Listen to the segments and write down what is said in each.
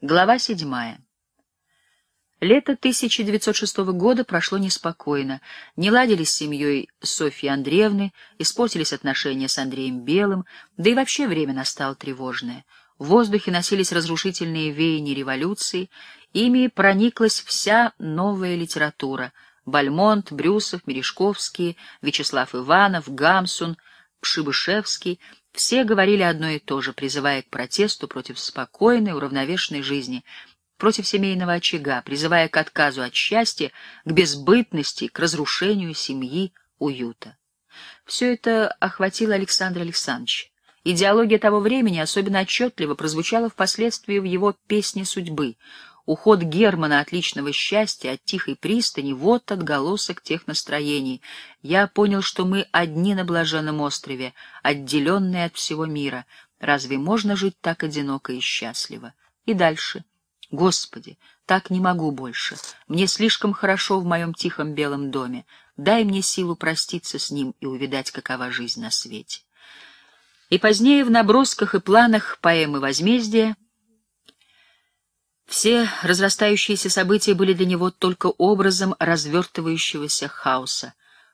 Глава 7. Лето 1906 года прошло неспокойно. Не ладились с семьей Софьи Андреевны, испортились отношения с Андреем Белым, да и вообще время настало тревожное. В воздухе носились разрушительные веяния революции, ими прониклась вся новая литература. Бальмонт, Брюсов, Мережковский, Вячеслав Иванов, Гамсун — Пшибышевский все говорили одно и то же, призывая к протесту против спокойной, уравновешенной жизни, против семейного очага, призывая к отказу от счастья, к безбытности, к разрушению семьи, уюта. Все это охватило Александр Александровича. Идеология того времени особенно отчетливо прозвучала впоследствии в его «Песне судьбы», Уход Германа от личного счастья, от тихой пристани — вот отголосок тех настроений. Я понял, что мы одни на блаженном острове, отделенные от всего мира. Разве можно жить так одиноко и счастливо? И дальше. Господи, так не могу больше. Мне слишком хорошо в моем тихом белом доме. Дай мне силу проститься с ним и увидать, какова жизнь на свете. И позднее в набросках и планах поэмы «Возмездие» Все разрастающиеся события были для него только образом развертывающегося хаоса.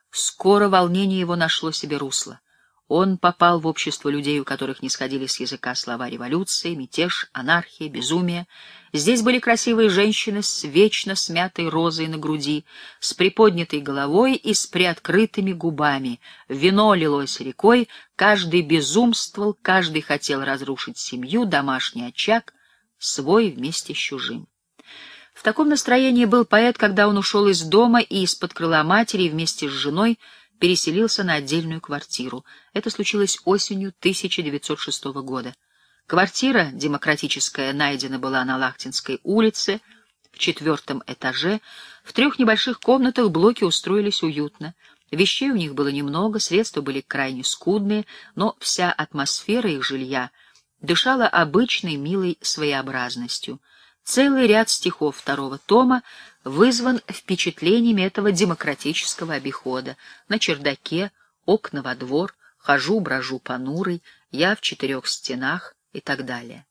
Скоро волнение его нашло себе русло. Он попал в общество людей, у которых не сходили с языка слова революции, мятеж, анархия, безумие. Здесь были красивые женщины с вечно смятой розой на груди, с приподнятой головой и с приоткрытыми губами. Вино лилось рекой, каждый безумствовал, каждый хотел разрушить семью, домашний очаг — свой вместе с чужим. В таком настроении был поэт, когда он ушел из дома и из-под крыла матери вместе с женой переселился на отдельную квартиру. Это случилось осенью 1906 года. Квартира демократическая найдена была на Лахтинской улице, в четвертом этаже. В трех небольших комнатах блоки устроились уютно. Вещей у них было немного, средства были крайне скудные, но вся атмосфера их жилья — дышала обычной милой своеобразностью. Целый ряд стихов второго тома вызван впечатлениями этого демократического обихода. На чердаке, окна во двор, хожу-брожу понурый, я в четырех стенах и так далее.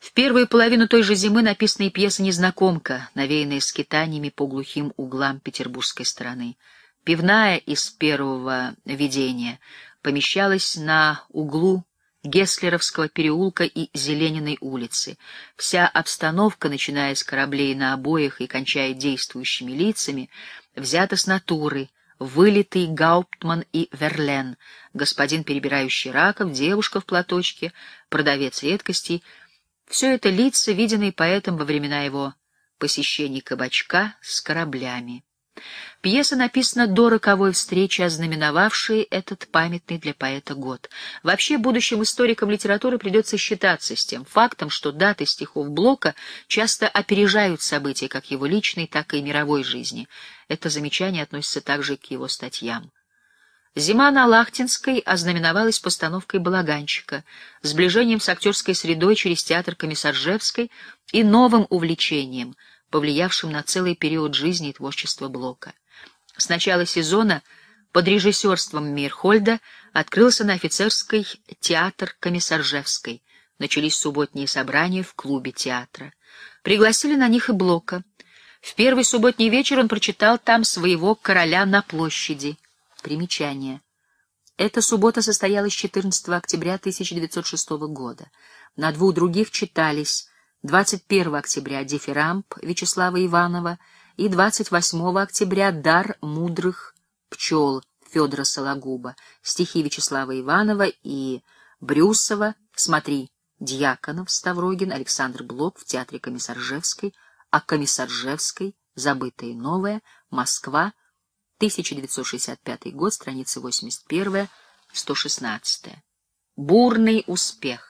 В первую половину той же зимы написана и пьеса «Незнакомка», навеянная скитаниями по глухим углам петербургской страны. Пивная из первого видения помещалась на углу Гесслеровского переулка и Зелениной улицы. Вся обстановка, начиная с кораблей на обоих и кончая действующими лицами, взята с натуры — вылитый Гауптман и Верлен, господин, перебирающий раков, девушка в платочке, продавец редкостей. Все это лица, виденные поэтом во времена его посещений кабачка с кораблями. Пьеса написана до роковой встречи, ознаменовавшей этот памятный для поэта год. Вообще, будущим историкам литературы придется считаться с тем фактом, что даты стихов Блока часто опережают события как его личной, так и мировой жизни. Это замечание относится также к его статьям. Зима на Лахтинской ознаменовалась постановкой «Балаганщика», сближением с актерской средой через театр Комиссаржевской и новым увлечением — повлиявшим на целый период жизни и творчества Блока. С начала сезона под режиссерством Мирхольда открылся на офицерской театр Комиссаржевской. Начались субботние собрания в клубе театра. Пригласили на них и Блока. В первый субботний вечер он прочитал там своего «Короля на площади». Примечание. Эта суббота состоялась 14 октября 1906 года. На двух других читались 21 октября — дифирамб Вячеслава Иванова и 28 октября — дар мудрых пчел Федора Сологуба, стихи Вячеслава Иванова и Брюсова «Смотри» Дьяконов, Ставрогин, Александр Блок в Театре Комиссаржевской, а Комиссаржевской «Забытое новое», Москва, 1965 год, страница 81-116. Бурный успех.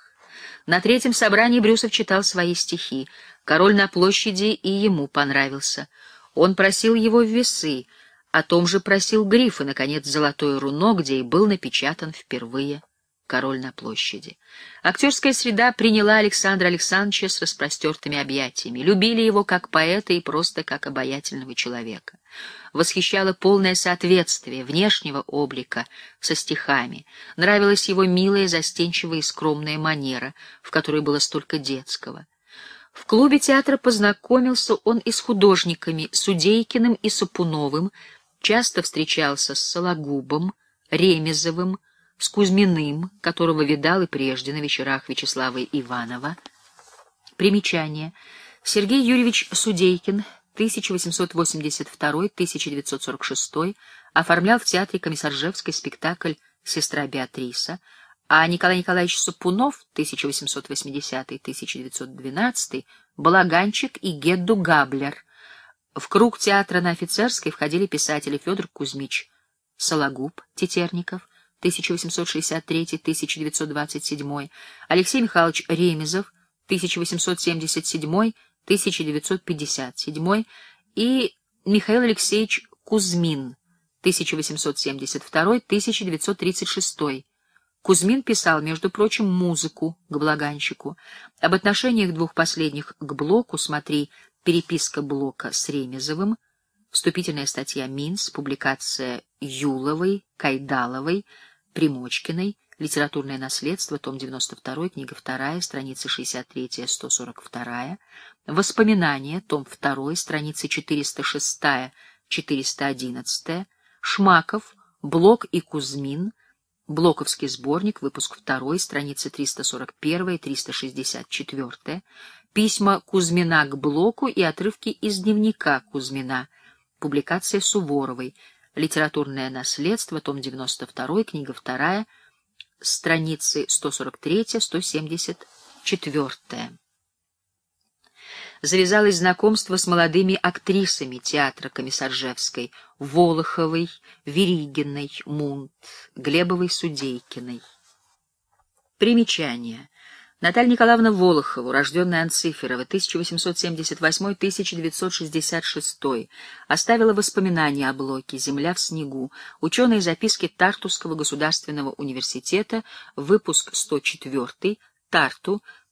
На третьем собрании Брюсов читал свои стихи. «Король на площади» и ему понравился. Он просил его в весы, о том же просил Гриф и, наконец, «Золотое руно», где и был напечатан впервые «Король на площади». Актерская среда приняла Александра Александровича с распростертыми объятиями, любили его как поэта и просто как обаятельного человека восхищало полное соответствие внешнего облика со стихами, нравилась его милая, застенчивая и скромная манера, в которой было столько детского. В клубе театра познакомился он и с художниками Судейкиным и Сапуновым, часто встречался с Сологубом, Ремезовым, с Кузьминым, которого видал и прежде на вечерах Вячеслава Иванова. Примечание. Сергей Юрьевич Судейкин — 1882-1946 оформлял в театре Комиссаржевской спектакль «Сестра Беатриса», а Николай Николаевич Сапунов 1880-1912 был «Балаганчик» и Гедду Габлер. В круг театра на Офицерской входили писатели Федор Кузьмич Сологуб Тетерников 1863-1927, Алексей Михайлович Ремезов 1877 1957 и Михаил Алексеевич Кузьмин 1872-1936. Кузьмин писал, между прочим, музыку к Благанщику. Об отношениях двух последних к Блоку смотри «Переписка Блока с Ремезовым», вступительная статья Минс, публикация Юловой, Кайдаловой, Примочкиной, «Литературное наследство», том 92, книга 2, страница 63-142, Воспоминания, том 2, страницы 406-411, Шмаков, Блок и Кузьмин, Блоковский сборник, выпуск 2, страницы 341-364, письма Кузьмина к Блоку и отрывки из дневника Кузьмина, публикация Суворовой, литературное наследство, том 92, книга 2, страницы 143-174 завязалось знакомство с молодыми актрисами театра Комиссаржевской — Волоховой, Веригиной, Мунт, Глебовой, Судейкиной. Примечание. Наталья Николаевна Волохова, рожденная Анциферова, 1878-1966, оставила воспоминания о блоке «Земля в снегу», ученые записки Тартусского государственного университета, выпуск 104, Тарту,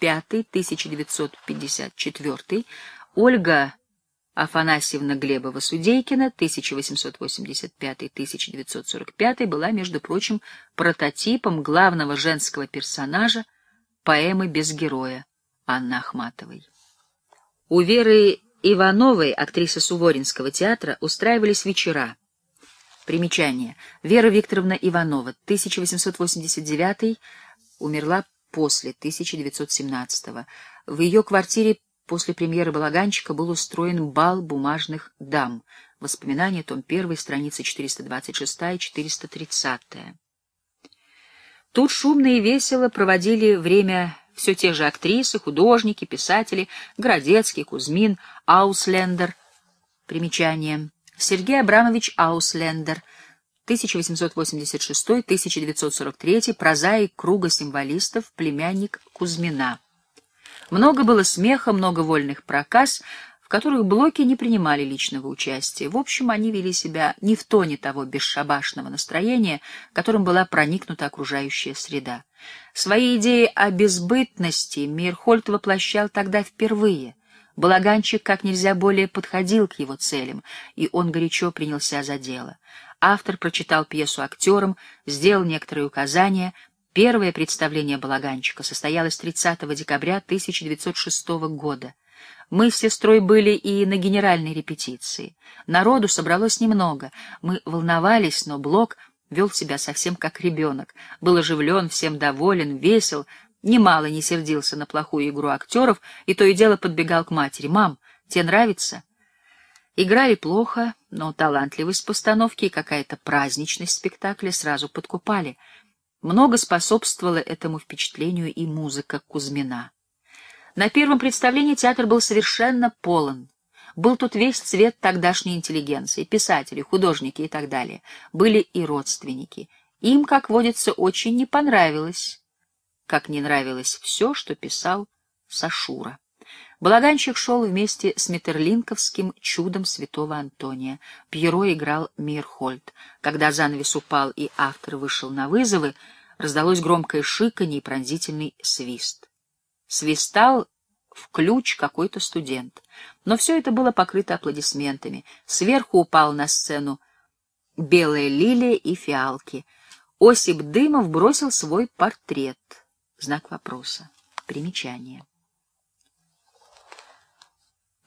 1905-1954, Ольга Афанасьевна Глебова-Судейкина 1885-1945 была, между прочим, прототипом главного женского персонажа поэмы «Без героя» Анны Ахматовой. У Веры Ивановой, актрисы Суворинского театра, устраивались вечера. Примечание. Вера Викторовна Иванова, 1889 умерла после 1917-го. В ее квартире после премьеры «Балаганчика» был устроен бал бумажных дам. Воспоминания, том 1, страницы 426 и 430. Тут шумно и весело проводили время все те же актрисы, художники, писатели, Городецкий, Кузьмин, Ауслендер. Примечание. Сергей Абрамович Ауслендер — 1886-1943, прозаик круга символистов, племянник Кузьмина. Много было смеха, много вольных проказ, в которых блоки не принимали личного участия. В общем, они вели себя не в тоне того бесшабашного настроения, которым была проникнута окружающая среда. Свои идеи о безбытности Мирхольд воплощал тогда впервые — Благанчик, как нельзя более подходил к его целям, и он горячо принялся за дело. Автор прочитал пьесу актерам, сделал некоторые указания. Первое представление Балаганчика состоялось 30 декабря 1906 года. Мы с сестрой были и на генеральной репетиции. Народу собралось немного. Мы волновались, но Блок вел себя совсем как ребенок. Был оживлен, всем доволен, весел, немало не сердился на плохую игру актеров и то и дело подбегал к матери. «Мам, тебе нравится?» Играли плохо, но талантливость постановки и какая-то праздничность спектакля сразу подкупали. Много способствовало этому впечатлению и музыка Кузьмина. На первом представлении театр был совершенно полон. Был тут весь цвет тогдашней интеллигенции, писатели, художники и так далее. Были и родственники. Им, как водится, очень не понравилось, как не нравилось все, что писал Сашура. Балаганщик шел вместе с Метерлинковским чудом святого Антония. Пьеро играл Мирхольд. Когда занавес упал и автор вышел на вызовы, раздалось громкое шиканье и пронзительный свист. Свистал в ключ какой-то студент. Но все это было покрыто аплодисментами. Сверху упал на сцену белая лилия и фиалки. Осип Дымов бросил свой портрет. Знак вопроса. Примечание.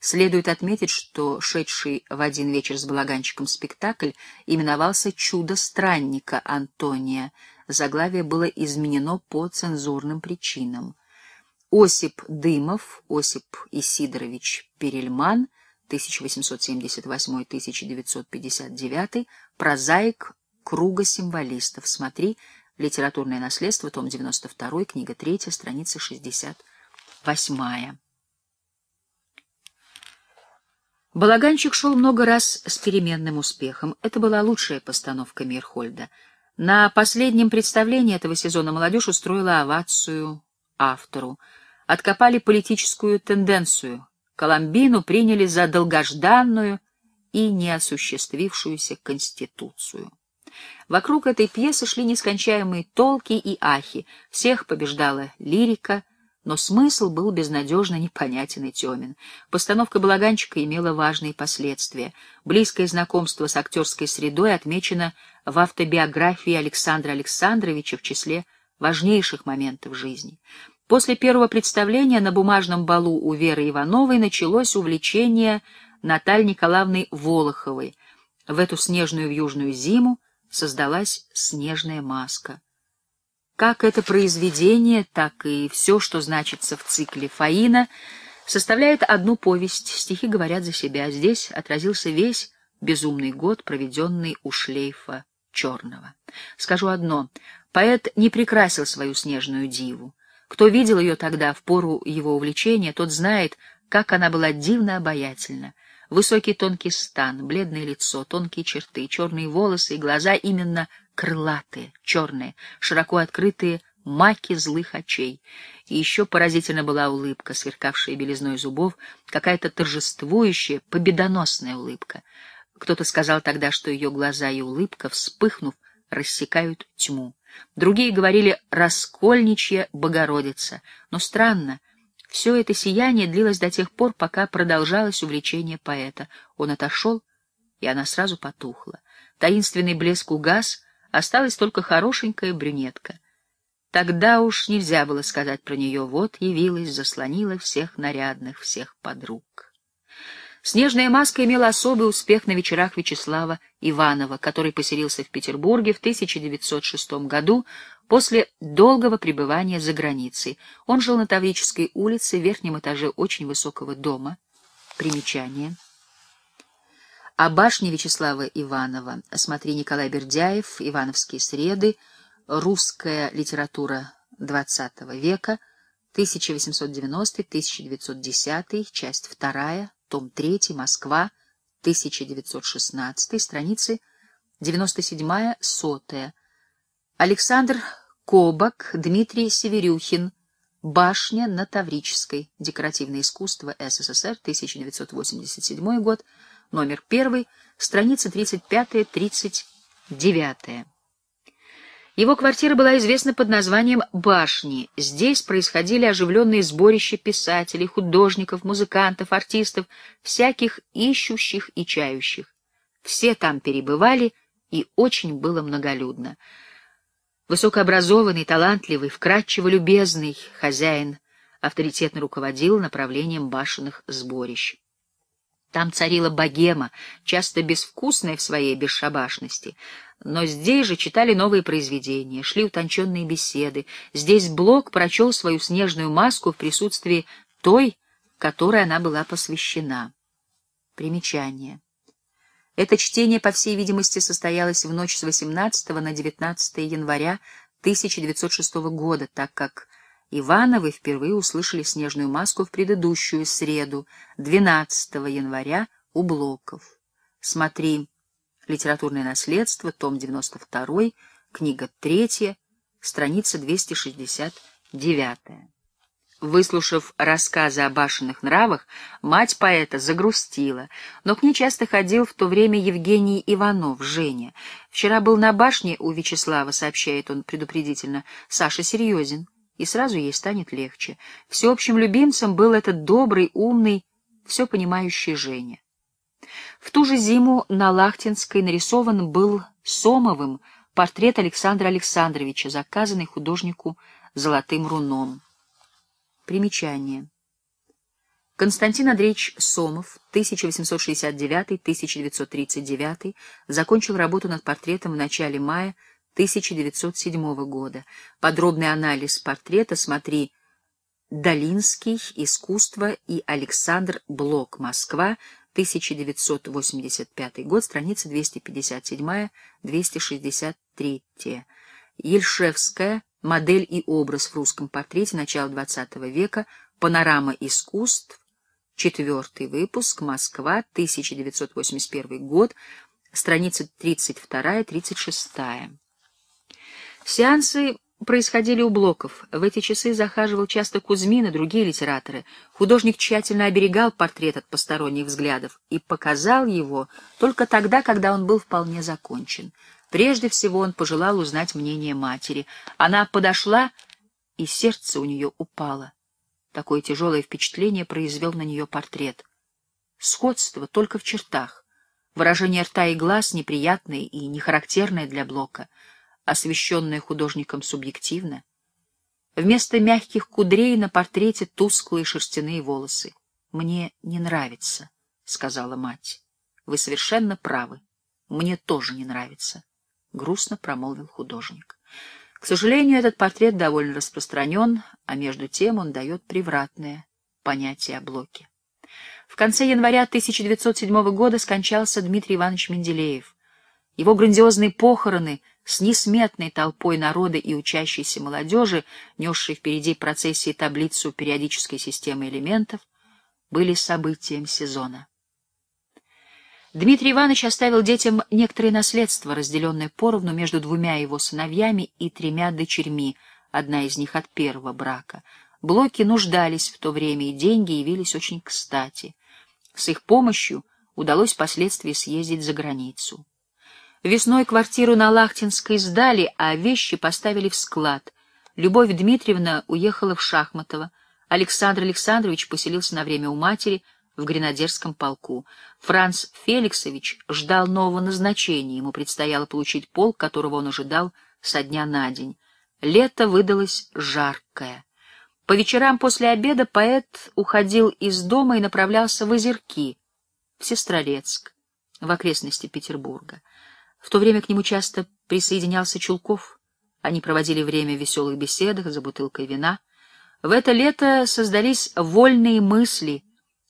Следует отметить, что шедший в один вечер с балаганчиком спектакль именовался «Чудо странника» Антония. Заглавие было изменено по цензурным причинам. Осип Дымов, Осип Исидорович Перельман, 1878-1959, прозаик круга символистов. Смотри «Литературное наследство», том 92, книга 3, страница 68. Балаганчик шел много раз с переменным успехом. Это была лучшая постановка Мирхольда. На последнем представлении этого сезона молодежь устроила овацию автору. Откопали политическую тенденцию. Коломбину приняли за долгожданную и неосуществившуюся конституцию. Вокруг этой пьесы шли нескончаемые толки и ахи. Всех побеждала лирика — но смысл был безнадежно непонятен и темен. Постановка балаганчика имела важные последствия. Близкое знакомство с актерской средой отмечено в автобиографии Александра Александровича в числе важнейших моментов жизни. После первого представления на бумажном балу у Веры Ивановой началось увлечение Натальи Николаевны Волоховой. В эту снежную в южную зиму создалась снежная маска — как это произведение, так и все, что значится в цикле Фаина, составляет одну повесть, стихи говорят за себя. Здесь отразился весь безумный год, проведенный у шлейфа черного. Скажу одно, поэт не прекрасил свою снежную диву. Кто видел ее тогда, в пору его увлечения, тот знает, как она была дивно обаятельна. Высокий тонкий стан, бледное лицо, тонкие черты, черные волосы и глаза именно крылатые, черные, широко открытые маки злых очей. И еще поразительно была улыбка, сверкавшая белизной зубов, какая-то торжествующая, победоносная улыбка. Кто-то сказал тогда, что ее глаза и улыбка, вспыхнув, рассекают тьму. Другие говорили «раскольничья Богородица». Но странно, все это сияние длилось до тех пор, пока продолжалось увлечение поэта. Он отошел, и она сразу потухла. Таинственный блеск угас — Осталась только хорошенькая брюнетка. Тогда уж нельзя было сказать про нее «вот явилась, заслонила всех нарядных, всех подруг». Снежная маска имела особый успех на вечерах Вячеслава Иванова, который поселился в Петербурге в 1906 году после долгого пребывания за границей. Он жил на Таврической улице в верхнем этаже очень высокого дома. Примечание — о башне Вячеслава Иванова. Смотри Николай Бердяев, Ивановские среды, русская литература XX века, 1890-1910, часть 2, том 3, Москва, 1916, страницы 97-100. Александр Кобак, Дмитрий Северюхин, Башня на Таврической. Декоративное искусство СССР, 1987 год номер 1, страница 35-39. Его квартира была известна под названием «Башни». Здесь происходили оживленные сборища писателей, художников, музыкантов, артистов, всяких ищущих и чающих. Все там перебывали, и очень было многолюдно. Высокообразованный, талантливый, вкрадчиво любезный хозяин авторитетно руководил направлением башенных сборищ. Там царила богема, часто безвкусная в своей бесшабашности. Но здесь же читали новые произведения, шли утонченные беседы. Здесь Блок прочел свою снежную маску в присутствии той, которой она была посвящена. Примечание. Это чтение, по всей видимости, состоялось в ночь с 18 на 19 января 1906 года, так как... Ивановы впервые услышали снежную маску в предыдущую среду, 12 января, у Блоков. Смотри «Литературное наследство», том 92, книга 3, страница 269. Выслушав рассказы о башенных нравах, мать поэта загрустила, но к ней часто ходил в то время Евгений Иванов, Женя. «Вчера был на башне у Вячеслава», — сообщает он предупредительно, — «Саша серьезен» и сразу ей станет легче. Всеобщим любимцем был этот добрый, умный, все понимающий Женя. В ту же зиму на Лахтинской нарисован был Сомовым портрет Александра Александровича, заказанный художнику «Золотым руном». Примечание. Константин Андреевич Сомов, 1869-1939, закончил работу над портретом в начале мая 1907 года. Подробный анализ портрета смотри Долинский, искусство и Александр Блок, Москва, 1985 год, страница 257-263. Ельшевская, модель и образ в русском портрете начала XX века, панорама искусств, четвертый выпуск, Москва, 1981 год, страница 32-36. Сеансы происходили у блоков. В эти часы захаживал часто Кузьмин и другие литераторы. Художник тщательно оберегал портрет от посторонних взглядов и показал его только тогда, когда он был вполне закончен. Прежде всего он пожелал узнать мнение матери. Она подошла, и сердце у нее упало. Такое тяжелое впечатление произвел на нее портрет. Сходство только в чертах. Выражение рта и глаз неприятное и нехарактерное для Блока — освещенная художником субъективно. Вместо мягких кудрей на портрете тусклые шерстяные волосы. «Мне не нравится», — сказала мать. «Вы совершенно правы. Мне тоже не нравится», — грустно промолвил художник. К сожалению, этот портрет довольно распространен, а между тем он дает превратное понятие о блоке. В конце января 1907 года скончался Дмитрий Иванович Менделеев. Его грандиозные похороны с несметной толпой народа и учащейся молодежи, несшей впереди процессии таблицу периодической системы элементов, были событием сезона. Дмитрий Иванович оставил детям некоторое наследство, разделенное поровну между двумя его сыновьями и тремя дочерьми, одна из них от первого брака. Блоки нуждались в то время, и деньги явились очень кстати. С их помощью удалось впоследствии съездить за границу. Весной квартиру на Лахтинской сдали, а вещи поставили в склад. Любовь Дмитриевна уехала в Шахматово. Александр Александрович поселился на время у матери в гренадерском полку. Франц Феликсович ждал нового назначения, ему предстояло получить полк, которого он ожидал со дня на день. Лето выдалось жаркое. По вечерам после обеда поэт уходил из дома и направлялся в Озерки, в Сестрорецк, в окрестности Петербурга. В то время к нему часто присоединялся Чулков. Они проводили время в веселых беседах за бутылкой вина. В это лето создались вольные мысли,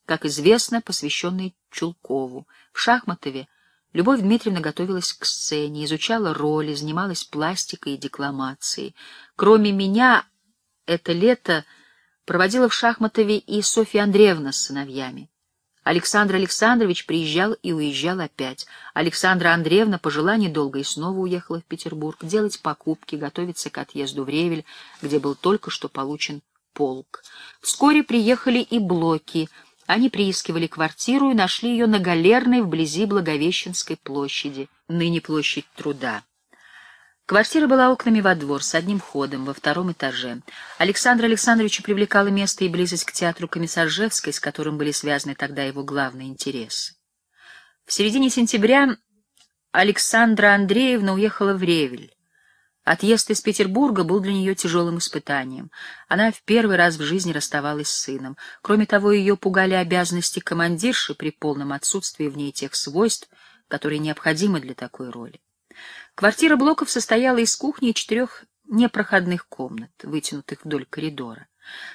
как известно, посвященные Чулкову. В Шахматове Любовь Дмитриевна готовилась к сцене, изучала роли, занималась пластикой и декламацией. Кроме меня, это лето проводила в Шахматове и Софья Андреевна с сыновьями. Александр Александрович приезжал и уезжал опять. Александра Андреевна пожила недолго и снова уехала в Петербург делать покупки, готовиться к отъезду в Ревель, где был только что получен полк. Вскоре приехали и блоки. Они приискивали квартиру и нашли ее на Галерной вблизи Благовещенской площади, ныне площадь труда. Квартира была окнами во двор, с одним ходом, во втором этаже. Александра Александровича привлекало место и близость к театру Комиссаржевской, с которым были связаны тогда его главные интересы. В середине сентября Александра Андреевна уехала в Ревель. Отъезд из Петербурга был для нее тяжелым испытанием. Она в первый раз в жизни расставалась с сыном. Кроме того, ее пугали обязанности командирши при полном отсутствии в ней тех свойств, которые необходимы для такой роли. Квартира Блоков состояла из кухни и четырех непроходных комнат, вытянутых вдоль коридора.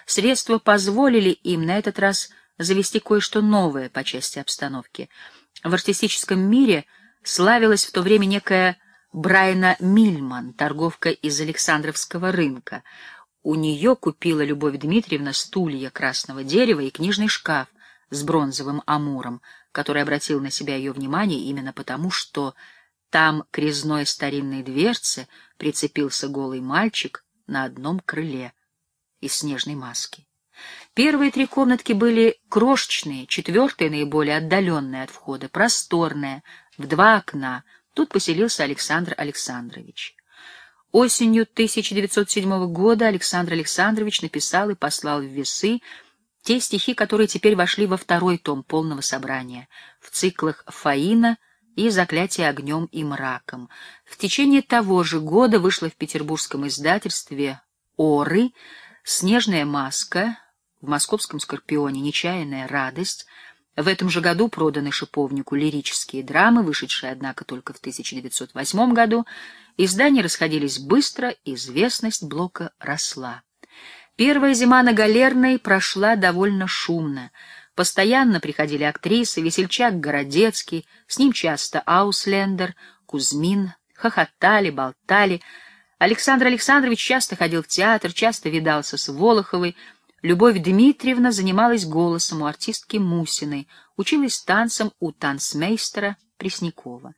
Средства позволили им на этот раз завести кое-что новое по части обстановки. В артистическом мире славилась в то время некая Брайна Мильман, торговка из Александровского рынка. У нее купила Любовь Дмитриевна стулья красного дерева и книжный шкаф с бронзовым амуром, который обратил на себя ее внимание именно потому, что там к резной старинной дверце прицепился голый мальчик на одном крыле из снежной маски. Первые три комнатки были крошечные, четвертая наиболее отдаленная от входа, просторная, в два окна. Тут поселился Александр Александрович. Осенью 1907 года Александр Александрович написал и послал в весы те стихи, которые теперь вошли во второй том полного собрания в циклах «Фаина», и «Заклятие огнем и мраком». В течение того же года вышла в петербургском издательстве «Оры», «Снежная маска», в московском «Скорпионе» «Нечаянная радость», в этом же году проданы Шиповнику лирические драмы, вышедшие, однако, только в 1908 году. Издания расходились быстро, известность Блока росла. Первая зима на Галерной прошла довольно шумно. Постоянно приходили актрисы, весельчак Городецкий, с ним часто Ауслендер, Кузьмин, хохотали, болтали. Александр Александрович часто ходил в театр, часто видался с Волоховой. Любовь Дмитриевна занималась голосом у артистки Мусиной, училась танцам у танцмейстера Преснякова.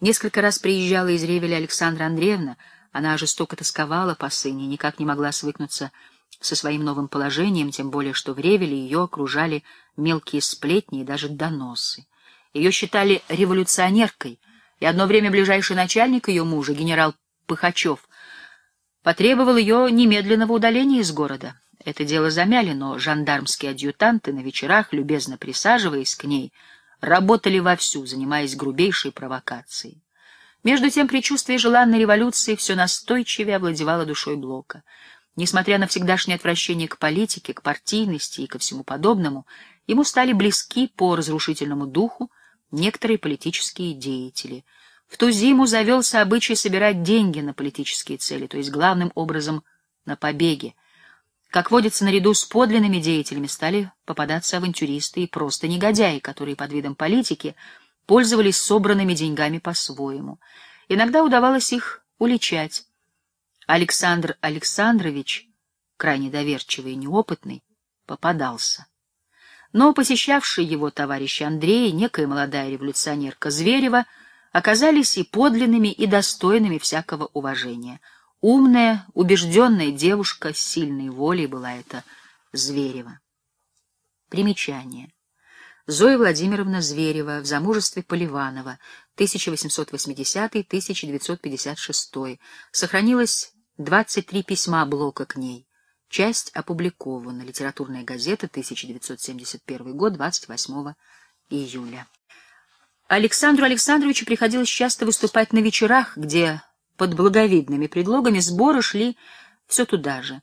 Несколько раз приезжала из Ревеля Александра Андреевна, она жестоко тосковала по сыне, никак не могла свыкнуться с со своим новым положением, тем более что в Ревеле ее окружали мелкие сплетни и даже доносы. Ее считали революционеркой, и одно время ближайший начальник ее мужа, генерал Пыхачев, потребовал ее немедленного удаления из города. Это дело замяли, но жандармские адъютанты на вечерах, любезно присаживаясь к ней, работали вовсю, занимаясь грубейшей провокацией. Между тем предчувствие желанной революции все настойчивее овладевало душой Блока — Несмотря на всегдашнее отвращение к политике, к партийности и ко всему подобному, ему стали близки по разрушительному духу некоторые политические деятели. В ту зиму завелся обычай собирать деньги на политические цели, то есть главным образом на побеги. Как водится, наряду с подлинными деятелями стали попадаться авантюристы и просто негодяи, которые под видом политики пользовались собранными деньгами по-своему. Иногда удавалось их уличать. Александр Александрович, крайне доверчивый и неопытный, попадался. Но посещавшие его товарищи Андрей и некая молодая революционерка Зверева оказались и подлинными, и достойными всякого уважения. Умная, убежденная девушка с сильной волей была эта Зверева. Примечание. Зоя Владимировна Зверева в замужестве Поливанова 1880-1956 сохранилась 23 письма Блока к ней. Часть опубликована. Литературная газета, 1971 год, 28 июля. Александру Александровичу приходилось часто выступать на вечерах, где под благовидными предлогами сборы шли все туда же.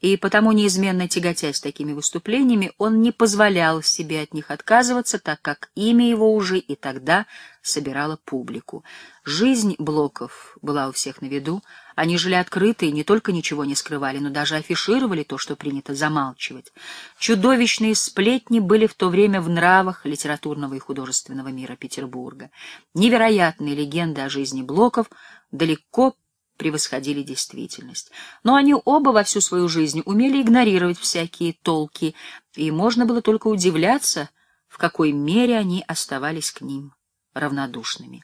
И потому, неизменно тяготясь такими выступлениями, он не позволял себе от них отказываться, так как имя его уже и тогда собирало публику. Жизнь Блоков была у всех на виду, они жили открыто и не только ничего не скрывали, но даже афишировали то, что принято замалчивать. Чудовищные сплетни были в то время в нравах литературного и художественного мира Петербурга. Невероятные легенды о жизни Блоков далеко превосходили действительность. Но они оба во всю свою жизнь умели игнорировать всякие толки, и можно было только удивляться, в какой мере они оставались к ним равнодушными.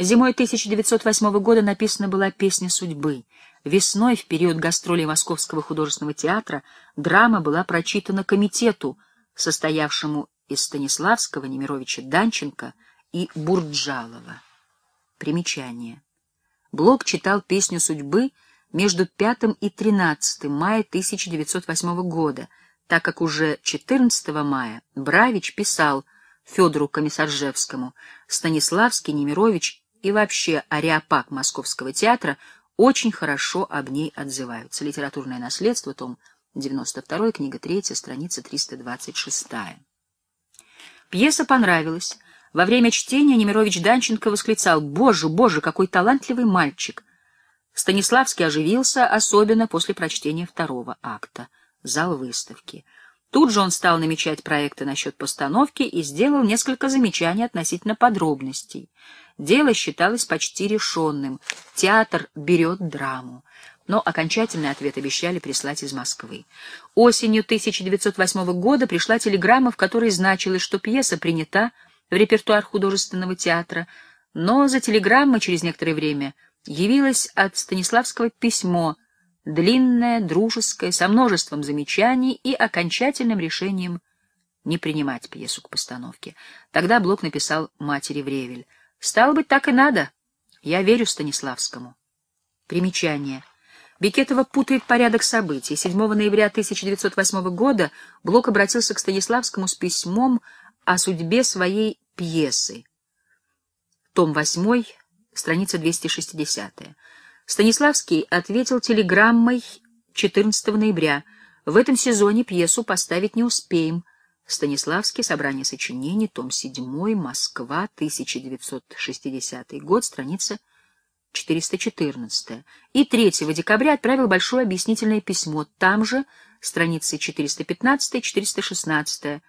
Зимой 1908 года написана была «Песня судьбы». Весной, в период гастролей Московского художественного театра, драма была прочитана комитету, состоявшему из Станиславского, Немировича Данченко и Бурджалова. Примечание. Блок читал «Песню судьбы» между 5 и 13 мая 1908 года, так как уже 14 мая Бравич писал Федору Комиссаржевскому «Станиславский, Немирович и вообще ареопаг Московского театра очень хорошо об ней отзываются. Литературное наследство, том 92, книга 3, страница 326. Пьеса понравилась. Во время чтения Немирович Данченко восклицал «Боже, боже, какой талантливый мальчик!» Станиславский оживился, особенно после прочтения второго акта, зал выставки. Тут же он стал намечать проекты насчет постановки и сделал несколько замечаний относительно подробностей. Дело считалось почти решенным. Театр берет драму. Но окончательный ответ обещали прислать из Москвы. Осенью 1908 года пришла телеграмма, в которой значилось, что пьеса принята в репертуар художественного театра, но за телеграммой через некоторое время явилось от Станиславского письмо, длинное, дружеское, со множеством замечаний и окончательным решением не принимать пьесу к постановке. Тогда Блок написал матери Вревель. Стало быть, так и надо. Я верю Станиславскому. Примечание. Бекетова путает порядок событий. 7 ноября 1908 года Блок обратился к Станиславскому с письмом о судьбе своей пьесы. Том 8, страница 260. Станиславский ответил телеграммой 14 ноября. В этом сезоне пьесу поставить не успеем. Станиславский, собрание сочинений, том 7, Москва, 1960 год, страница 414. И 3 декабря отправил большое объяснительное письмо, там же, страницы 415-416.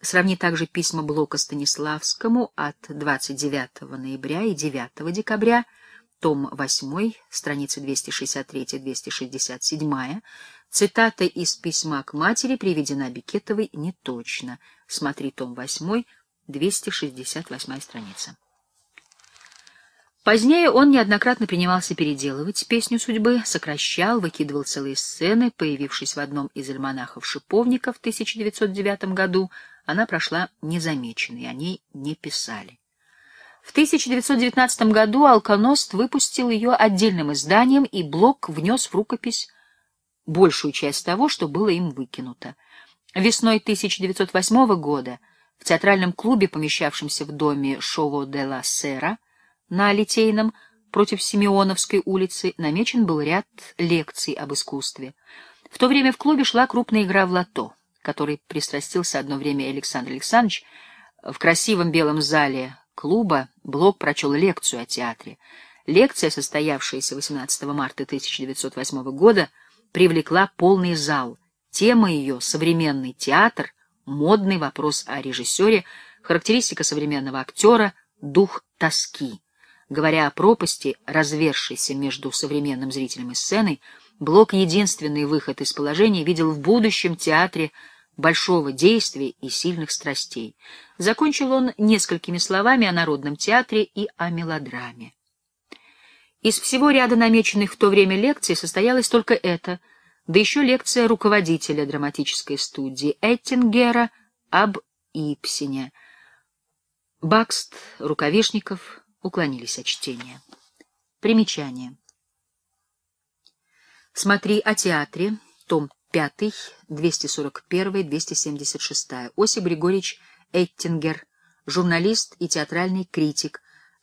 Сравни также письма Блока Станиславскому от 29 ноября и 9 декабря, том 8, страницы 263-267, Цитата из письма к матери приведена Бикетовой неточно. Смотри том 8, 268 страница. Позднее он неоднократно принимался переделывать «Песню судьбы», сокращал, выкидывал целые сцены. Появившись в одном из альманахов Шиповника в 1909 году, она прошла незамеченной, о ней не писали. В 1919 году «Алконост» выпустил ее отдельным изданием, и Блок внес в рукопись большую часть того, что было им выкинуто. Весной 1908 года в театральном клубе, помещавшемся в доме Шово де ла Сера на Литейном, против Симеоновской улицы, намечен был ряд лекций об искусстве. В то время в клубе шла крупная игра в лото, которой пристрастился одно время Александр Александрович. В красивом белом зале клуба Блок прочел лекцию о театре. Лекция, состоявшаяся 18 марта 1908 года, привлекла полный зал. Тема ее — современный театр, модный вопрос о режиссере, характеристика современного актера, дух тоски. Говоря о пропасти, развершейся между современным зрителем и сценой, Блок единственный выход из положения видел в будущем театре большого действия и сильных страстей. Закончил он несколькими словами о народном театре и о мелодраме. Из всего ряда намеченных в то время лекций состоялась только эта, да еще лекция руководителя драматической студии Эттингера об Ипсине. Бакст, Рукавишников уклонились от чтения. Примечание. Смотри о театре, том 5, 241-276. Осип Григорьевич Эттингер, журналист и театральный критик,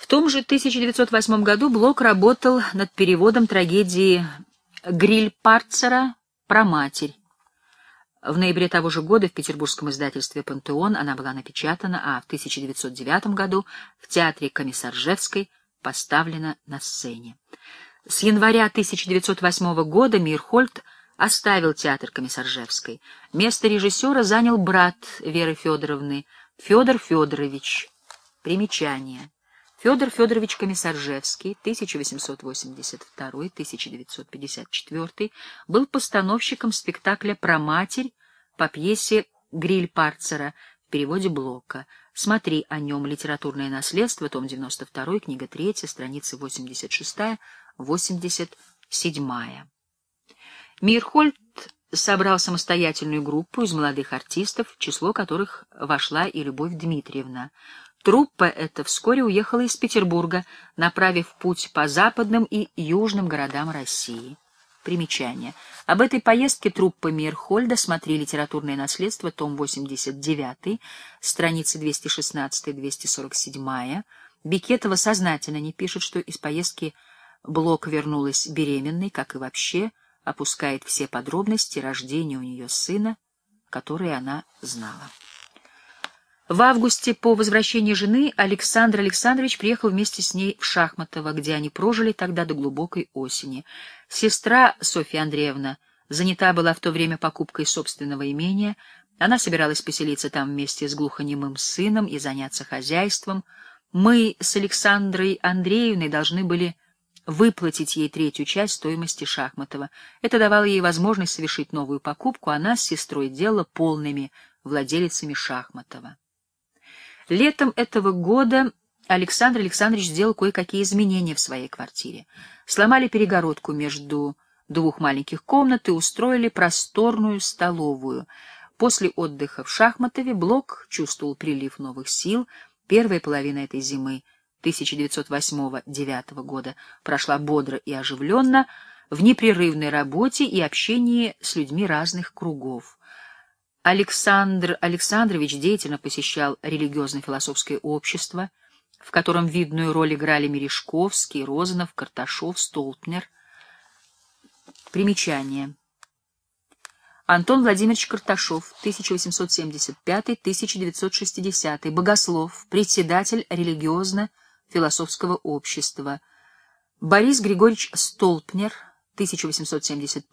В том же 1908 году Блок работал над переводом трагедии Гриль Парцера про матерь. В ноябре того же года в петербургском издательстве «Пантеон» она была напечатана, а в 1909 году в театре Комиссаржевской поставлена на сцене. С января 1908 года Мирхольд оставил театр Комиссаржевской. Место режиссера занял брат Веры Федоровны, Федор Федорович. Примечание. Федор Федорович Комиссаржевский, 1882-1954, был постановщиком спектакля «Про матерь» по пьесе «Гриль Парцера» в переводе Блока. Смотри о нем «Литературное наследство», том 92, книга 3, страницы 86-87. Мирхольд собрал самостоятельную группу из молодых артистов, в число которых вошла и Любовь Дмитриевна — Труппа эта вскоре уехала из Петербурга, направив путь по западным и южным городам России. Примечание. Об этой поездке труппы Мирхольда смотри «Литературное наследство», том 89, страницы 216-247. Бекетова сознательно не пишет, что из поездки Блок вернулась беременной, как и вообще, опускает все подробности рождения у нее сына, которые она знала. В августе по возвращении жены Александр Александрович приехал вместе с ней в Шахматово, где они прожили тогда до глубокой осени. Сестра Софья Андреевна занята была в то время покупкой собственного имения. Она собиралась поселиться там вместе с глухонемым сыном и заняться хозяйством. Мы с Александрой Андреевной должны были выплатить ей третью часть стоимости Шахматова. Это давало ей возможность совершить новую покупку, а нас с сестрой делала полными владелицами Шахматова. Летом этого года Александр Александрович сделал кое-какие изменения в своей квартире. Сломали перегородку между двух маленьких комнат и устроили просторную столовую. После отдыха в Шахматове Блок чувствовал прилив новых сил. Первая половина этой зимы 1908-1909 года прошла бодро и оживленно, в непрерывной работе и общении с людьми разных кругов. Александр Александрович деятельно посещал религиозно-философское общество, в котором видную роль играли Мережковский, Розанов, Карташов, Столпнер. Примечание. Антон Владимирович Карташов, 1875-1960, богослов, председатель религиозно-философского общества. Борис Григорьевич Столпнер, 1871-1967,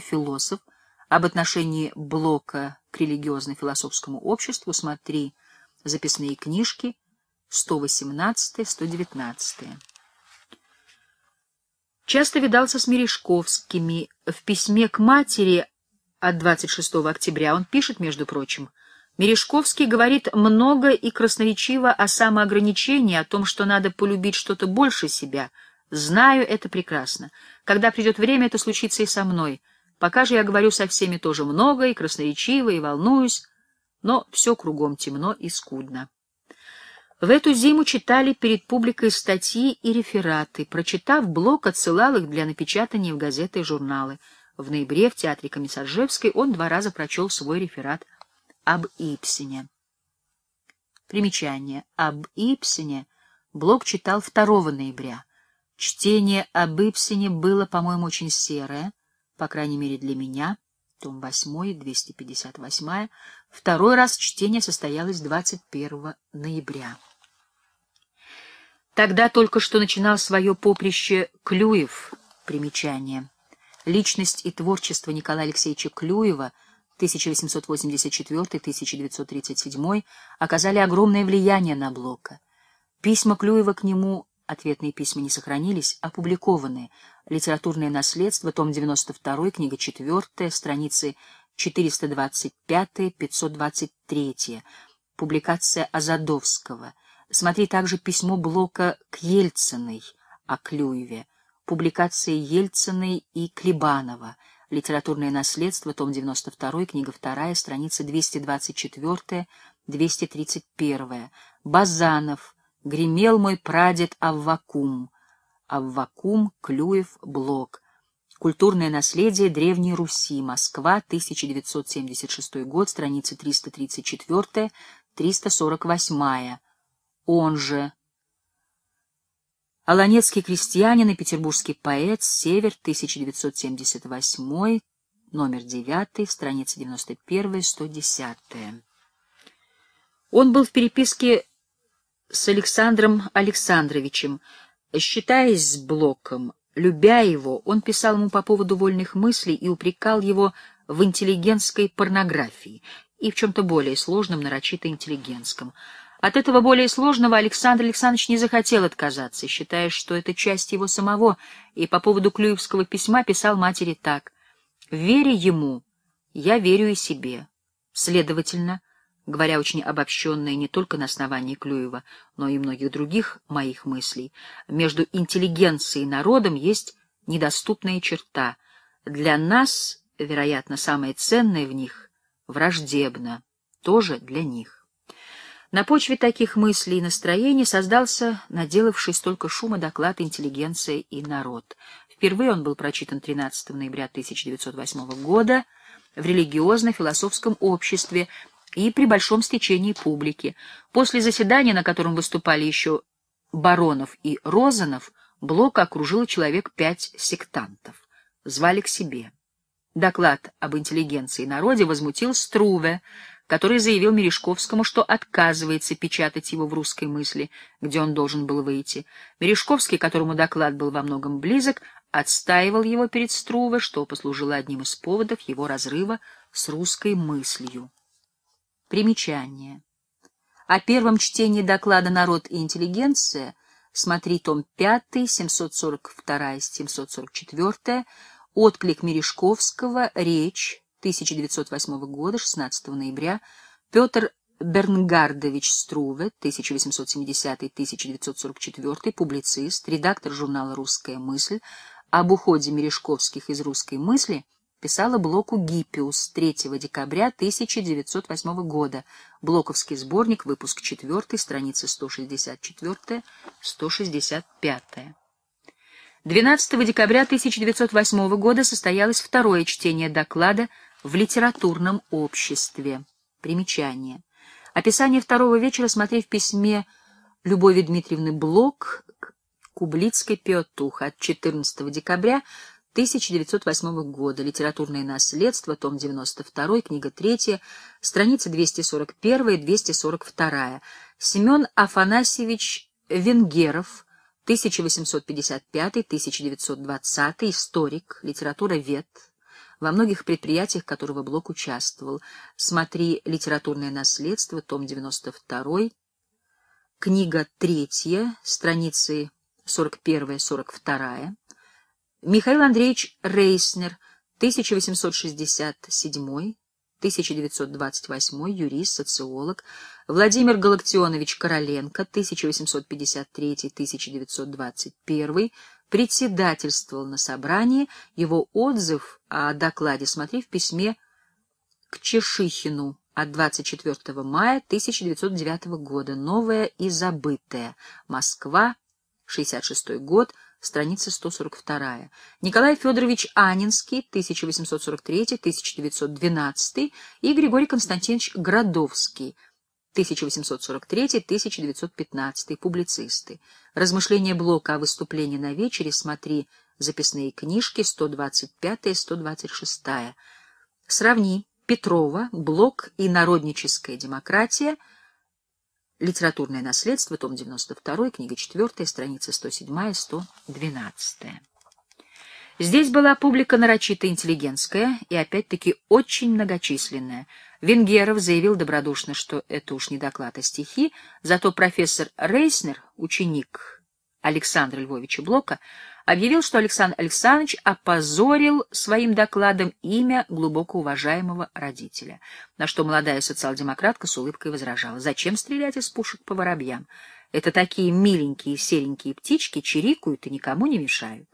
философ, об отношении Блока к религиозно-философскому обществу смотри записные книжки 118-119. Часто видался с Мережковскими. В письме к матери от 26 октября он пишет, между прочим, Мережковский говорит много и красноречиво о самоограничении, о том, что надо полюбить что-то больше себя. Знаю это прекрасно. Когда придет время, это случится и со мной. Пока же я говорю со всеми тоже много и красноречиво, и волнуюсь, но все кругом темно и скудно. В эту зиму читали перед публикой статьи и рефераты. Прочитав блок, отсылал их для напечатания в газеты и журналы. В ноябре в театре Комиссаржевской он два раза прочел свой реферат об Ипсине. Примечание. Об Ипсине блок читал 2 ноября. Чтение об Ипсине было, по-моему, очень серое, по крайней мере для меня, том 8, 258, второй раз чтение состоялось 21 ноября. Тогда только что начинал свое поприще Клюев, примечание. Личность и творчество Николая Алексеевича Клюева 1884-1937 оказали огромное влияние на Блока. Письма Клюева к нему, ответные письма не сохранились, опубликованы, «Литературное наследство», том 92, книга 4, страницы 425-523, публикация Азадовского. Смотри также письмо Блока к Ельциной о Клюеве, публикации Ельциной и Клебанова, «Литературное наследство», том 92, книга 2, страница 224-231, Базанов, «Гремел мой прадед Аввакум», Аввакум, Клюев, Блок. Культурное наследие Древней Руси. Москва, 1976 год, страница 334-348. Он же. Аланецкий крестьянин и петербургский поэт, Север, 1978, номер 9, страница 91-110. Он был в переписке с Александром Александровичем, Считаясь с Блоком, любя его, он писал ему по поводу вольных мыслей и упрекал его в интеллигентской порнографии и в чем-то более сложном, нарочито интеллигентском. От этого более сложного Александр Александрович не захотел отказаться, считая, что это часть его самого, и по поводу Клюевского письма писал матери так. «Веря ему, я верю и себе. Следовательно, говоря очень обобщенное не только на основании Клюева, но и многих других моих мыслей, между интеллигенцией и народом есть недоступная черта. Для нас, вероятно, самое ценное в них — враждебно, тоже для них. На почве таких мыслей и настроений создался наделавший столько шума доклад «Интеллигенция и народ». Впервые он был прочитан 13 ноября 1908 года в религиозно-философском обществе и при большом стечении публики. После заседания, на котором выступали еще Баронов и Розанов, Блок окружил человек пять сектантов. Звали к себе. Доклад об интеллигенции и народе возмутил Струве, который заявил Мережковскому, что отказывается печатать его в русской мысли, где он должен был выйти. Мережковский, которому доклад был во многом близок, отстаивал его перед Струве, что послужило одним из поводов его разрыва с русской мыслью. Примечание. О первом чтении доклада «Народ и интеллигенция» смотри том 5, 742-744, отклик Мережковского, речь, 1908 года, 16 ноября, Петр Бернгардович Струве, 1870-1944, публицист, редактор журнала «Русская мысль», об уходе Мережковских из русской мысли – писала Блоку «Гиппиус» 3 декабря 1908 года, Блоковский сборник, выпуск 4, страницы 164-165. 12 декабря 1908 года состоялось второе чтение доклада в литературном обществе. Примечание. Описание второго вечера смотри в письме Любови Дмитриевны Блок к Кублицкой Петух от 14 декабря 1908 года, литературное наследство, том 92, книга 3, страницы 241-242. Семен Афанасьевич Венгеров, 1855-1920, историк, литературовед, во многих предприятиях которого Блок участвовал. Смотри «Литературное наследство», том 92, книга 3, страницы 41-42. Михаил Андреевич Рейснер, 1867-1928, юрист, социолог, Владимир Галактионович Короленко, 1853-1921, председательствовал на собрании, его отзыв о докладе смотри в письме к Чешихину от 24 мая 1909 года, новое и забытое, Москва, 66 год, страница 142. Николай Федорович Анинский, 1843-1912 и Григорий Константинович Градовский, 1843-1915, публицисты. Размышления Блока о выступлении на вечере смотри записные книжки 125-126. Сравни Петрова, Блок и народническая демократия – Литературное наследство, том 92, книга 4, страница 107-112. Здесь была публика нарочито интеллигентская и, опять-таки, очень многочисленная. Венгеров заявил добродушно, что это уж не доклад, о а стихи, зато профессор Рейснер, ученик Александра Львовича Блока, объявил, что Александр Александрович опозорил своим докладом имя глубоко уважаемого родителя, на что молодая социал-демократка с улыбкой возражала. «Зачем стрелять из пушек по воробьям? Это такие миленькие серенькие птички чирикают и никому не мешают».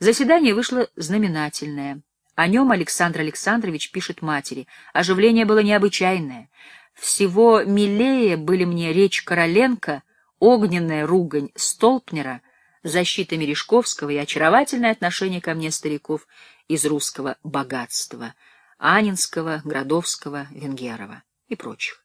Заседание вышло знаменательное. О нем Александр Александрович пишет матери. «Оживление было необычайное. Всего милее были мне речь Короленко, огненная ругань Столпнера — защита Мережковского и очаровательное отношение ко мне стариков из русского богатства — Анинского, Градовского, Венгерова и прочих.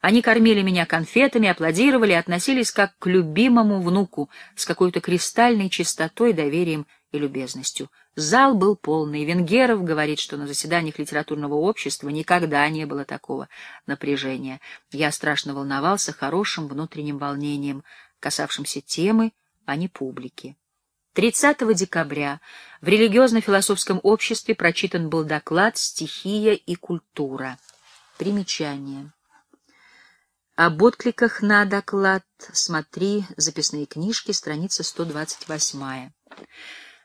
Они кормили меня конфетами, аплодировали относились как к любимому внуку с какой-то кристальной чистотой, доверием и любезностью. Зал был полный. Венгеров говорит, что на заседаниях литературного общества никогда не было такого напряжения. Я страшно волновался хорошим внутренним волнением, касавшимся темы, а не публики. 30 декабря в религиозно-философском обществе прочитан был доклад «Стихия и культура». Примечание. Об откликах на доклад смотри записные книжки, страница 128.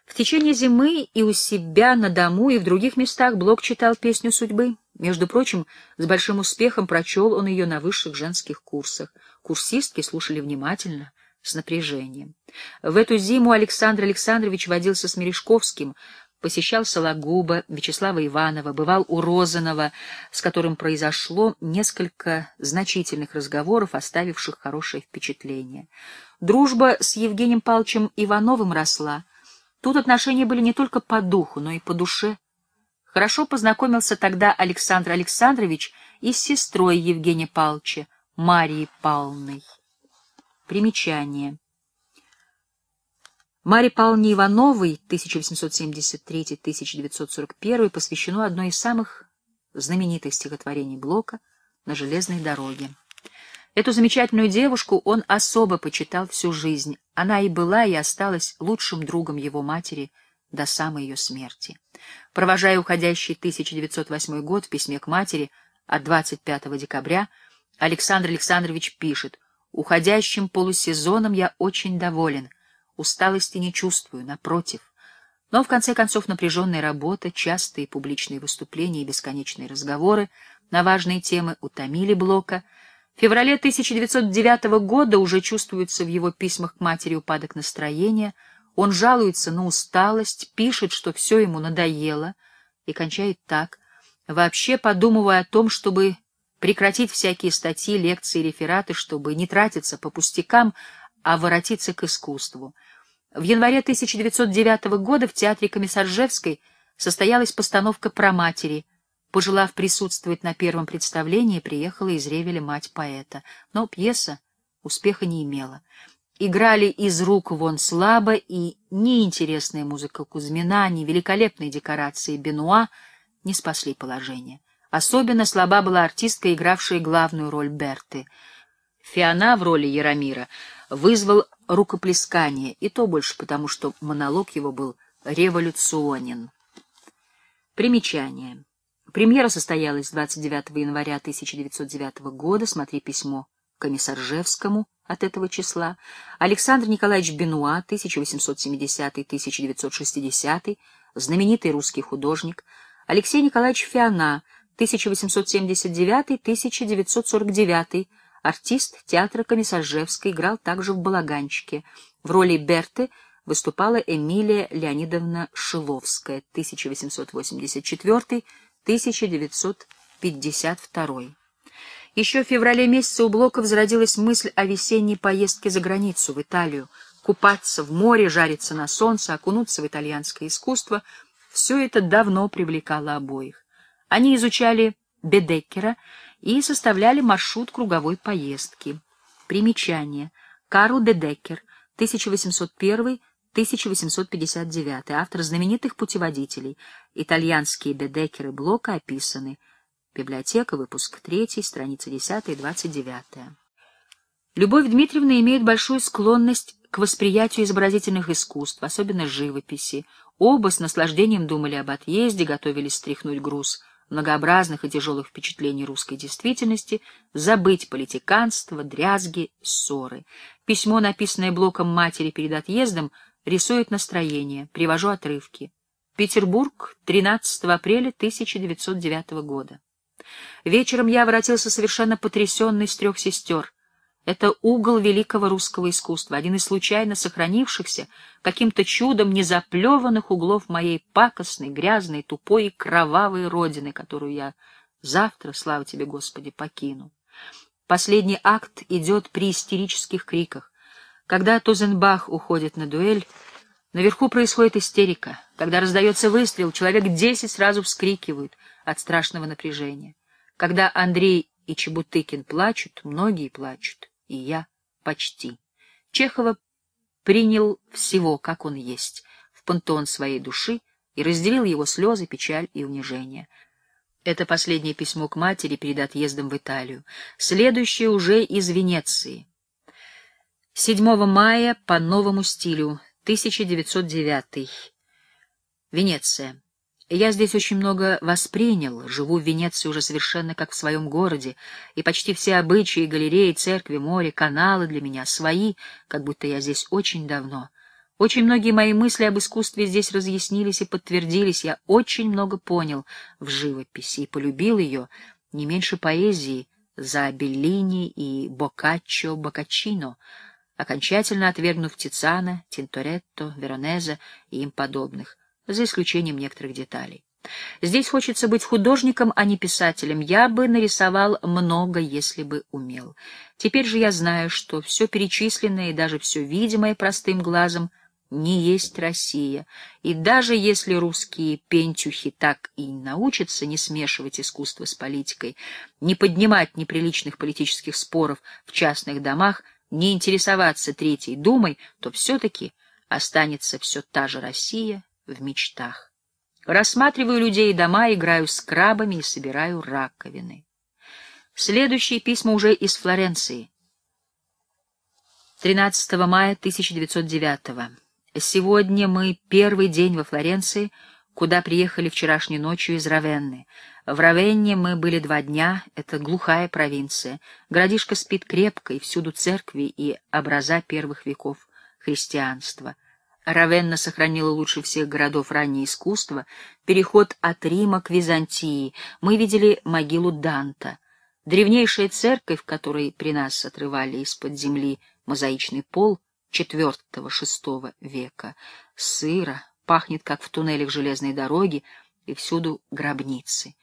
В течение зимы и у себя на дому, и в других местах Блок читал «Песню судьбы». Между прочим, с большим успехом прочел он ее на высших женских курсах. Курсистки слушали внимательно, с напряжением. В эту зиму Александр Александрович водился с Мережковским, посещал Сологуба, Вячеслава Иванова, бывал у Розанова, с которым произошло несколько значительных разговоров, оставивших хорошее впечатление. Дружба с Евгением Павловичем Ивановым росла. Тут отношения были не только по духу, но и по душе. Хорошо познакомился тогда Александр Александрович и с сестрой Евгения Павловича, Марией Павловной. Примечание. Маре Павловне Ивановой 1873-1941 посвящено одной из самых знаменитых стихотворений Блока «На железной дороге». Эту замечательную девушку он особо почитал всю жизнь. Она и была, и осталась лучшим другом его матери до самой ее смерти. Провожая уходящий 1908 год в письме к матери от 25 декабря, Александр Александрович пишет Уходящим полусезоном я очень доволен. Усталости не чувствую, напротив. Но, в конце концов, напряженная работа, частые публичные выступления и бесконечные разговоры на важные темы утомили Блока. В феврале 1909 года уже чувствуется в его письмах к матери упадок настроения. Он жалуется на усталость, пишет, что все ему надоело, и кончает так. Вообще подумывая о том, чтобы прекратить всякие статьи, лекции, рефераты, чтобы не тратиться по пустякам, а воротиться к искусству. В январе 1909 года в театре Комиссаржевской состоялась постановка про матери. Пожелав присутствовать на первом представлении, приехала из Ревеля мать поэта, но пьеса успеха не имела. Играли из рук вон слабо, и неинтересная музыка Кузьмина, ни великолепные декорации Бенуа не спасли положение. Особенно слаба была артистка, игравшая главную роль Берты. Фиана в роли Яромира вызвал рукоплескание, и то больше потому, что монолог его был революционен. Примечание. Премьера состоялась 29 января 1909 года, смотри письмо Комиссаржевскому от этого числа. Александр Николаевич Бенуа, 1870-1960, знаменитый русский художник, Алексей Николаевич Фиана, 1879-1949, артист театра Комиссаржевска, играл также в «Балаганчике». В роли Берты выступала Эмилия Леонидовна Шиловская, 1884-1952. Еще в феврале месяце у Блока зародилась мысль о весенней поездке за границу, в Италию, купаться в море, жариться на солнце, окунуться в итальянское искусство — все это давно привлекало обоих. Они изучали Бедеккера и составляли маршрут круговой поездки. Примечание. Карл Бедеккер, 1801-1859, автор знаменитых путеводителей. Итальянские Бедеккеры Блока описаны. Библиотека, выпуск 3, страница 10 и 29. Любовь Дмитриевна имеет большую склонность к восприятию изобразительных искусств, особенно живописи. Оба с наслаждением думали об отъезде, готовились стряхнуть груз — многообразных и тяжелых впечатлений русской действительности, забыть политиканство, дрязги, ссоры. Письмо, написанное Блоком матери перед отъездом, рисует настроение, привожу отрывки. Петербург, 13 апреля 1909 года. Вечером я воротился совершенно потрясенный с трех сестер. Это угол великого русского искусства, один из случайно сохранившихся, каким-то чудом не заплеванных углов моей пакостной, грязной, тупой и кровавой родины, которую я завтра, слава тебе, Господи, покину. Последний акт идет при истерических криках. Когда Тузенбах уходит на дуэль, наверху происходит истерика. Когда раздается выстрел, человек десять сразу вскрикивает от страшного напряжения. Когда Андрей и Чебутыкин плачут, многие плачут и я почти. Чехова принял всего, как он есть, в пантеон своей души и разделил его слезы, печаль и унижение. Это последнее письмо к матери перед отъездом в Италию. Следующее уже из Венеции. 7 мая по новому стилю, 1909. Венеция. Я здесь очень много воспринял, живу в Венеции уже совершенно как в своем городе, и почти все обычаи, галереи, церкви, море, каналы для меня свои, как будто я здесь очень давно. Очень многие мои мысли об искусстве здесь разъяснились и подтвердились, я очень много понял в живописи и полюбил ее, не меньше поэзии, за Беллини и Боккаччо Боккачино, окончательно отвергнув Тицана, Тинторетто, Веронезе и им подобных за исключением некоторых деталей. Здесь хочется быть художником, а не писателем. Я бы нарисовал много, если бы умел. Теперь же я знаю, что все перечисленное и даже все видимое простым глазом не есть Россия. И даже если русские пентюхи так и научатся не смешивать искусство с политикой, не поднимать неприличных политических споров в частных домах, не интересоваться Третьей Думой, то все-таки останется все та же Россия в мечтах. Рассматриваю людей и дома, играю с крабами и собираю раковины. Следующие письма уже из Флоренции. 13 мая 1909. Сегодня мы первый день во Флоренции, куда приехали вчерашней ночью из Равенны. В Равенне мы были два дня, это глухая провинция. Городишко спит крепко, и всюду церкви и образа первых веков христианства. Равенна сохранила лучше всех городов раннее искусство, переход от Рима к Византии. Мы видели могилу Данта. Древнейшая церковь, в которой при нас отрывали из-под земли мозаичный пол IV-VI века, сыро, пахнет, как в туннелях железной дороги, и всюду гробницы.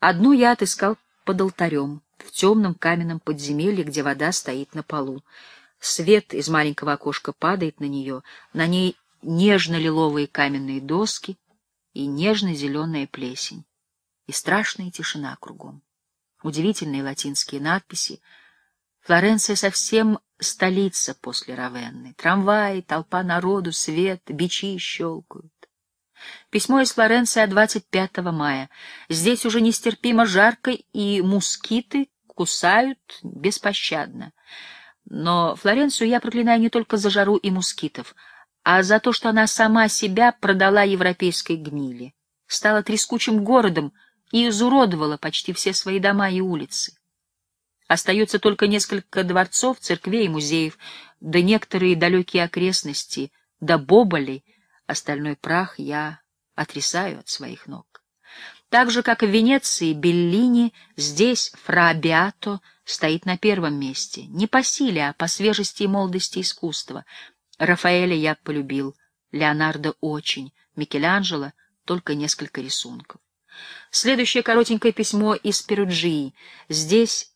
Одну я отыскал под алтарем, в темном каменном подземелье, где вода стоит на полу. Свет из маленького окошка падает на нее, на ней нежно-лиловые каменные доски и нежно-зеленая плесень, и страшная тишина кругом. Удивительные латинские надписи. Флоренция совсем столица после Равенны. Трамваи, толпа народу, свет, бичи щелкают. Письмо из Флоренции от 25 мая. Здесь уже нестерпимо жарко, и мускиты кусают беспощадно. Но Флоренцию я проклинаю не только за жару и мускитов, а за то, что она сама себя продала европейской гнили, стала трескучим городом и изуродовала почти все свои дома и улицы. Остается только несколько дворцов, церквей и музеев, да некоторые далекие окрестности, да боболей, остальной прах я отрисаю от своих ног. Так же, как и в Венеции, Беллини, здесь Фра Биато стоит на первом месте. Не по силе, а по свежести и молодости искусства. Рафаэля я полюбил, Леонардо очень, Микеланджело — только несколько рисунков. Следующее коротенькое письмо из Перуджии. Здесь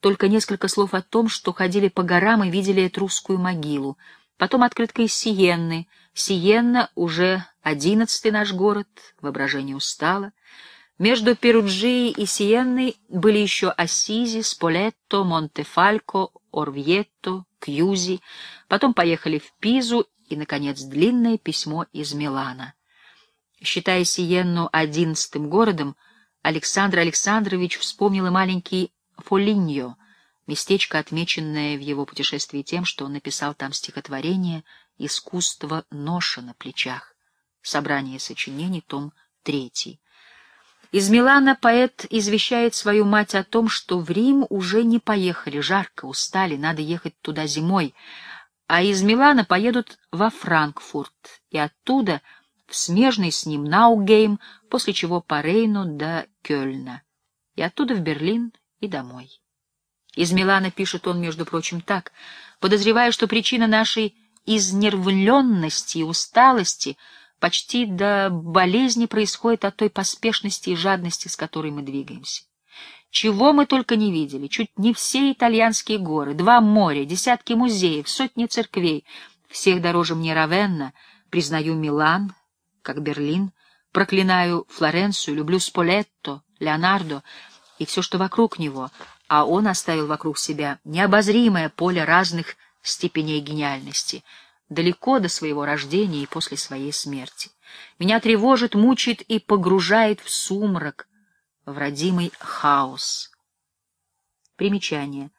только несколько слов о том, что ходили по горам и видели этрусскую могилу. Потом открытка из Сиенны. Сиенна уже одиннадцатый наш город, воображение устало. Между Перуджией и Сиенной были еще Ассизи, Сполетто, Монтефалько, Орвьетто, Кьюзи, потом поехали в Пизу и, наконец, длинное письмо из Милана. Считая Сиенну одиннадцатым городом, Александр Александрович вспомнил и маленький Фолиньо, местечко, отмеченное в его путешествии тем, что он написал там стихотворение «Искусство ноша на плечах», собрание сочинений, том третий. Из Милана поэт извещает свою мать о том, что в Рим уже не поехали, жарко, устали, надо ехать туда зимой, а из Милана поедут во Франкфурт и оттуда в смежный с ним Наугейм, после чего по Рейну до Кёльна, и оттуда в Берлин и домой. Из Милана пишет он, между прочим, так, подозревая, что причина нашей изнервленности и усталости — почти до болезни происходит от той поспешности и жадности, с которой мы двигаемся. Чего мы только не видели, чуть не все итальянские горы, два моря, десятки музеев, сотни церквей. Всех дороже мне Равенна, признаю Милан, как Берлин, проклинаю Флоренцию, люблю Сполетто, Леонардо и все, что вокруг него, а он оставил вокруг себя необозримое поле разных степеней гениальности — далеко до своего рождения и после своей смерти. Меня тревожит, мучает и погружает в сумрак, в родимый хаос. Примечание.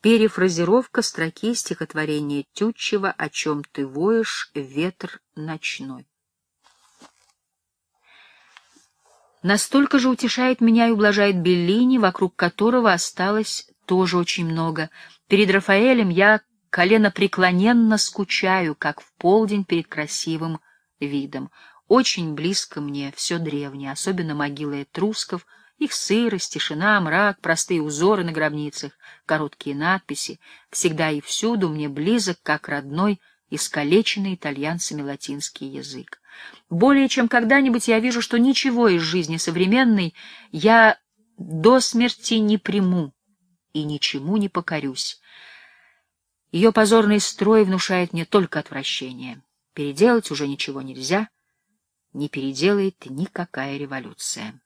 Перефразировка строки стихотворения Тютчева «О чем ты воешь, ветер ночной». Настолько же утешает меня и ублажает Беллини, вокруг которого осталось тоже очень много. Перед Рафаэлем я колено преклоненно скучаю, как в полдень перед красивым видом. Очень близко мне все древнее, особенно могилы этрусков, их сырость, тишина, мрак, простые узоры на гробницах, короткие надписи. Всегда и всюду мне близок, как родной, искалеченный итальянцами латинский язык. Более чем когда-нибудь я вижу, что ничего из жизни современной я до смерти не приму и ничему не покорюсь, ее позорный строй внушает мне только отвращение. Переделать уже ничего нельзя, не переделает никакая революция.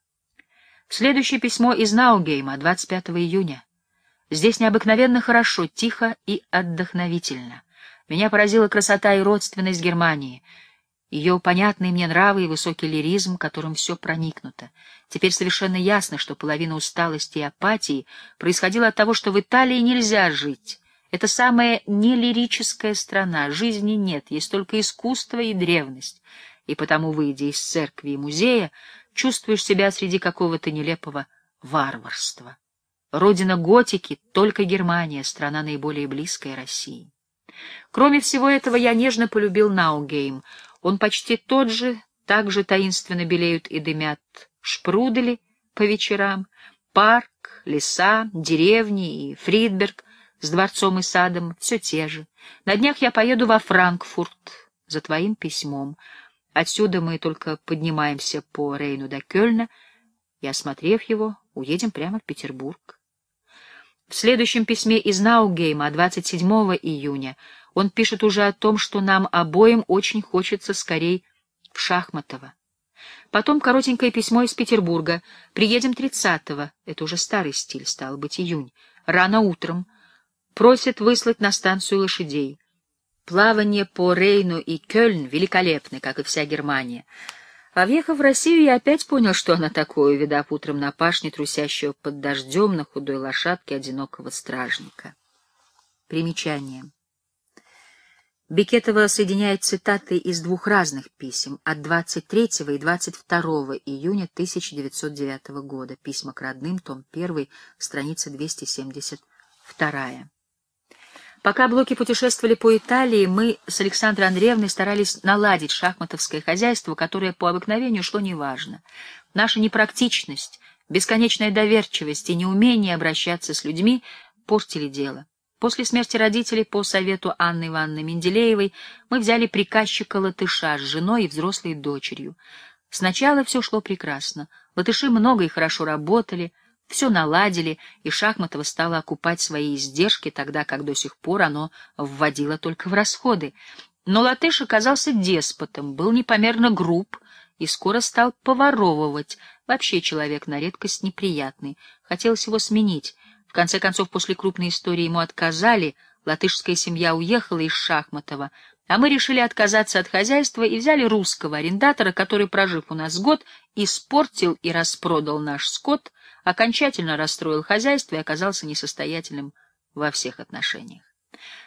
Следующее письмо из Наугейма, 25 июня. Здесь необыкновенно хорошо, тихо и отдохновительно. Меня поразила красота и родственность Германии, ее понятные мне нравы и высокий лиризм, которым все проникнуто. Теперь совершенно ясно, что половина усталости и апатии происходила от того, что в Италии нельзя жить, это самая нелирическая страна, жизни нет, есть только искусство и древность, и потому, выйдя из церкви и музея, чувствуешь себя среди какого-то нелепого варварства. Родина готики — только Германия, страна наиболее близкая России. Кроме всего этого, я нежно полюбил Наугейм. Он почти тот же, так же таинственно белеют и дымят шпрудели по вечерам, парк, леса, деревни и Фридберг, с дворцом и садом все те же. На днях я поеду во Франкфурт за твоим письмом. Отсюда мы только поднимаемся по Рейну до Кёльна и, осмотрев его, уедем прямо в Петербург. В следующем письме из Наугейма 27 июня он пишет уже о том, что нам обоим очень хочется скорей в Шахматово. Потом коротенькое письмо из Петербурга. Приедем 30-го, это уже старый стиль, стало быть, июнь, рано утром, просит выслать на станцию лошадей. Плавание по Рейну и Кёльн великолепны, как и вся Германия. А въехав в Россию, я опять понял, что она такое, видав утром на пашне, трусящего под дождем на худой лошадке одинокого стражника. Примечание. Бекетова соединяет цитаты из двух разных писем от 23 и 22 июня 1909 года, письма к родным, том 1, страница 272. Пока блоки путешествовали по Италии, мы с Александрой Андреевной старались наладить шахматовское хозяйство, которое по обыкновению шло неважно. Наша непрактичность, бесконечная доверчивость и неумение обращаться с людьми портили дело. После смерти родителей по совету Анны Ивановны Менделеевой мы взяли приказчика-латыша с женой и взрослой дочерью. Сначала все шло прекрасно. Латыши много и хорошо работали — все наладили, и Шахматова стала окупать свои издержки, тогда как до сих пор оно вводило только в расходы. Но Латыш оказался деспотом, был непомерно груб и скоро стал поворовывать. Вообще человек на редкость неприятный. Хотелось его сменить. В конце концов, после крупной истории ему отказали, латышская семья уехала из Шахматова, а мы решили отказаться от хозяйства и взяли русского арендатора, который, прожив у нас год, испортил и распродал наш скот — окончательно расстроил хозяйство и оказался несостоятельным во всех отношениях.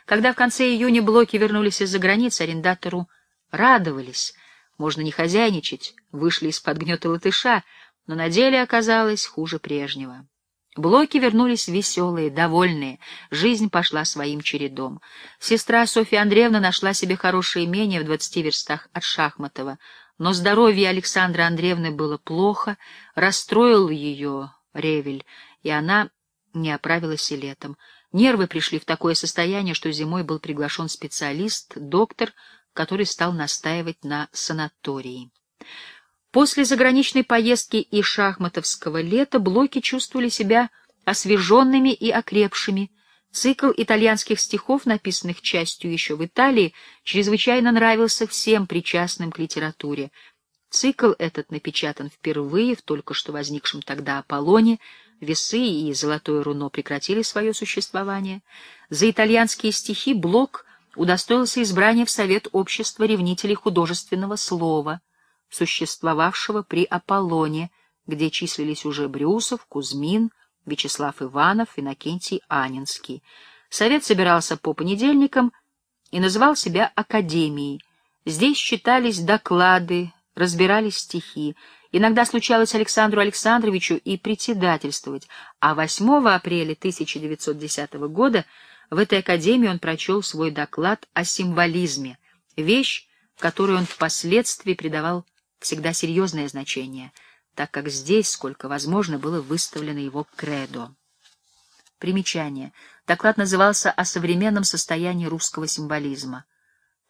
Когда в конце июня блоки вернулись из-за границы, арендатору радовались. Можно не хозяйничать, вышли из-под гнета латыша, но на деле оказалось хуже прежнего. Блоки вернулись веселые, довольные, жизнь пошла своим чередом. Сестра Софья Андреевна нашла себе хорошее имение в двадцати верстах от Шахматова, но здоровье Александры Андреевны было плохо, расстроил ее Ревель, и она не оправилась и летом. Нервы пришли в такое состояние, что зимой был приглашен специалист, доктор, который стал настаивать на санатории. После заграничной поездки и шахматовского лета блоки чувствовали себя освеженными и окрепшими. Цикл итальянских стихов, написанных частью еще в Италии, чрезвычайно нравился всем причастным к литературе — Цикл этот напечатан впервые в только что возникшем тогда Аполлоне, весы и золотое руно прекратили свое существование. За итальянские стихи Блок удостоился избрания в Совет общества ревнителей художественного слова, существовавшего при Аполлоне, где числились уже Брюсов, Кузьмин, Вячеслав Иванов, Иннокентий Анинский. Совет собирался по понедельникам и называл себя Академией. Здесь читались доклады, Разбирали стихи. Иногда случалось Александру Александровичу и председательствовать, а 8 апреля 1910 года в этой академии он прочел свой доклад о символизме, вещь, которой он впоследствии придавал всегда серьезное значение, так как здесь, сколько возможно, было выставлено его кредо. Примечание. Доклад назывался «О современном состоянии русского символизма»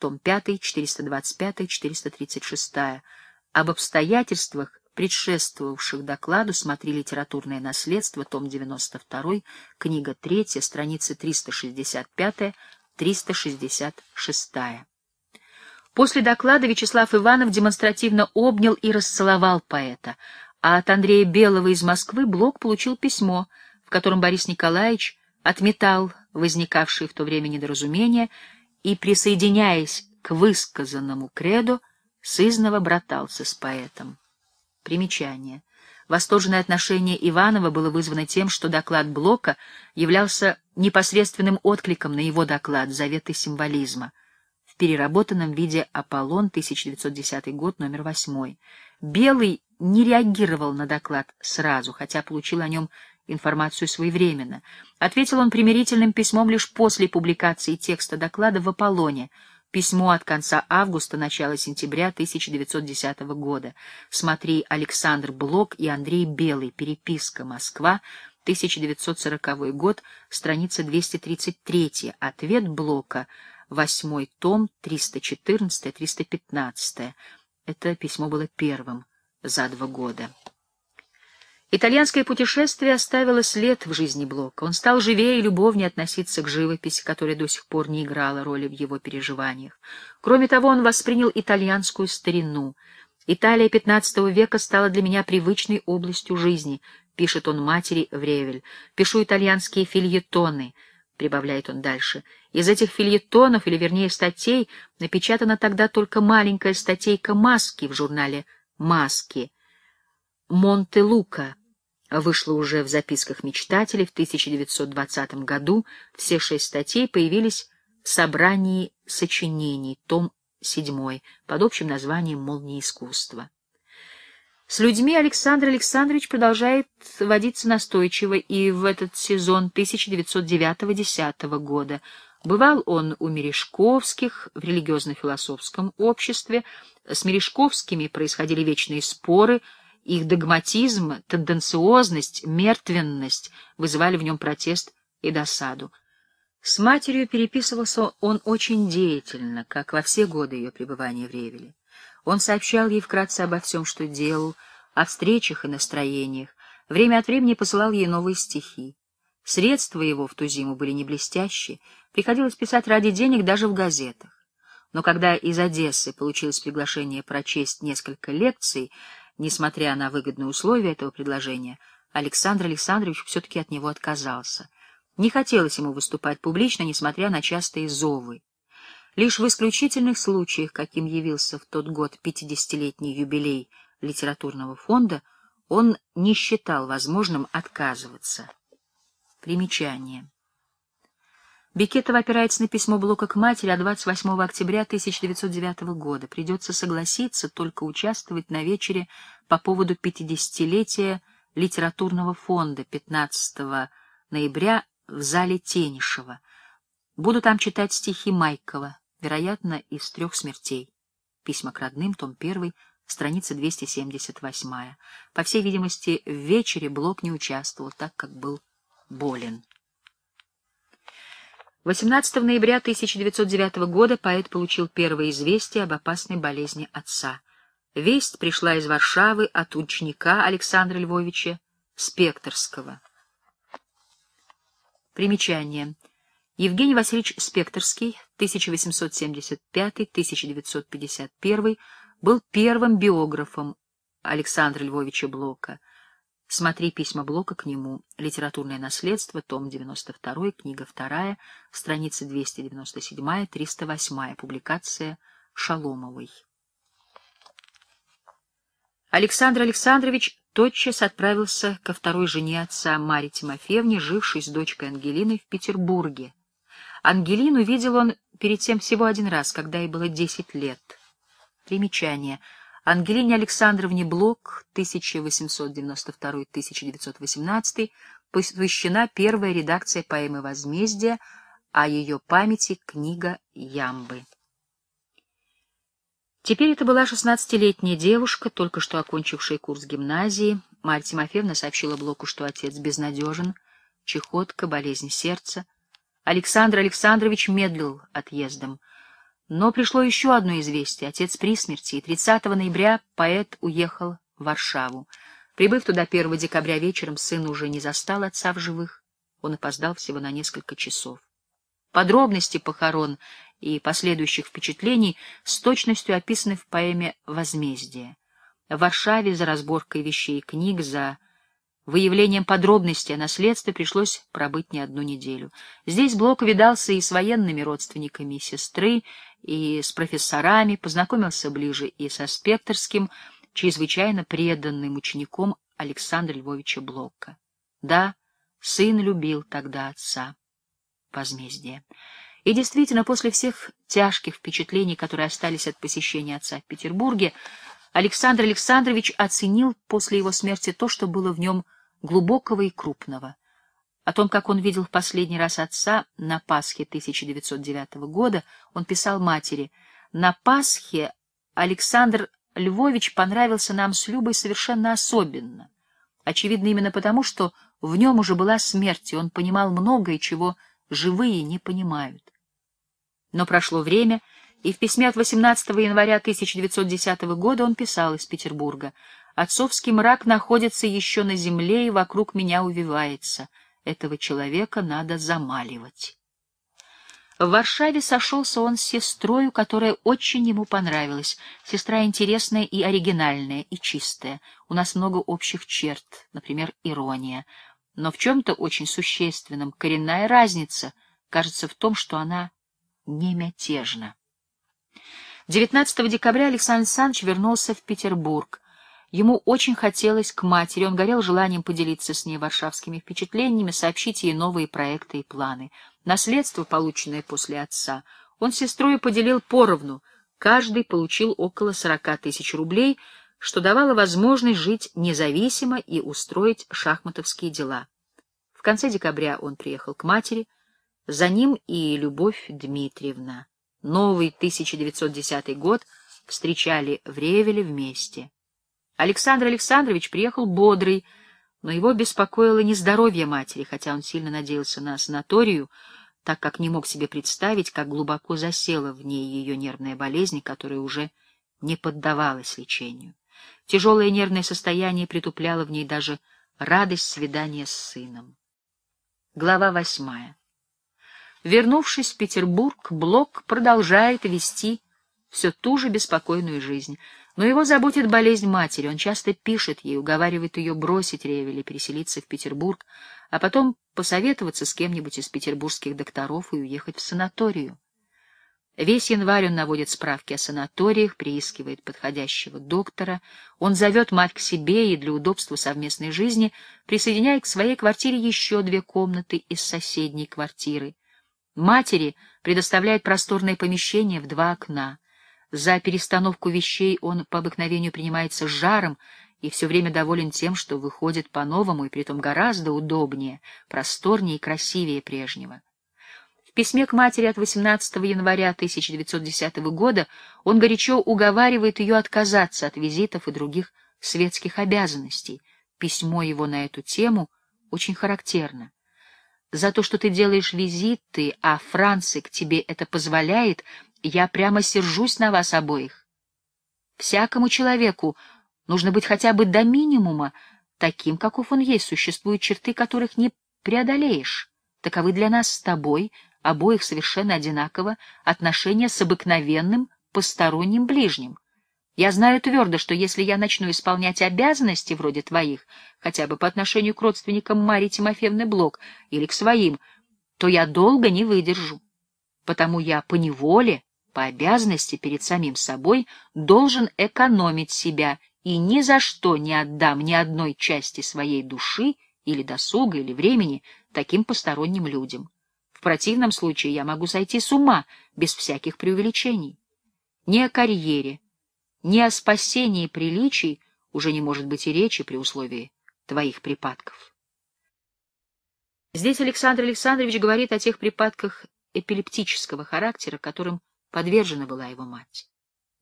том 5, 425-436. Об обстоятельствах, предшествовавших докладу, смотри «Литературное наследство», том 92, книга 3, страницы 365-366. После доклада Вячеслав Иванов демонстративно обнял и расцеловал поэта, а от Андрея Белого из Москвы Блок получил письмо, в котором Борис Николаевич отметал возникавшие в то время недоразумения и, присоединяясь к высказанному кредо, сызново братался с поэтом. Примечание. Восторженное отношение Иванова было вызвано тем, что доклад Блока являлся непосредственным откликом на его доклад «Заветы символизма» в переработанном виде «Аполлон», 1910 год, номер 8. Белый не реагировал на доклад сразу, хотя получил о нем информацию своевременно. Ответил он примирительным письмом лишь после публикации текста доклада в Аполлоне, письмо от конца августа, начала сентября 1910 года. Смотри Александр Блок и Андрей Белый, переписка, Москва, 1940 год, страница 233, ответ Блока, 8 том, 314-315. Это письмо было первым за два года. Итальянское путешествие оставило след в жизни Блока. Он стал живее и любовнее относиться к живописи, которая до сих пор не играла роли в его переживаниях. Кроме того, он воспринял итальянскую старину. «Италия XV века стала для меня привычной областью жизни», — пишет он матери в Ревель. «Пишу итальянские фильетоны», — прибавляет он дальше. «Из этих фильетонов, или вернее статей, напечатана тогда только маленькая статейка «Маски» в журнале «Маски» Монте-Лука» Вышло уже в записках мечтателей в 1920 году, все шесть статей появились в собрании сочинений, том 7, под общим названием «Молния искусства». С людьми Александр Александрович продолжает водиться настойчиво и в этот сезон 1909-10 года. Бывал он у Мережковских в религиозно-философском обществе. С Мережковскими происходили вечные споры — их догматизм, тенденциозность, мертвенность вызывали в нем протест и досаду. С матерью переписывался он очень деятельно, как во все годы ее пребывания в Ревеле. Он сообщал ей вкратце обо всем, что делал, о встречах и настроениях, время от времени посылал ей новые стихи. Средства его в ту зиму были не блестящие, приходилось писать ради денег даже в газетах. Но когда из Одессы получилось приглашение прочесть несколько лекций, Несмотря на выгодные условия этого предложения, Александр Александрович все-таки от него отказался. Не хотелось ему выступать публично, несмотря на частые зовы. Лишь в исключительных случаях, каким явился в тот год 50-летний юбилей литературного фонда, он не считал возможным отказываться. Примечание. Бекетова опирается на письмо Блока к матери а от 28 октября 1909 года. Придется согласиться только участвовать на вечере по поводу 50-летия литературного фонда 15 ноября в зале Тенишева. Буду там читать стихи Майкова, вероятно, из трех смертей. Письма к родным, том 1, страница 278. По всей видимости, в вечере Блок не участвовал, так как был болен. 18 ноября 1909 года поэт получил первое известие об опасной болезни отца. Весть пришла из Варшавы от ученика Александра Львовича Спекторского. Примечание. Евгений Васильевич Спекторский, 1875-1951, был первым биографом Александра Львовича Блока — Смотри письма Блока к нему. Литературное наследство, том 92, книга 2, страница 297-308, публикация Шаломовой. Александр Александрович тотчас отправился ко второй жене отца Маре Тимофеевне, жившей с дочкой Ангелиной в Петербурге. Ангелину видел он перед тем всего один раз, когда ей было 10 лет. Примечание — Ангелине Александровне Блок 1892-1918 посвящена первая редакция поэмы «Возмездие», а ее памяти книга Ямбы. Теперь это была шестнадцатилетняя девушка, только что окончившая курс гимназии. Марья Тимофеевна сообщила Блоку, что отец безнадежен, чехотка, болезнь сердца. Александр Александрович медлил отъездом — но пришло еще одно известие. Отец при смерти, и 30 ноября поэт уехал в Варшаву. Прибыв туда 1 декабря вечером, сын уже не застал отца в живых. Он опоздал всего на несколько часов. Подробности похорон и последующих впечатлений с точностью описаны в поэме «Возмездие». В Варшаве за разборкой вещей и книг, за выявлением подробностей о наследстве пришлось пробыть не одну неделю. Здесь Блок видался и с военными родственниками сестры, и с профессорами, познакомился ближе и со Спекторским, чрезвычайно преданным учеником Александра Львовича Блока. Да, сын любил тогда отца. Возмездие. И действительно, после всех тяжких впечатлений, которые остались от посещения отца в Петербурге, Александр Александрович оценил после его смерти то, что было в нем глубокого и крупного — о том, как он видел в последний раз отца на Пасхе 1909 года, он писал матери. «На Пасхе Александр Львович понравился нам с Любой совершенно особенно. Очевидно, именно потому, что в нем уже была смерть, и он понимал многое, чего живые не понимают». Но прошло время, и в письме от 18 января 1910 года он писал из Петербурга «Отцовский мрак находится еще на земле и вокруг меня увивается» этого человека надо замаливать. В Варшаве сошелся он с сестрою, которая очень ему понравилась. Сестра интересная и оригинальная, и чистая. У нас много общих черт, например, ирония. Но в чем-то очень существенном коренная разница, кажется, в том, что она не мятежна. 19 декабря Александр Александрович вернулся в Петербург. Ему очень хотелось к матери, он горел желанием поделиться с ней варшавскими впечатлениями, сообщить ей новые проекты и планы. Наследство, полученное после отца, он с сестрой поделил поровну, каждый получил около сорока тысяч рублей, что давало возможность жить независимо и устроить шахматовские дела. В конце декабря он приехал к матери, за ним и Любовь Дмитриевна. Новый 1910 год встречали в Ревеле вместе. Александр Александрович приехал бодрый, но его беспокоило не здоровье матери, хотя он сильно надеялся на санаторию, так как не мог себе представить, как глубоко засела в ней ее нервная болезнь, которая уже не поддавалась лечению. Тяжелое нервное состояние притупляло в ней даже радость свидания с сыном. Глава восьмая. Вернувшись в Петербург, Блок продолжает вести все ту же беспокойную жизнь — но его заботит болезнь матери, он часто пишет ей, уговаривает ее бросить Ревель и переселиться в Петербург, а потом посоветоваться с кем-нибудь из петербургских докторов и уехать в санаторию. Весь январь он наводит справки о санаториях, приискивает подходящего доктора, он зовет мать к себе и для удобства совместной жизни присоединяет к своей квартире еще две комнаты из соседней квартиры. Матери предоставляет просторное помещение в два окна — за перестановку вещей он по обыкновению принимается с жаром и все время доволен тем, что выходит по-новому и притом гораздо удобнее, просторнее и красивее прежнего. В письме к матери от 18 января 1910 года он горячо уговаривает ее отказаться от визитов и других светских обязанностей. Письмо его на эту тему очень характерно. За то, что ты делаешь визиты, а Франция к тебе это позволяет, я прямо сержусь на вас обоих. Всякому человеку нужно быть хотя бы до минимума, таким, каков он есть, существуют черты, которых не преодолеешь. Таковы для нас с тобой, обоих совершенно одинаково, отношения с обыкновенным, посторонним ближним. Я знаю твердо, что если я начну исполнять обязанности вроде твоих, хотя бы по отношению к родственникам Марии Тимофеевны Блок или к своим, то я долго не выдержу. Потому я по неволе по обязанности перед самим собой должен экономить себя и ни за что не отдам ни одной части своей души или досуга, или времени таким посторонним людям. В противном случае я могу сойти с ума без всяких преувеличений. Ни о карьере, ни о спасении приличий уже не может быть и речи при условии твоих припадков. Здесь Александр Александрович говорит о тех припадках эпилептического характера, которым подвержена была его мать.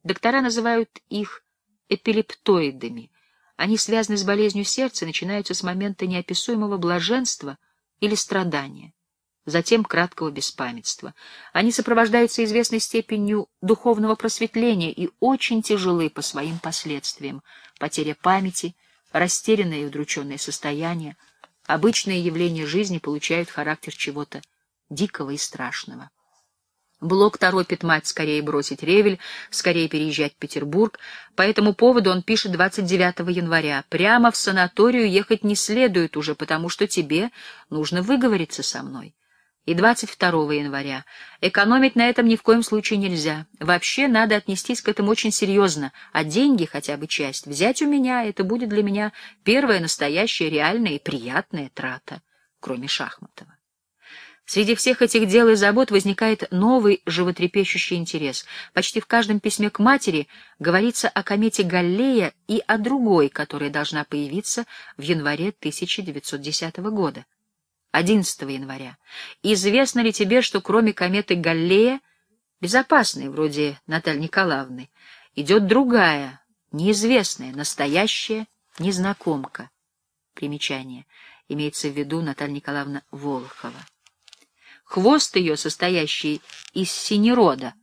Доктора называют их эпилептоидами. Они связаны с болезнью сердца и начинаются с момента неописуемого блаженства или страдания, затем краткого беспамятства. Они сопровождаются известной степенью духовного просветления и очень тяжелы по своим последствиям. Потеря памяти, растерянное и удрученное состояние, обычные явления жизни получают характер чего-то дикого и страшного. Блок торопит мать скорее бросить Ревель, скорее переезжать в Петербург. По этому поводу он пишет 29 января. «Прямо в санаторию ехать не следует уже, потому что тебе нужно выговориться со мной». И 22 января. «Экономить на этом ни в коем случае нельзя. Вообще надо отнестись к этому очень серьезно, а деньги, хотя бы часть, взять у меня, это будет для меня первая настоящая реальная и приятная трата, кроме шахматова». Среди всех этих дел и забот возникает новый животрепещущий интерес. Почти в каждом письме к матери говорится о комете Галлея и о другой, которая должна появиться в январе 1910 года. 11 января. Известно ли тебе, что кроме кометы Галлея, безопасной, вроде Натальи Николаевны, идет другая, неизвестная, настоящая незнакомка? Примечание. Имеется в виду Наталья Николаевна Волохова. Хвост ее, состоящий из синерода,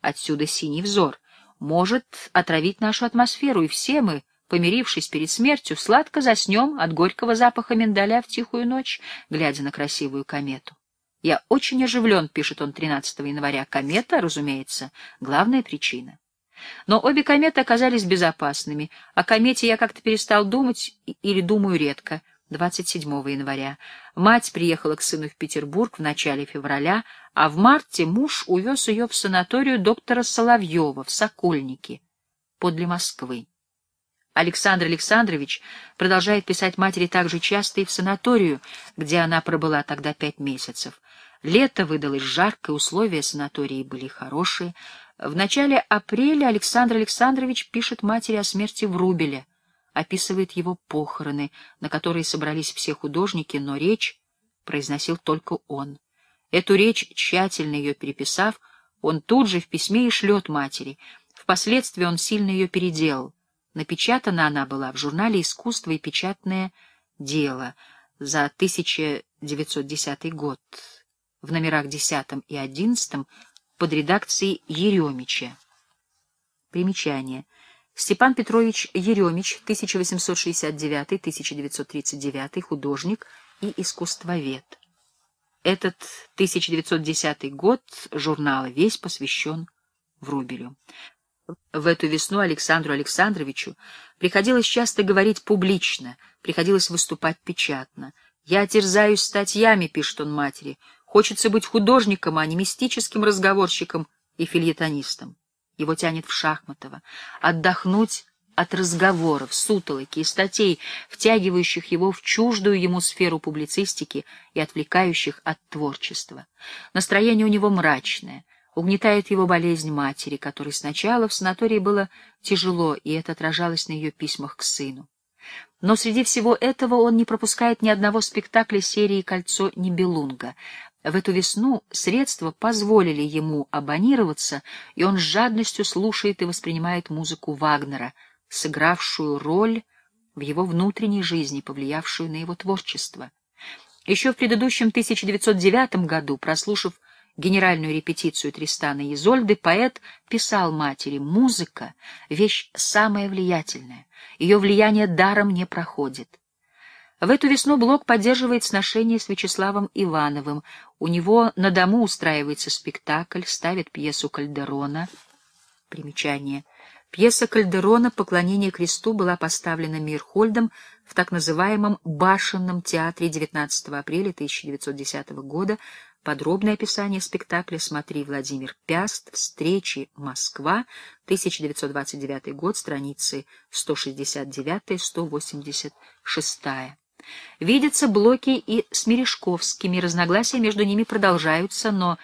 отсюда синий взор, может отравить нашу атмосферу, и все мы, помирившись перед смертью, сладко заснем от горького запаха миндаля в тихую ночь, глядя на красивую комету. «Я очень оживлен», — пишет он 13 января. «Комета, разумеется, главная причина». Но обе кометы оказались безопасными. О а комете я как-то перестал думать или думаю редко — 27 января. Мать приехала к сыну в Петербург в начале февраля, а в марте муж увез ее в санаторию доктора Соловьева в Сокольнике, подле Москвы. Александр Александрович продолжает писать матери также часто и в санаторию, где она пробыла тогда пять месяцев. Лето выдалось жаркое, условия санатории были хорошие. В начале апреля Александр Александрович пишет матери о смерти Врубеля описывает его похороны, на которые собрались все художники, но речь произносил только он. Эту речь, тщательно ее переписав, он тут же в письме и шлет матери. Впоследствии он сильно ее переделал. Напечатана она была в журнале «Искусство и печатное дело» за 1910 год в номерах 10 и 11 под редакцией Еремича. Примечание — Степан Петрович Еремич, 1869-1939, художник и искусствовед. Этот 1910 год журнала весь посвящен Врубелю. В эту весну Александру Александровичу приходилось часто говорить публично, приходилось выступать печатно. «Я терзаюсь статьями», — пишет он матери, — «хочется быть художником, а не мистическим разговорщиком и фильетонистом» его тянет в шахматово, отдохнуть от разговоров, сутолоки и статей, втягивающих его в чуждую ему сферу публицистики и отвлекающих от творчества. Настроение у него мрачное, угнетает его болезнь матери, которой сначала в санатории было тяжело, и это отражалось на ее письмах к сыну. Но среди всего этого он не пропускает ни одного спектакля серии «Кольцо Нибелунга», в эту весну средства позволили ему абонироваться, и он с жадностью слушает и воспринимает музыку Вагнера, сыгравшую роль в его внутренней жизни, повлиявшую на его творчество. Еще в предыдущем 1909 году, прослушав генеральную репетицию Тристана и Изольды, поэт писал матери «Музыка — вещь самая влиятельная, ее влияние даром не проходит. В эту весну Блок поддерживает сношение с Вячеславом Ивановым. У него на дому устраивается спектакль, ставит пьесу Кальдерона. Примечание. Пьеса Кальдерона «Поклонение кресту» была поставлена Мирхольдом в так называемом «Башенном театре» 19 апреля 1910 года. Подробное описание спектакля «Смотри, Владимир Пяст. Встречи. Москва. 1929 год. Страницы 169-186». Видятся Блоки и с Мережковскими, разногласия между ними продолжаются, но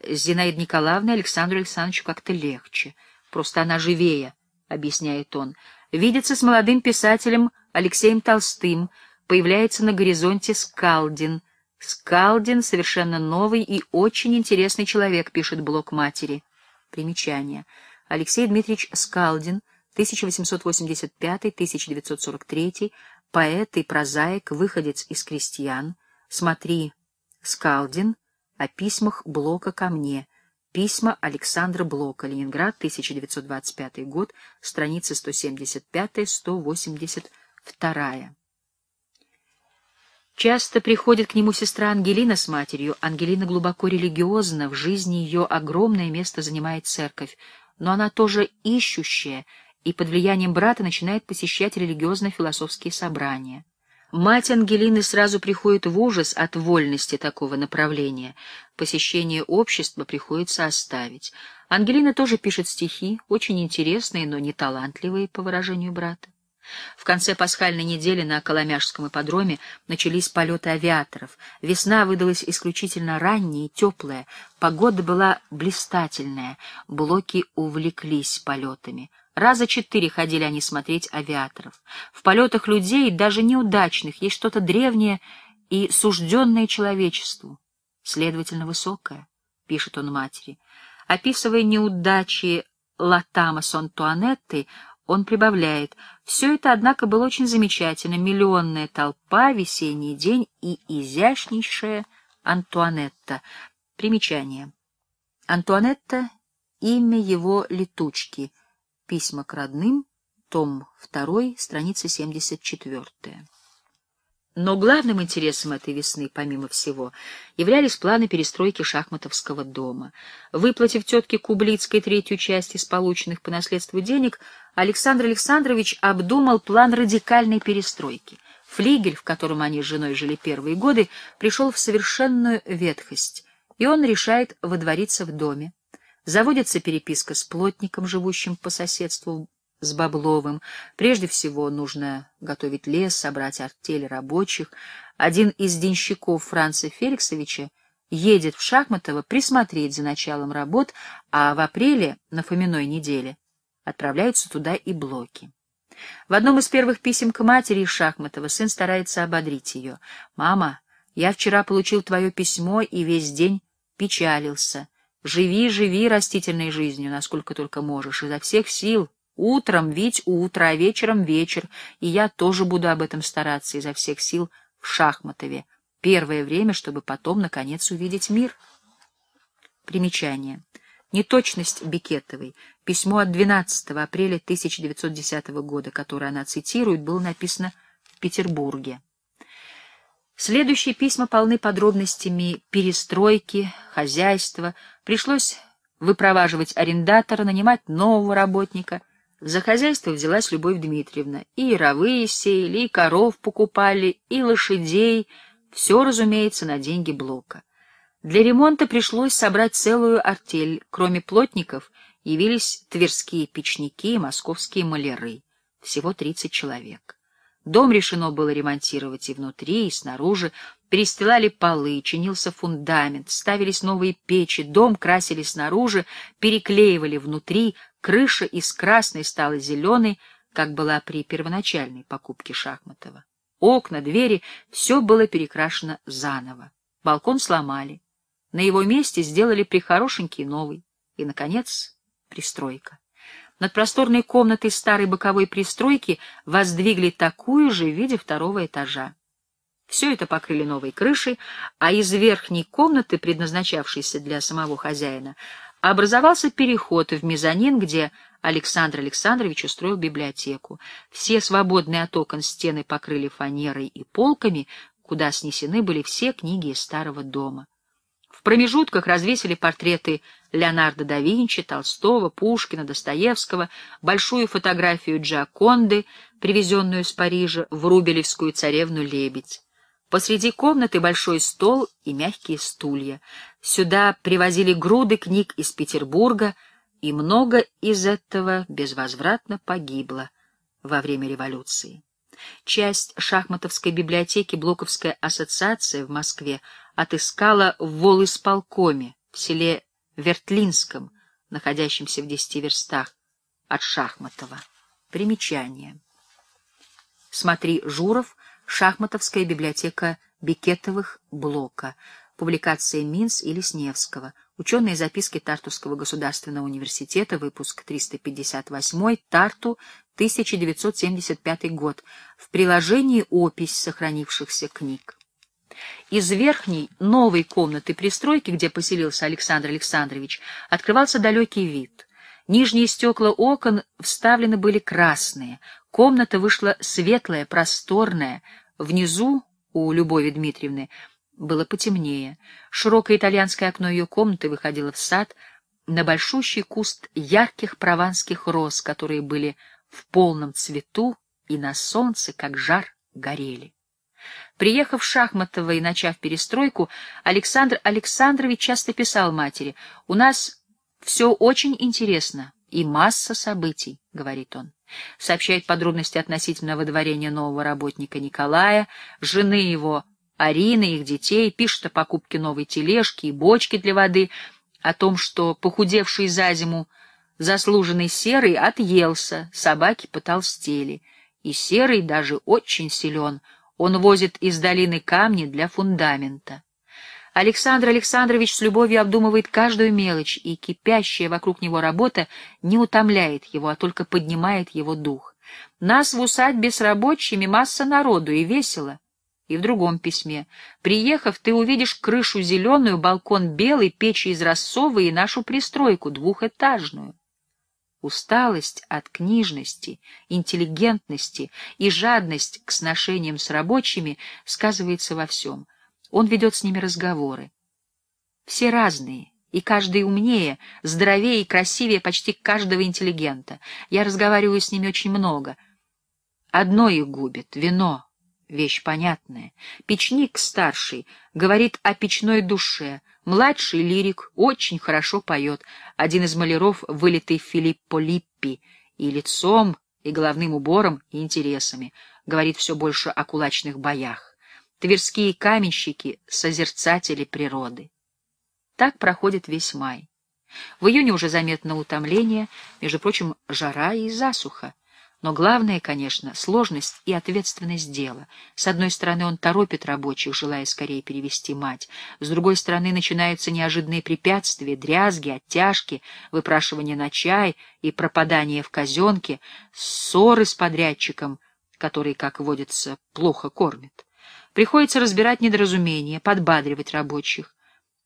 с Зинаидой Николаевной Александру Александровичу как-то легче. Просто она живее, — объясняет он. Видится с молодым писателем Алексеем Толстым, появляется на горизонте Скалдин. Скалдин — совершенно новый и очень интересный человек, — пишет блок матери. Примечание. Алексей Дмитриевич Скалдин, 1885-1943, поэт и прозаик, выходец из крестьян. Смотри, Скалдин, о письмах Блока ко мне. Письма Александра Блока, Ленинград, 1925 год, страницы 175-182. Часто приходит к нему сестра Ангелина с матерью. Ангелина глубоко религиозна, в жизни ее огромное место занимает церковь, но она тоже ищущая и под влиянием брата начинает посещать религиозно-философские собрания. Мать Ангелины сразу приходит в ужас от вольности такого направления. Посещение общества приходится оставить. Ангелина тоже пишет стихи, очень интересные, но не талантливые, по выражению брата. В конце пасхальной недели на Коломяжском ипподроме начались полеты авиаторов. Весна выдалась исключительно ранняя и теплая, погода была блистательная, блоки увлеклись полетами — Раза четыре ходили они смотреть авиаторов. В полетах людей, даже неудачных, есть что-то древнее и сужденное человечеству, следовательно, высокое, — пишет он матери. Описывая неудачи Латама с Антуанеттой, он прибавляет, «Все это, однако, было очень замечательно. Миллионная толпа, весенний день и изящнейшая Антуанетта. Примечание. Антуанетта — имя его летучки — Письма к родным, том 2, страница 74. Но главным интересом этой весны, помимо всего, являлись планы перестройки шахматовского дома. Выплатив тетке Кублицкой третью часть из полученных по наследству денег, Александр Александрович обдумал план радикальной перестройки. Флигель, в котором они с женой жили первые годы, пришел в совершенную ветхость, и он решает водвориться в доме. Заводится переписка с плотником, живущим по соседству с Бабловым. Прежде всего нужно готовить лес, собрать артель рабочих. Один из денщиков Франца Феликсовича едет в Шахматово присмотреть за началом работ, а в апреле, на Фоминой неделе, отправляются туда и блоки. В одном из первых писем к матери Шахматова сын старается ободрить ее. «Мама, я вчера получил твое письмо и весь день печалился. Живи, живи растительной жизнью, насколько только можешь, изо всех сил. Утром ведь утро, а вечером вечер, и я тоже буду об этом стараться изо всех сил в Шахматове. Первое время, чтобы потом, наконец, увидеть мир. Примечание. Неточность Бикетовой. Письмо от 12 апреля 1910 года, которое она цитирует, было написано в Петербурге. Следующие письма полны подробностями перестройки, хозяйства. Пришлось выпроваживать арендатора, нанимать нового работника. За хозяйство взялась Любовь Дмитриевна. И яровые сеяли, и коров покупали, и лошадей. Все, разумеется, на деньги Блока. Для ремонта пришлось собрать целую артель. Кроме плотников явились тверские печники и московские маляры. Всего 30 человек. Дом решено было ремонтировать и внутри, и снаружи. Перестилали полы, чинился фундамент, ставились новые печи, дом красили снаружи, переклеивали внутри, крыша из красной стала зеленой, как была при первоначальной покупке Шахматова. Окна, двери — все было перекрашено заново. Балкон сломали. На его месте сделали прихорошенький новый. И, наконец, пристройка. Над просторной комнатой старой боковой пристройки воздвигли такую же в виде второго этажа. Все это покрыли новой крышей, а из верхней комнаты, предназначавшейся для самого хозяина, образовался переход в мезонин, где Александр Александрович устроил библиотеку. Все свободные от окон стены покрыли фанерой и полками, куда снесены были все книги из старого дома. В промежутках развесили портреты Леонардо да Винчи, Толстого, Пушкина, Достоевского, большую фотографию Джаконды, привезенную из Парижа, в Рубелевскую царевну «Лебедь». Посреди комнаты большой стол и мягкие стулья. Сюда привозили груды книг из Петербурга, и много из этого безвозвратно погибло во время революции. Часть шахматовской библиотеки Блоковская ассоциация в Москве отыскала в Волысполкоме в селе Вертлинском, находящемся в десяти верстах от Шахматова. Примечание. Смотри Журов, Шахматовская библиотека Бикетовых блока, публикация Минц и Лесневского, ученые записки Тартуского государственного университета, выпуск 358, Тарту, 1975 год, в приложении опись сохранившихся книг. Из верхней, новой комнаты пристройки, где поселился Александр Александрович, открывался далекий вид. Нижние стекла окон вставлены были красные. Комната вышла светлая, просторная. Внизу, у Любови Дмитриевны, было потемнее. Широкое итальянское окно ее комнаты выходило в сад на большущий куст ярких прованских роз, которые были в полном цвету и на солнце, как жар, горели. Приехав в Шахматова и начав перестройку, Александр Александрович часто писал матери, «У нас все очень интересно и масса событий», — говорит он. Сообщает подробности относительно выдворения нового работника Николая, жены его Арины, их детей, пишет о покупке новой тележки и бочки для воды, о том, что похудевший за зиму заслуженный Серый отъелся, собаки потолстели, и Серый даже очень силен — он возит из долины камни для фундамента. Александр Александрович с любовью обдумывает каждую мелочь, и кипящая вокруг него работа не утомляет его, а только поднимает его дух. «Нас в усадьбе с рабочими масса народу, и весело». И в другом письме. «Приехав, ты увидишь крышу зеленую, балкон белый, печи из рассовы и нашу пристройку, двухэтажную». Усталость от книжности, интеллигентности и жадность к сношениям с рабочими сказывается во всем. Он ведет с ними разговоры. Все разные, и каждый умнее, здоровее и красивее почти каждого интеллигента. Я разговариваю с ними очень много. Одно их губит — вино, вещь понятная. Печник старший говорит о печной душе, младший лирик очень хорошо поет, один из маляров, вылитый Филиппо Липпи, и лицом, и головным убором, и интересами, говорит все больше о кулачных боях. Тверские каменщики — созерцатели природы. Так проходит весь май. В июне уже заметно утомление, между прочим, жара и засуха. Но главное, конечно, сложность и ответственность дела. С одной стороны, он торопит рабочих, желая скорее перевести мать. С другой стороны, начинаются неожиданные препятствия, дрязги, оттяжки, выпрашивание на чай и пропадание в казенке, ссоры с подрядчиком, который, как водится, плохо кормит. Приходится разбирать недоразумения, подбадривать рабочих.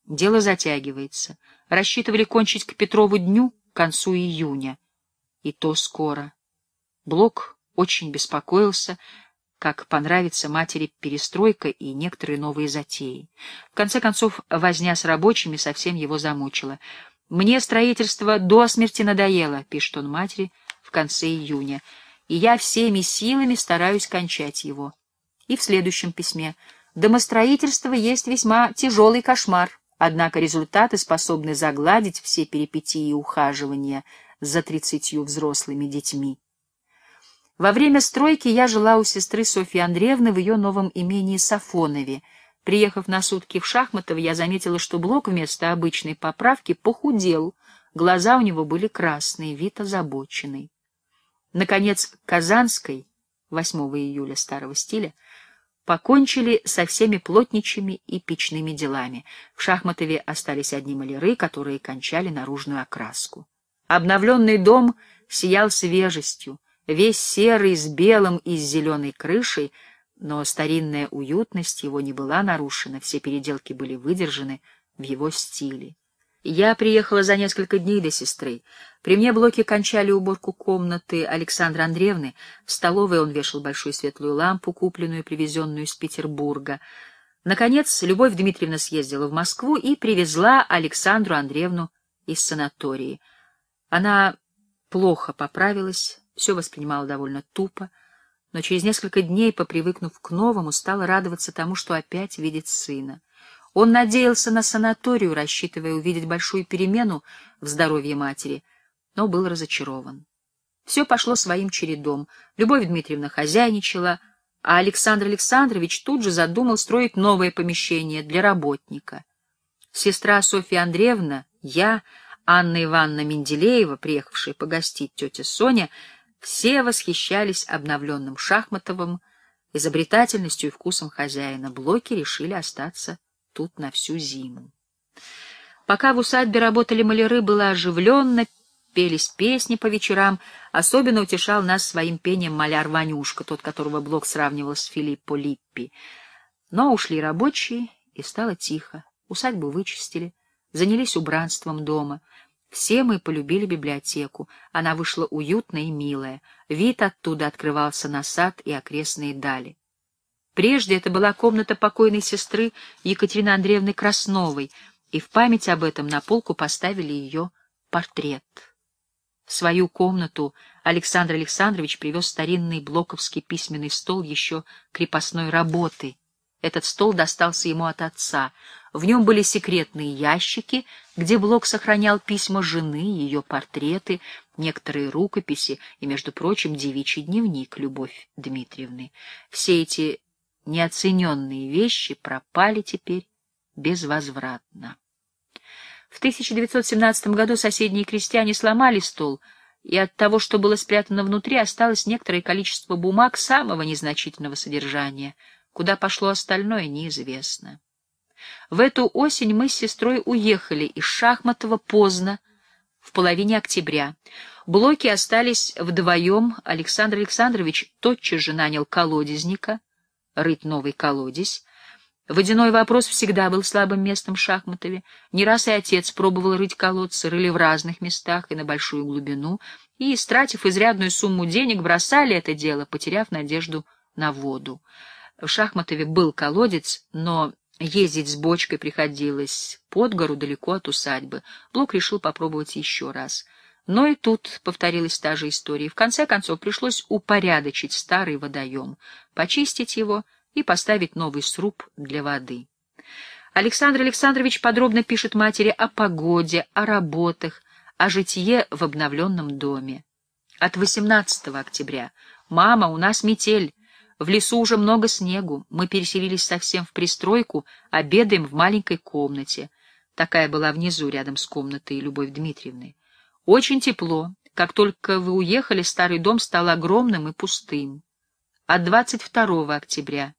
Дело затягивается. Рассчитывали кончить к Петрову дню, к концу июня. И то скоро. Блок очень беспокоился, как понравится матери перестройка и некоторые новые затеи. В конце концов, возня с рабочими совсем его замучила. «Мне строительство до смерти надоело», — пишет он матери в конце июня, «и я всеми силами стараюсь кончать его». И в следующем письме «Домостроительство есть весьма тяжелый кошмар, однако результаты способны загладить все перипетии и ухаживания за тридцатью взрослыми детьми». Во время стройки я жила у сестры Софьи Андреевны в ее новом имении Сафонове. Приехав на сутки в Шахматово, я заметила, что Блок вместо обычной поправки похудел, глаза у него были красные, вид озабоченный. Наконец, Казанской, 8 июля старого стиля, покончили со всеми плотничьими и печными делами. В Шахматове остались одни маляры, которые кончали наружную окраску. Обновленный дом сиял свежестью, весь серый с белым и с зеленой крышей, но старинная уютность его не была нарушена, все переделки были выдержаны в его стиле. Я приехала за несколько дней до сестры. При мне блоки кончали уборку комнаты Александра Андреевны. В столовой он вешал большую светлую лампу, купленную и привезенную из Петербурга. Наконец, Любовь Дмитриевна съездила в Москву и привезла Александру Андреевну из санатории. Она плохо поправилась, все воспринимала довольно тупо, но через несколько дней, попривыкнув к новому, стала радоваться тому, что опять видит сына. Он надеялся на санаторию, рассчитывая увидеть большую перемену в здоровье матери, но был разочарован. Все пошло своим чередом. Любовь Дмитриевна хозяйничала, а Александр Александрович тут же задумал строить новое помещение для работника. Сестра Софья Андреевна, я, Анна Ивановна Менделеева, приехавшая погостить тетя Соня, все восхищались обновленным Шахматовым, изобретательностью и вкусом хозяина. Блоки решили остаться тут на всю зиму. Пока в усадьбе работали маляры, было оживленно, пелись песни по вечерам. Особенно утешал нас своим пением маляр Ванюшка, тот, которого Блок сравнивал с Филиппо Липпи. Но ушли рабочие, и стало тихо. Усадьбу вычистили, занялись убранством дома. Все мы полюбили библиотеку. Она вышла уютная и милая. Вид оттуда открывался на сад и окрестные дали. Прежде это была комната покойной сестры Екатерины Андреевны Красновой, и в память об этом на полку поставили ее портрет. В свою комнату Александр Александрович привез старинный блоковский письменный стол еще крепостной работы — этот стол достался ему от отца. В нем были секретные ящики, где Блок сохранял письма жены, ее портреты, некоторые рукописи и, между прочим, девичий дневник Любовь Дмитриевны. Все эти неоцененные вещи пропали теперь безвозвратно. В 1917 году соседние крестьяне сломали стол, и от того, что было спрятано внутри, осталось некоторое количество бумаг самого незначительного содержания — Куда пошло остальное, неизвестно. В эту осень мы с сестрой уехали из Шахматова поздно, в половине октября. Блоки остались вдвоем. Александр Александрович тотчас же нанял колодезника, рыть новый колодец. Водяной вопрос всегда был слабым местом в Шахматове. Не раз и отец пробовал рыть колодцы, рыли в разных местах и на большую глубину, и, истратив изрядную сумму денег, бросали это дело, потеряв надежду на воду. В Шахматове был колодец, но ездить с бочкой приходилось под гору далеко от усадьбы. Блок решил попробовать еще раз. Но и тут повторилась та же история. В конце концов пришлось упорядочить старый водоем, почистить его и поставить новый сруб для воды. Александр Александрович подробно пишет матери о погоде, о работах, о житье в обновленном доме. От 18 октября. «Мама, у нас метель. В лесу уже много снегу, мы переселились совсем в пристройку, обедаем в маленькой комнате. Такая была внизу, рядом с комнатой Любовь Дмитриевны. Очень тепло. Как только вы уехали, старый дом стал огромным и пустым. От 22 октября.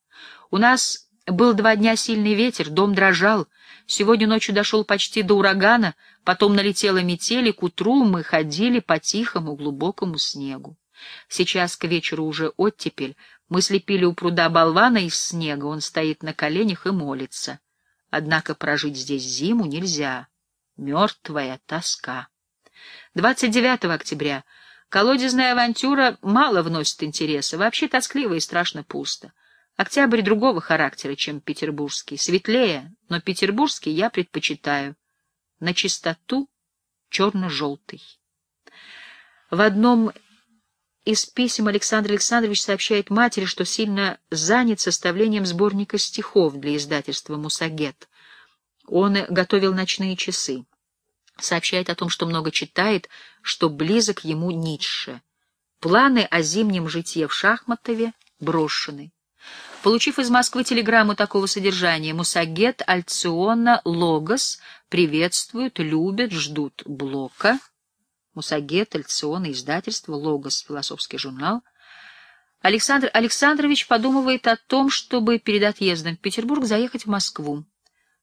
У нас был два дня сильный ветер, дом дрожал. Сегодня ночью дошел почти до урагана, потом налетела метель, и к утру мы ходили по тихому глубокому снегу. Сейчас к вечеру уже оттепель, мы слепили у пруда болвана из снега, он стоит на коленях и молится. Однако прожить здесь зиму нельзя. Мертвая тоска. 29 октября. Колодезная авантюра мало вносит интереса, вообще тоскливо и страшно пусто. Октябрь другого характера, чем петербургский, светлее, но петербургский я предпочитаю. На чистоту черно-желтый. В одном из писем Александр Александрович сообщает матери, что сильно занят составлением сборника стихов для издательства «Мусагет». Он готовил ночные часы. Сообщает о том, что много читает, что близок ему Ницше. Планы о зимнем житье в Шахматове брошены. Получив из Москвы телеграмму такого содержания, Мусагет, Альциона, Логос приветствуют, любят, ждут Блока — Мусагет, Альцион и издательство «Логос», философский журнал, Александр Александрович подумывает о том, чтобы перед отъездом в Петербург заехать в Москву.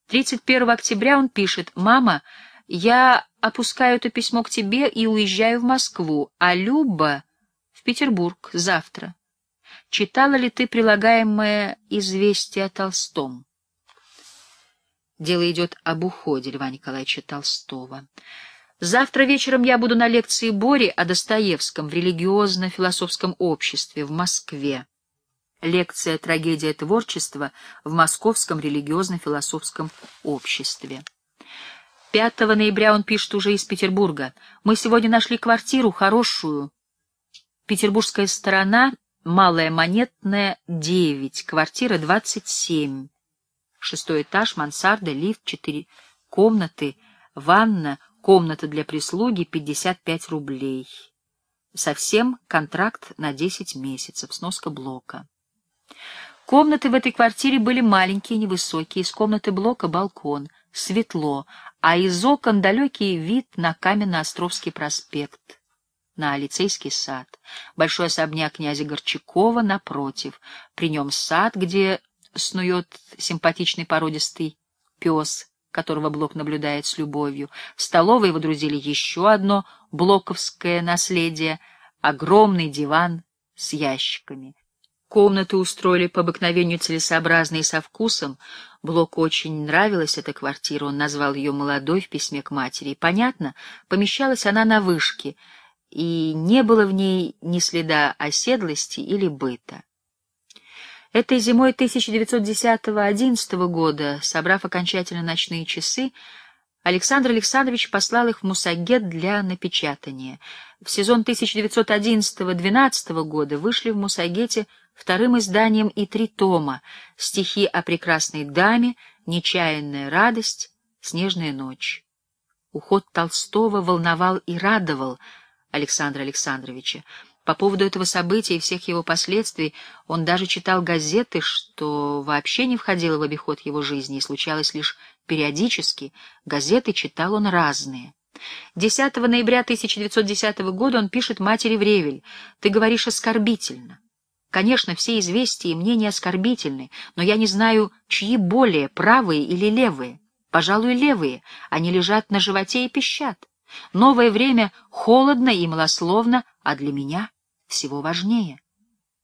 31 октября он пишет «Мама, я опускаю это письмо к тебе и уезжаю в Москву, а Люба в Петербург завтра. Читала ли ты прилагаемое известие о Толстом?» Дело идет об уходе Льва Николаевича Толстого. Завтра вечером я буду на лекции Бори о Достоевском в религиозно-философском обществе в Москве. Лекция «Трагедия творчества» в Московском религиозно-философском обществе. 5 ноября он пишет уже из Петербурга. «Мы сегодня нашли квартиру, хорошую. Петербургская сторона, малая монетная, 9, квартира 27. Шестой этаж, мансарда, лифт, четыре комнаты, ванна, комната для прислуги 55 рублей. Совсем контракт на 10 месяцев, сноска блока. Комнаты в этой квартире были маленькие, невысокие, из комнаты блока балкон, светло, а из окон далекий вид на Каменноостровский проспект, на Лицейский сад. Большой особняк князя Горчакова напротив, при нем сад, где снует симпатичный породистый пес, которого Блок наблюдает с любовью. В столовой водрузили еще одно блоковское наследие — огромный диван с ящиками. Комнаты устроили по обыкновению целесообразно и со вкусом. Блок очень нравилась эта квартира, он назвал ее «молодой» в письме к матери. понятно, помещалась она на вышке, и не было в ней ни следа оседлости или быта. Этой зимой 1910-11 года, собрав окончательно ночные часы, Александр Александрович послал их в Мусагет для напечатания. В сезон 1911-12 года вышли в Мусагете вторым изданием и три тома «Стихи о прекрасной даме», «Нечаянная радость», «Снежная ночь». Уход Толстого волновал и радовал Александра Александровича. По поводу этого события и всех его последствий он даже читал газеты, что вообще не входило в обиход его жизни и случалось лишь периодически. Газеты читал он разные. 10 ноября 1910 года он пишет матери в Ревель «Ты говоришь оскорбительно». Конечно, все известия и мнения оскорбительны, но я не знаю, чьи более, правые или левые. Пожалуй, левые, они лежат на животе и пищат. Новое время холодно и малословно, а для меня — всего важнее.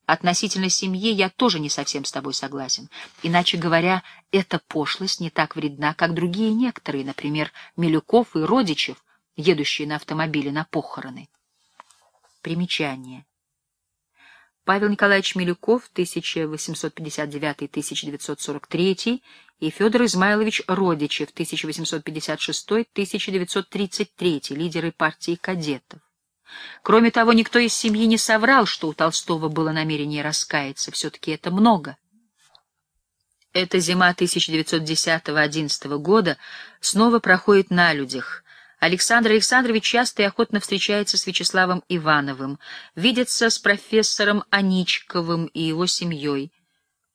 Относительно семьи я тоже не совсем с тобой согласен. Иначе говоря, эта пошлость не так вредна, как другие некоторые, например, Милюков и Родичев, едущие на автомобиле на похороны. Примечание. Павел Николаевич Милюков, 1859-1943, и Федор Измайлович Родичев, 1856-1933, лидеры партии кадетов. Кроме того, никто из семьи не соврал, что у Толстого было намерение раскаяться. Все-таки это много. Эта зима 1910-11 года снова проходит на людях. Александр Александрович часто и охотно встречается с Вячеславом Ивановым, видится с профессором Аничковым и его семьей.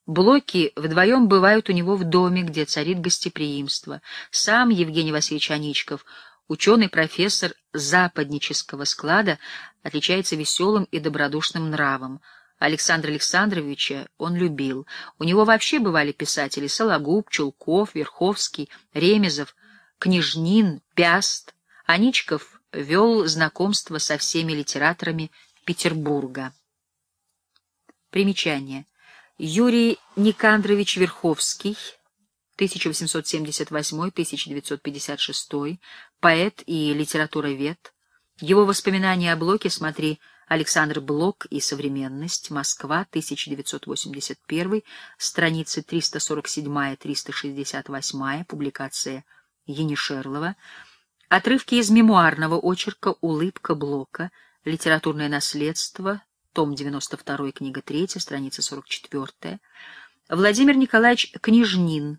Блоки вдвоем бывают у него в доме, где царит гостеприимство. Сам Евгений Васильевич Аничков — Ученый-профессор западнического склада отличается веселым и добродушным нравом. Александра Александровича он любил. У него вообще бывали писатели Сологуб, Чулков, Верховский, Ремезов, Княжнин, Пяст. Аничков вел знакомство со всеми литераторами Петербурга. Примечание. Юрий Никандрович Верховский — 1878-1956, поэт и литературовед. Его воспоминания о Блоке смотри «Александр Блок и современность. Москва, 1981», страницы 347-368, публикация Енишерлова. Отрывки из мемуарного очерка «Улыбка Блока», «Литературное наследство», том 92, книга 3, страница 44. Владимир Николаевич Книжнин.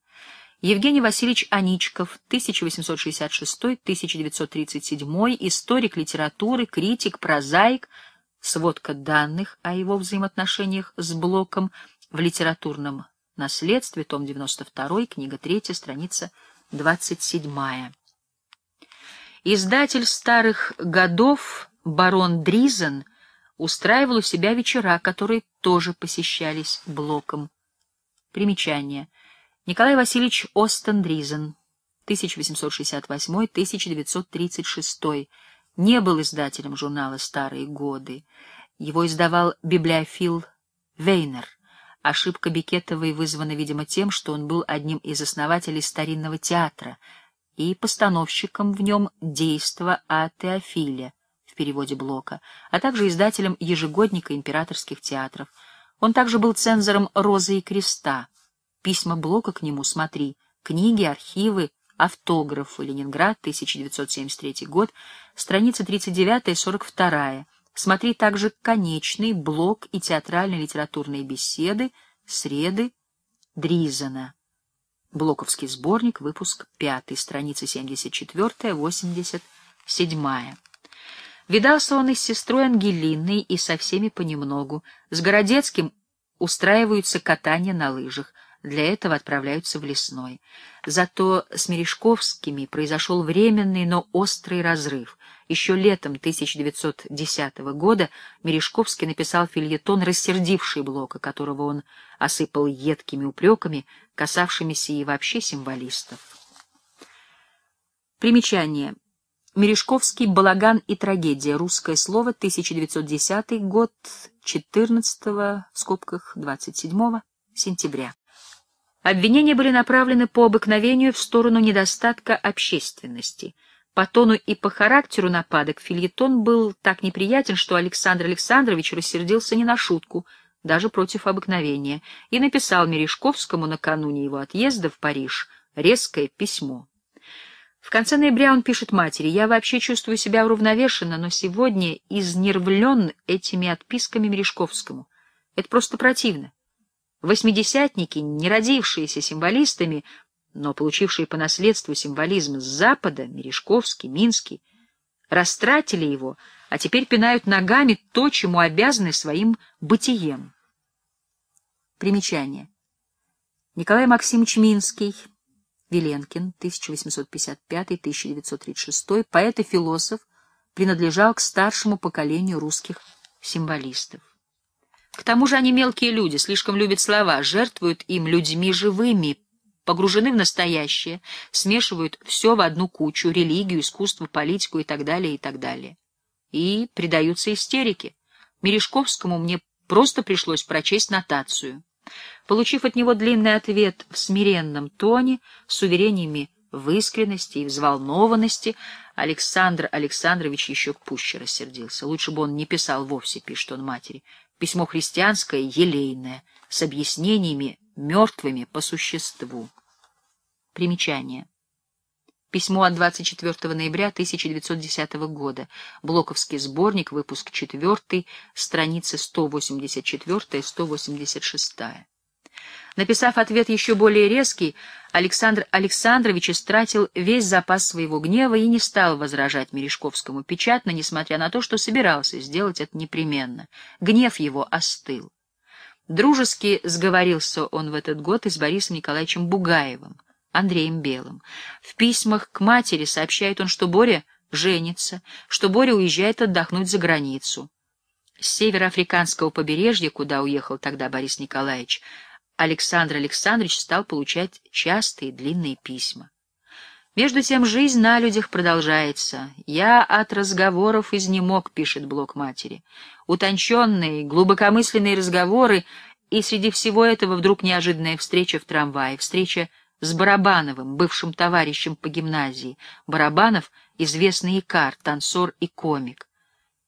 Евгений Васильевич Аничков, 1866-1937, историк литературы, критик, прозаик, сводка данных о его взаимоотношениях с Блоком в литературном наследстве, том 92, книга 3, страница 27. Издатель старых годов барон Дризен устраивал у себя вечера, которые тоже посещались Блоком. Примечание — Николай Васильевич Остендризен, 1868-1936, не был издателем журнала «Старые годы». Его издавал библиофил Вейнер. Ошибка Бикетовой вызвана, видимо, тем, что он был одним из основателей старинного театра и постановщиком в нем действа о Теофиле в переводе Блока, а также издателем ежегодника императорских театров. Он также был цензором «Розы и креста», Письма Блока к нему смотри. Книги, архивы, автографы. Ленинград, 1973 год, страница 39-42. Смотри также «Конечный», «Блок» и театральные литературные беседы, «Среды», Дризана. Блоковский сборник, выпуск 5, страница 74-87. Видался он и с сестрой Ангелиной, и со всеми понемногу. С Городецким устраиваются катания на лыжах — для этого отправляются в лесной. Зато с Мережковскими произошел временный, но острый разрыв. Еще летом 1910 года Мережковский написал фильетон, рассердивший Блока, которого он осыпал едкими упреками, касавшимися и вообще символистов. Примечание. Мережковский «Балаган и трагедия. Русское слово. 1910 год. 14 в скобках 27 сентября». Обвинения были направлены по обыкновению в сторону недостатка общественности. По тону и по характеру нападок фильетон был так неприятен, что Александр Александрович рассердился не на шутку, даже против обыкновения, и написал Мережковскому накануне его отъезда в Париж резкое письмо. В конце ноября он пишет матери, «Я вообще чувствую себя уравновешенно, но сегодня изнервлен этими отписками Мережковскому. Это просто противно. Восьмидесятники, не родившиеся символистами, но получившие по наследству символизм с Запада, Мережковский, Минский, растратили его, а теперь пинают ногами то, чему обязаны своим бытием. Примечание. Николай Максимович Минский, Веленкин, 1855-1936, поэт и философ, принадлежал к старшему поколению русских символистов. К тому же они мелкие люди, слишком любят слова, жертвуют им людьми живыми, погружены в настоящее, смешивают все в одну кучу — религию, искусство, политику и так далее, и так далее. И предаются истерике. Мережковскому мне просто пришлось прочесть нотацию. Получив от него длинный ответ в смиренном тоне, с уверениями в искренности и взволнованности, Александр Александрович еще пуще рассердился. Лучше бы он не писал вовсе, пишет он матери письмо христианское, елейное, с объяснениями, мертвыми по существу. Примечание. Письмо от 24 ноября 1910 года. Блоковский сборник, выпуск 4, страницы 184-186. Написав ответ еще более резкий, Александр Александрович истратил весь запас своего гнева и не стал возражать Мережковскому печатно, несмотря на то, что собирался сделать это непременно. Гнев его остыл. Дружески сговорился он в этот год и с Борисом Николаевичем Бугаевым, Андреем Белым. В письмах к матери сообщает он, что Боря женится, что Боря уезжает отдохнуть за границу. С североафриканского побережья, куда уехал тогда Борис Николаевич, Александр Александрович стал получать частые длинные письма. Между тем жизнь на людях продолжается. «Я от разговоров изнемог», — пишет блок матери. «Утонченные, глубокомысленные разговоры, и среди всего этого вдруг неожиданная встреча в трамвае, встреча с Барабановым, бывшим товарищем по гимназии. Барабанов — известный икар, танцор и комик.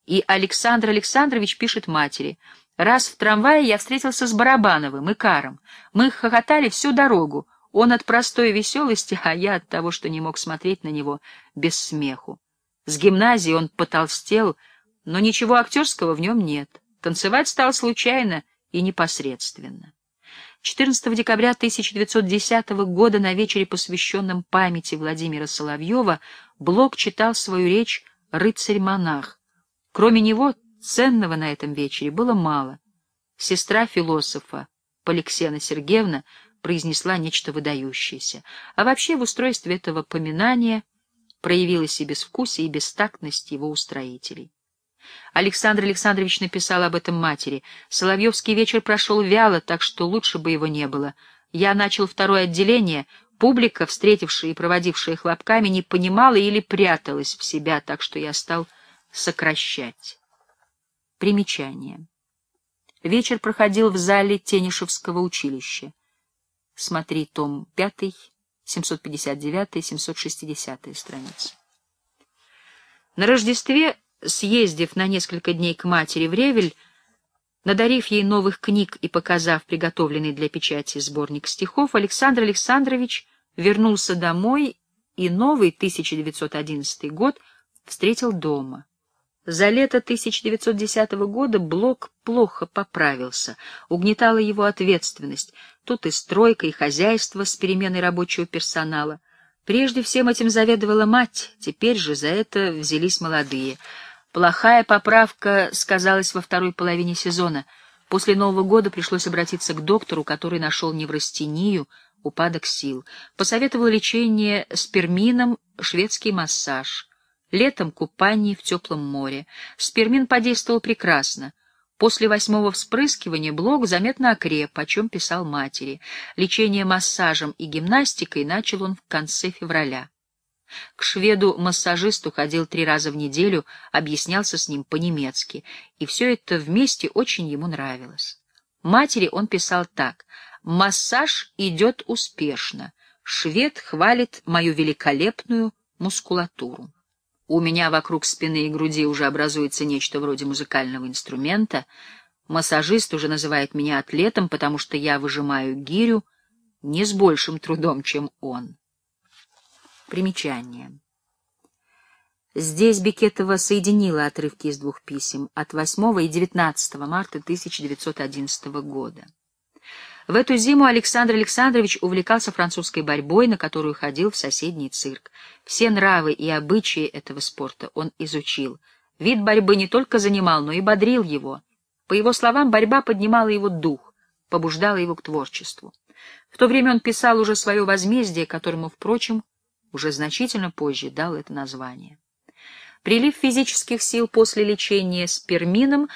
И Александр Александрович пишет матери — Раз в трамвае я встретился с Барабановым и Каром. Мы хохотали всю дорогу. Он от простой веселости, а я от того, что не мог смотреть на него без смеху. С гимназии он потолстел, но ничего актерского в нем нет. Танцевать стал случайно и непосредственно. 14 декабря 1910 года на вечере, посвященном памяти Владимира Соловьева, Блок читал свою речь «Рыцарь-монах». Кроме него, Ценного на этом вечере было мало. Сестра философа Поликсена Сергеевна произнесла нечто выдающееся, а вообще в устройстве этого поминания проявилось и безвкусие, и бестактность его устроителей. Александр Александрович написал об этом матери. «Соловьевский вечер прошел вяло, так что лучше бы его не было. Я начал второе отделение. Публика, встретившая и проводившая хлопками, не понимала или пряталась в себя, так что я стал сокращать». Примечание. Вечер проходил в зале Тенишевского училища. Смотри том 5, 759-760 страницы. На Рождестве, съездив на несколько дней к матери в Ревель, надарив ей новых книг и показав приготовленный для печати сборник стихов, Александр Александрович вернулся домой и новый 1911 год встретил дома. За лето 1910 года Блок плохо поправился, угнетала его ответственность. Тут и стройка, и хозяйство с переменой рабочего персонала. Прежде всем этим заведовала мать, теперь же за это взялись молодые. Плохая поправка сказалась во второй половине сезона. После Нового года пришлось обратиться к доктору, который нашел неврастению, упадок сил. Посоветовал лечение спермином, шведский массаж — летом купание в теплом море. Спермин подействовал прекрасно. После восьмого вспрыскивания Блок заметно окреп, о чем писал матери. Лечение массажем и гимнастикой начал он в конце февраля. К шведу-массажисту ходил три раза в неделю, объяснялся с ним по-немецки, и все это вместе очень ему нравилось. Матери он писал так «Массаж идет успешно, швед хвалит мою великолепную мускулатуру». У меня вокруг спины и груди уже образуется нечто вроде музыкального инструмента. Массажист уже называет меня атлетом, потому что я выжимаю гирю не с большим трудом, чем он. Примечание. Здесь Бекетова соединила отрывки из двух писем от 8 и 19 марта 1911 года. В эту зиму Александр Александрович увлекался французской борьбой, на которую ходил в соседний цирк. Все нравы и обычаи этого спорта он изучил. Вид борьбы не только занимал, но и бодрил его. По его словам, борьба поднимала его дух, побуждала его к творчеству. В то время он писал уже свое возмездие, которому, впрочем, уже значительно позже дал это название. Прилив физических сил после лечения спермином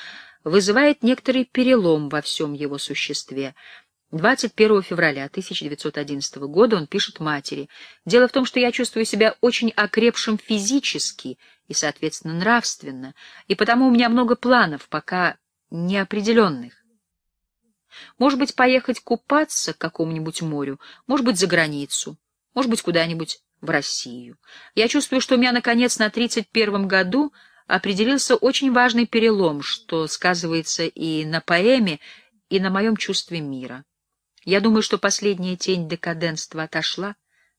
вызывает некоторый перелом во всем его существе — 21 февраля 1911 года он пишет матери. «Дело в том, что я чувствую себя очень окрепшим физически и, соответственно, нравственно, и потому у меня много планов, пока неопределенных. Может быть, поехать купаться к какому-нибудь морю, может быть, за границу, может быть, куда-нибудь в Россию. Я чувствую, что у меня, наконец, на 31 году определился очень важный перелом, что сказывается и на поэме, и на моем чувстве мира. Я думаю, что последняя тень декаденства отошла.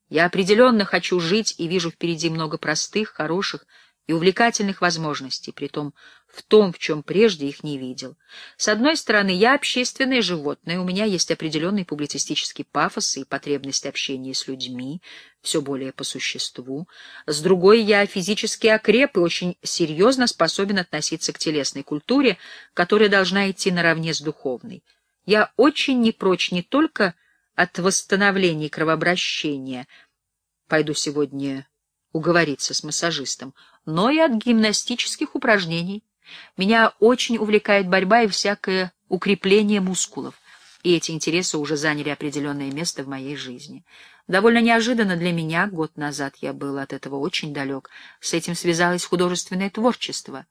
Я определенно хочу жить и вижу впереди много простых, хороших и увлекательных возможностей, притом в том, в чем прежде их не видел. С одной стороны, я общественное животное, у меня есть определенный публицистический пафос и потребность общения с людьми, все более по существу. С другой, я физически окреп и очень серьезно способен относиться к телесной культуре, которая должна идти наравне с духовной. Я очень не прочь не только от восстановления кровообращения, пойду сегодня уговориться с массажистом, но и от гимнастических упражнений. Меня очень увлекает борьба и всякое укрепление мускулов, и эти интересы уже заняли определенное место в моей жизни. Довольно неожиданно для меня, год назад я был от этого очень далек, с этим связалось художественное творчество.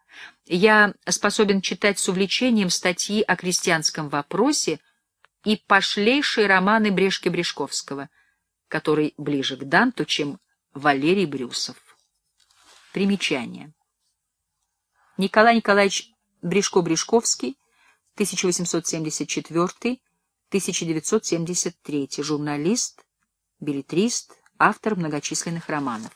Я способен читать с увлечением статьи о крестьянском вопросе и пошлейшие романы Брешки-Брешковского, который ближе к Данту, чем Валерий Брюсов. Примечание. Николай Николаевич Брешко-Брешковский, 1874-1973, журналист, билетрист, автор многочисленных романов.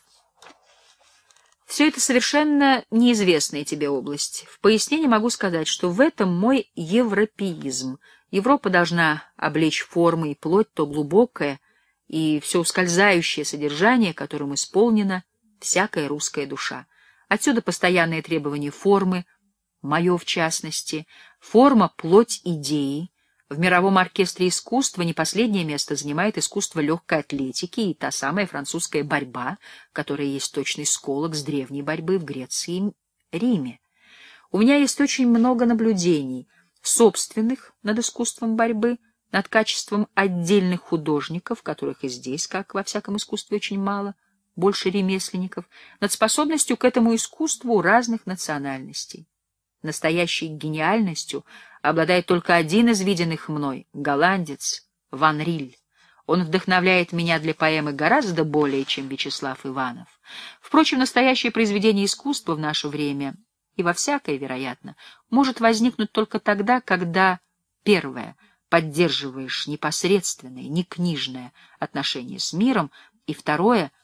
Все это совершенно неизвестная тебе область. В пояснении могу сказать, что в этом мой европеизм. Европа должна облечь формы и плоть то глубокое и все ускользающее содержание, которым исполнена всякая русская душа. Отсюда постоянные требования формы, мое в частности, форма — плоть идеи, в мировом оркестре искусства не последнее место занимает искусство легкой атлетики и та самая французская борьба, которая есть точный сколок с древней борьбы в Греции и Риме. У меня есть очень много наблюдений, собственных над искусством борьбы, над качеством отдельных художников, которых и здесь, как во всяком искусстве, очень мало, больше ремесленников, над способностью к этому искусству разных национальностей. Настоящей гениальностью обладает только один из виденных мной — голландец Ван Риль. Он вдохновляет меня для поэмы гораздо более, чем Вячеслав Иванов. Впрочем, настоящее произведение искусства в наше время, и во всякое, вероятно, может возникнуть только тогда, когда, первое, поддерживаешь непосредственное, не книжное отношение с миром, и второе —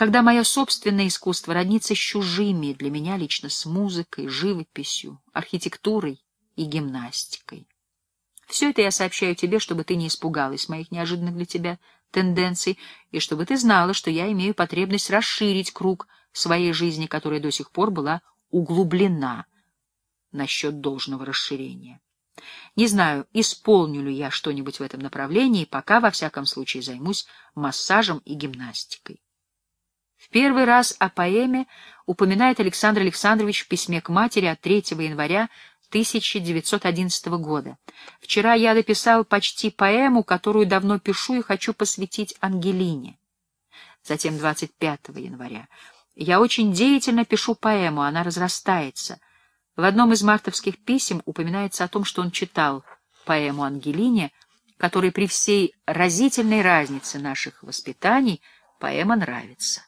когда мое собственное искусство роднится с чужими, для меня лично с музыкой, живописью, архитектурой и гимнастикой. Все это я сообщаю тебе, чтобы ты не испугалась моих неожиданных для тебя тенденций, и чтобы ты знала, что я имею потребность расширить круг своей жизни, которая до сих пор была углублена насчет должного расширения. Не знаю, исполню ли я что-нибудь в этом направлении, пока, во всяком случае, займусь массажем и гимнастикой. В первый раз о поэме упоминает Александр Александрович в письме к матери от 3 января 1911 года. «Вчера я дописал почти поэму, которую давно пишу и хочу посвятить Ангелине». Затем 25 января. «Я очень деятельно пишу поэму, она разрастается». В одном из мартовских писем упоминается о том, что он читал поэму Ангелине, которой при всей разительной разнице наших воспитаний поэма нравится.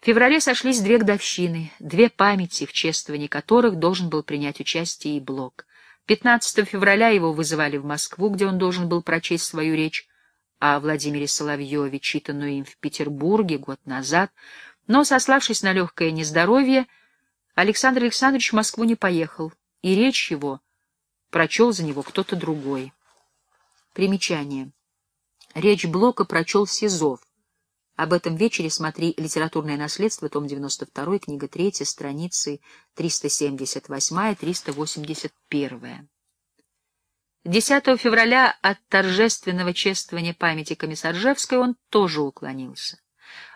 В феврале сошлись две годовщины, две памяти, в чествовании которых должен был принять участие и Блок. 15 февраля его вызывали в Москву, где он должен был прочесть свою речь о Владимире Соловьеве, читанную им в Петербурге год назад, но, сославшись на легкое нездоровье, Александр Александрович в Москву не поехал, и речь его прочел за него кто-то другой. Примечание. Речь Блока прочел Сизов, об этом вечере смотри «Литературное наследство», том 92, книга 3, страницы 378-381. 10 февраля от торжественного чествования памяти Комиссаржевской он тоже уклонился.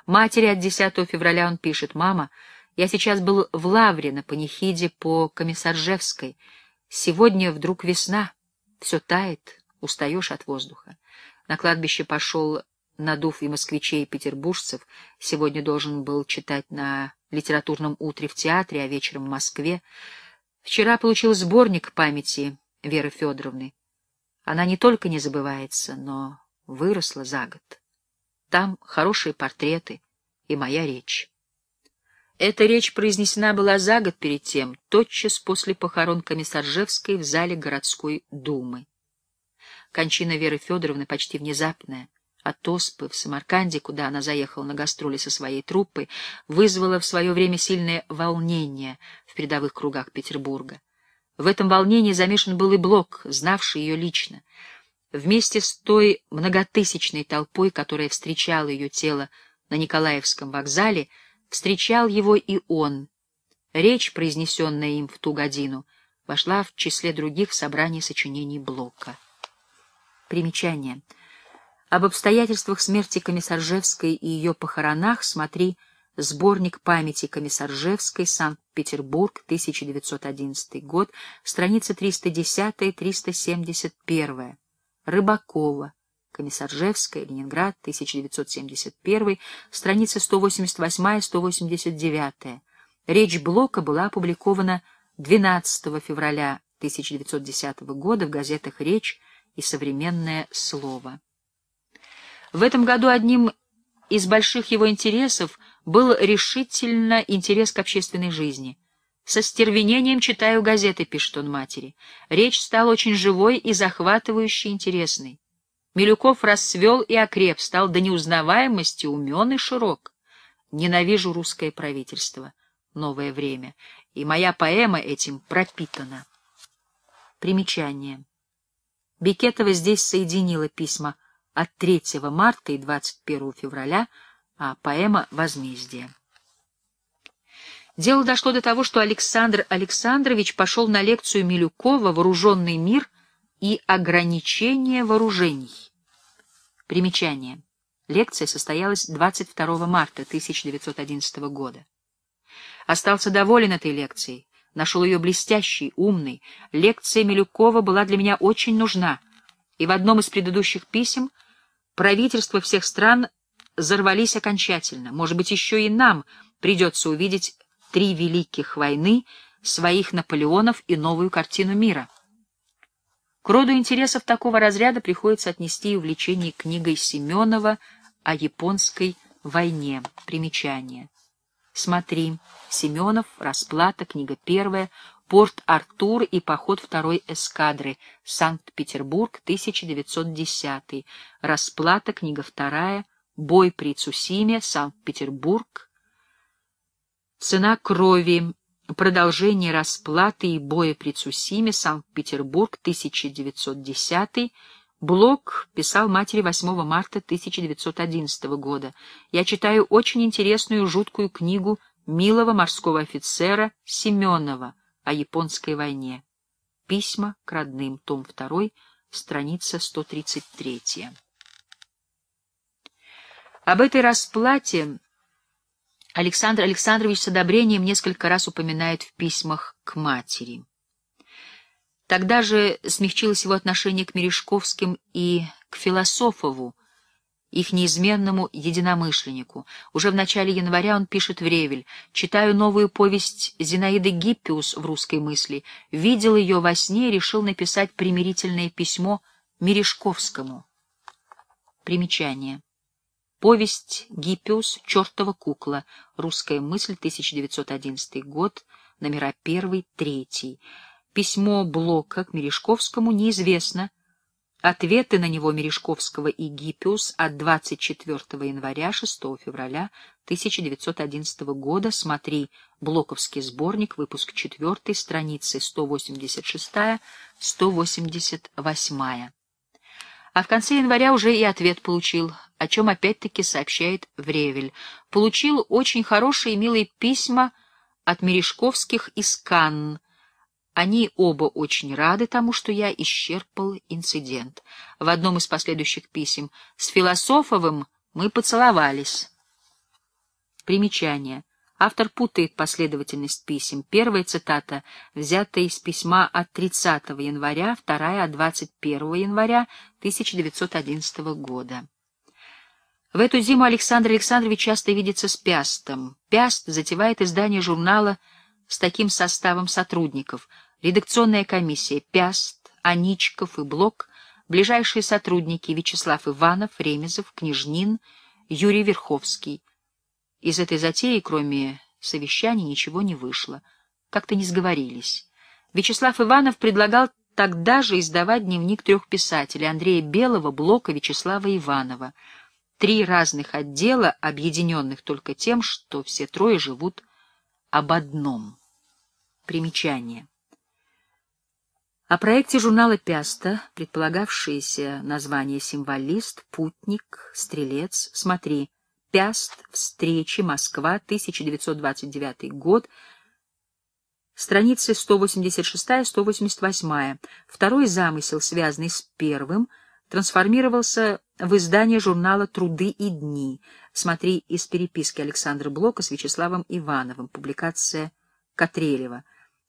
Матери от 10 февраля он пишет «Мама, я сейчас был в Лавре на панихиде по Комиссаржевской. Сегодня вдруг весна, все тает, устаешь от воздуха. На кладбище пошел надув и москвичей, и петербуржцев, сегодня должен был читать на литературном утре в театре, а вечером в Москве. Вчера получил сборник памяти Веры Федоровны. Она не только не забывается, но выросла за год. Там хорошие портреты и моя речь. Эта речь произнесена была за год перед тем, тотчас после похорон Комиссаржевской в зале городской думы. Кончина Веры Федоровны почти внезапная — от оспы в Самарканде, куда она заехала на гастроли со своей труппой, вызвала в свое время сильное волнение в передовых кругах Петербурга. В этом волнении замешан был и Блок, знавший ее лично. Вместе с той многотысячной толпой, которая встречала ее тело на Николаевском вокзале, встречал его и он. Речь, произнесенная им в ту годину, вошла в числе других в собрании сочинений Блока. Примечание — об обстоятельствах смерти Комиссаржевской и ее похоронах смотри Сборник памяти Комиссаржевской, Санкт-Петербург, 1911 год, страница 310-371. Рыбакова, Комиссаржевская, Ленинград, 1971, страница 188-189. Речь Блока была опубликована 12 февраля 1910 года в газетах «Речь» и «Современное слово». В этом году одним из больших его интересов был решительно интерес к общественной жизни. «Со стервенением читаю газеты», — пишет он матери. Речь стала очень живой и захватывающе интересной. Милюков расцвел и окреп, стал до неузнаваемости умен и широк. Ненавижу русское правительство, новое время, и моя поэма этим пропитана. Примечание. Бекетова здесь соединила письма от 3 марта и 21 февраля, а поэма «Возмездие». Дело дошло до того, что Александр Александрович пошел на лекцию Милюкова «Вооруженный мир и ограничение вооружений». Примечание. Лекция состоялась 22 марта 1911 года. Остался доволен этой лекцией, нашел ее блестящей, умной. Лекция Милюкова была для меня очень нужна, и в одном из предыдущих писем правительства всех стран зарвались окончательно. Может быть, еще и нам придется увидеть три великих войны, своих Наполеонов и новую картину мира. К роду интересов такого разряда приходится отнести и увлечение книгой Семенова о японской войне. Примечание. Смотри. Семенов. Расплата. Книга первая. Порт-Артур и поход второй эскадры. Санкт-Петербург, 1910. Расплата, книга вторая. Бой при Цусиме, Санкт-Петербург. Цена крови. Продолжение расплаты и боя при Цусиме, Санкт-Петербург, 1910. Блок писал матери 8 марта 1911 года. Я читаю очень интересную жуткую книгу милого морского офицера Семенова о японской войне. Письма к родным, том 2, страница 133. Об этой расплате Александр Александрович с одобрением несколько раз упоминает в письмах к матери. Тогда же смягчилось его отношение к Мережковским и к Философову, их неизменному единомышленнику. Уже в начале января он пишет в Ревель. «Читаю новую повесть Зинаиды Гиппиус в русской мысли. Видел ее во сне и решил написать примирительное письмо Мережковскому». Примечание. Повесть Гиппиус «Чертова кукла. Русская мысль. 1911 год. Номера 1-3». Письмо Блока к Мережковскому неизвестно, — Ответы на него Мережковского и Гиппиус от 24 января 6 февраля 1911 года. Смотри Блоковский сборник, выпуск 4, страницы 186-188. А в конце января уже и ответ получил, о чем опять-таки сообщает Вревель. Получил очень хорошие и милые письма от Мережковских из Канн, они оба очень рады тому, что я исчерпал инцидент. В одном из последующих писем с Философовым мы поцеловались. Примечание. Автор путает последовательность писем. Первая цитата взята из письма от 30 января, вторая от 21 января 1911 года. В эту зиму Александр Александрович часто видится с Пястом. Пяст затевает издание журнала с таким составом сотрудников — Редакционная комиссия Пяст, Аничков и Блок, ближайшие сотрудники Вячеслав Иванов, Ремезов, Княжнин, Юрий Верховский. Из этой затеи, кроме совещаний, ничего не вышло. Как-то не сговорились. Вячеслав Иванов предлагал тогда же издавать дневник трех писателей Андрея Белого, Блока, Вячеслава Иванова. Три разных отдела, объединенных только тем, что все трое живут об одном. Примечание. О проекте журнала «Пяста», предполагавшееся название «Символист», «Путник», «Стрелец», смотри, «Пяст», «Встречи», «Москва», 1929 год, страницы 186-188. Второй замысел, связанный с первым, трансформировался в издание журнала «Труды и дни». Смотри из переписки Александра Блока с Вячеславом Ивановым, публикация «Катрелева».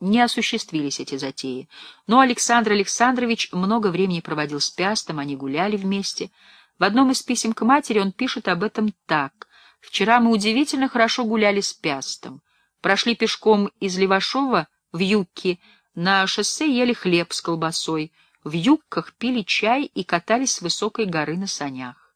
Не осуществились эти затеи, но Александр Александрович много времени проводил с Пиастом, они гуляли вместе. В одном из писем к матери он пишет об этом так. «Вчера мы удивительно хорошо гуляли с Пиастом. Прошли пешком из Левашова в Юбки, на шоссе ели хлеб с колбасой, в юбках пили чай и катались с высокой горы на санях.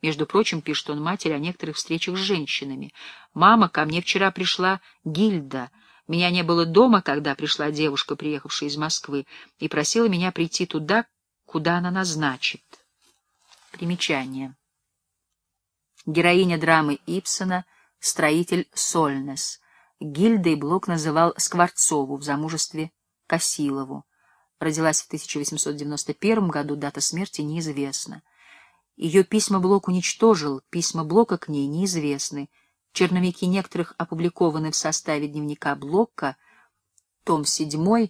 Между прочим, пишет он матери о некоторых встречах с женщинами. «Мама, ко мне вчера пришла Гильда». Меня не было дома, когда пришла девушка, приехавшая из Москвы, и просила меня прийти туда, куда она назначит. Примечание. Героиня драмы Ипсона — строитель Сольнес. Гильдой Блок называл Скворцову в замужестве Косилову. Родилась в 1891 году, дата смерти неизвестна. Ее письма Блок уничтожил, письма Блока к ней неизвестны — Черновики некоторых опубликованы в составе дневника Блока, том 7,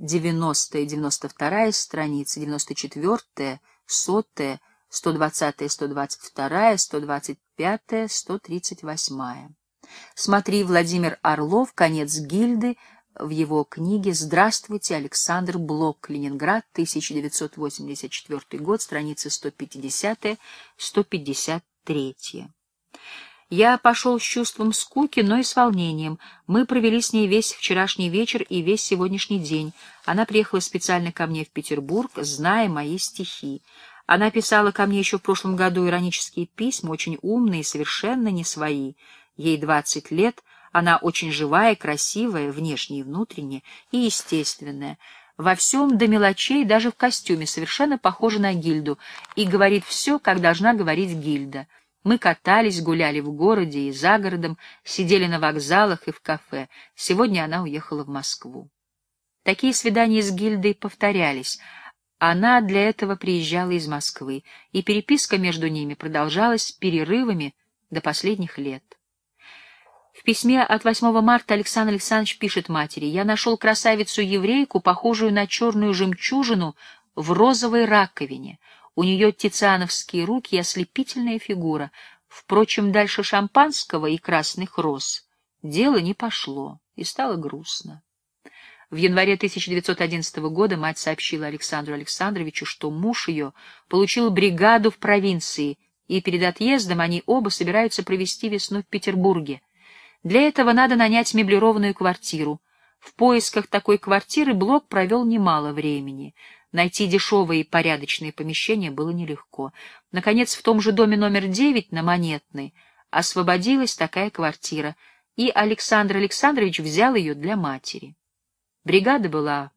90-92 страницы, 94-я, 100-я, 120-я, 122-я, 125-я, 138-я. Смотри Владимир Орлов «Конец гильды» в его книге «Здравствуйте, Александр Блок, Ленинград, 1984 год, страницы 150-153». Я пошел с чувством скуки, но и с волнением. Мы провели с ней весь вчерашний вечер и весь сегодняшний день. Она приехала специально ко мне в Петербург, зная мои стихи. Она писала ко мне еще в прошлом году иронические письма, очень умные, совершенно не свои. Ей двадцать лет, она очень живая, красивая, внешне и внутренне, и естественная. Во всем до мелочей, даже в костюме, совершенно похожа на Гильду, и говорит все, как должна говорить Гильда. Мы катались, гуляли в городе и за городом, сидели на вокзалах и в кафе. Сегодня она уехала в Москву. Такие свидания с Гильдой повторялись. Она для этого приезжала из Москвы, и переписка между ними продолжалась с перерывами до последних лет. В письме от 8 марта Александр Александрович пишет матери «Я нашел красавицу-еврейку, похожую на черную жемчужину, в розовой раковине. У нее тициановские руки и ослепительная фигура. Впрочем, дальше шампанского и красных роз дело не пошло, и стало грустно. В январе 1911 года мать сообщила Александру Александровичу, что муж ее получил бригаду в провинции, и перед отъездом они оба собираются провести весну в Петербурге. Для этого надо нанять меблированную квартиру. В поисках такой квартиры Блок провел немало времени — Найти дешевые и порядочные помещения было нелегко. Наконец, в том же доме номер девять на Монетной освободилась такая квартира, и Александр Александрович взял ее для матери. Бригада была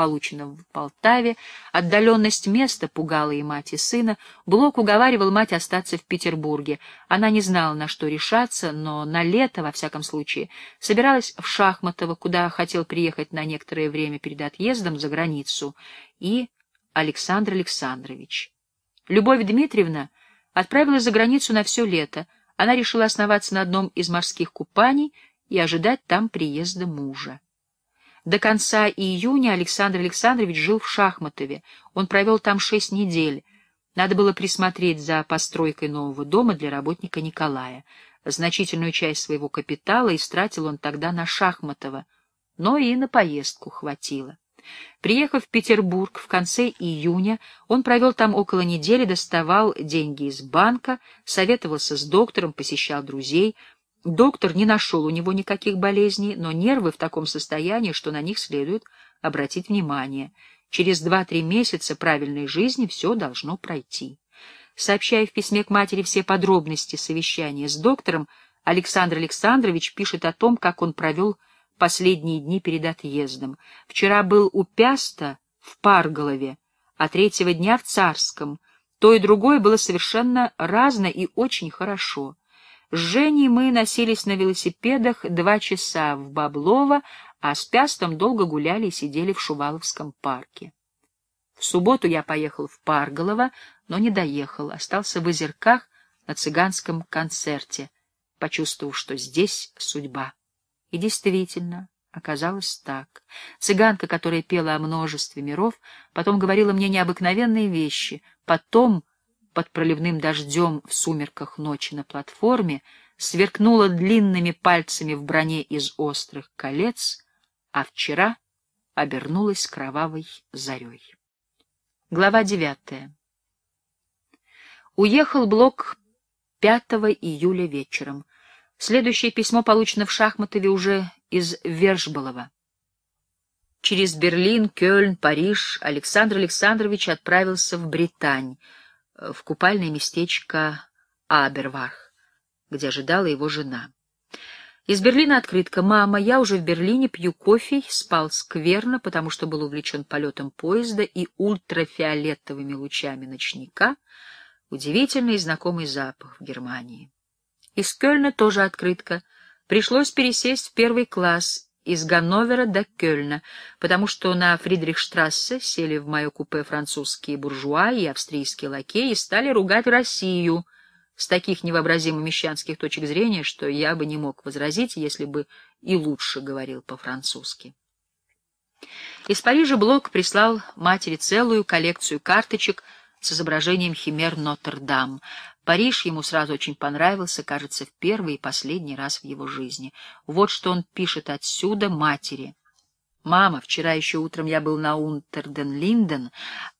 полученном в Полтаве, отдаленность места пугала и мать, и сына. Блок уговаривал мать остаться в Петербурге. Она не знала, на что решаться, но на лето, во всяком случае, собиралась в Шахматово, куда хотел приехать на некоторое время перед отъездом за границу, и Александр Александрович. Любовь Дмитриевна отправилась за границу на все лето. Она решила основаться на одном из морских купаний и ожидать там приезда мужа. До конца июня Александр Александрович жил в Шахматове. Он провел там шесть недель. Надо было присмотреть за постройкой нового дома для работника Николая. Значительную часть своего капитала истратил он тогда на Шахматова, но и на поездку хватило. Приехав в Петербург в конце июня, он провел там около недели, доставал деньги из банка, советовался с доктором, посещал друзей — Доктор не нашел у него никаких болезней, но нервы в таком состоянии, что на них следует обратить внимание. Через два-три месяца правильной жизни все должно пройти. Сообщая в письме к матери все подробности совещания с доктором, Александр Александрович пишет о том, как он провел последние дни перед отъездом. Вчера был у Пяста в Парголове, а третьего дня в Царском. То и другое было совершенно разно и очень хорошо. С Женей мы носились на велосипедах два часа в Баблово, а с Пястом долго гуляли и сидели в Шуваловском парке. В субботу я поехал в Парголово, но не доехал, остался в Озерках на цыганском концерте, почувствовав, что здесь судьба. И действительно, оказалось так. Цыганка, которая пела о множестве миров, потом говорила мне необыкновенные вещи, потом под проливным дождем в сумерках ночи на платформе, сверкнула длинными пальцами в броне из острых колец, а вчера обернулась кровавой зарей. Глава девятая. Уехал блок 5 июля вечером. Следующее письмо получено в Шахматове уже из Вершболова. Через Берлин, Кёльн, Париж Александр Александрович отправился в Британь — Э, в купальное местечко Абервах, где ожидала его жена. Из Берлина открытка «Мама, я уже в Берлине, пью кофе, спал скверно, потому что был увлечен полетом поезда и ультрафиолетовыми лучами ночника, удивительный и знакомый запах в Германии». Из Кёльна тоже открытка. Пришлось пересесть в первый класс из Ганновера до Кёльна, потому что на Фридрихштрассе сели в мое купе французские буржуа и австрийские лакеи и стали ругать Россию с таких невообразимо мещанских точек зрения, что я бы не мог возразить, если бы и лучше говорил по-французски. Из Парижа Блок прислал матери целую коллекцию карточек с изображением химер Нотр-Дам. Париж ему сразу очень понравился, кажется, в первый и последний раз в его жизни. Вот что он пишет отсюда матери. «Мама, вчера еще утром я был на Унтерден-Линден,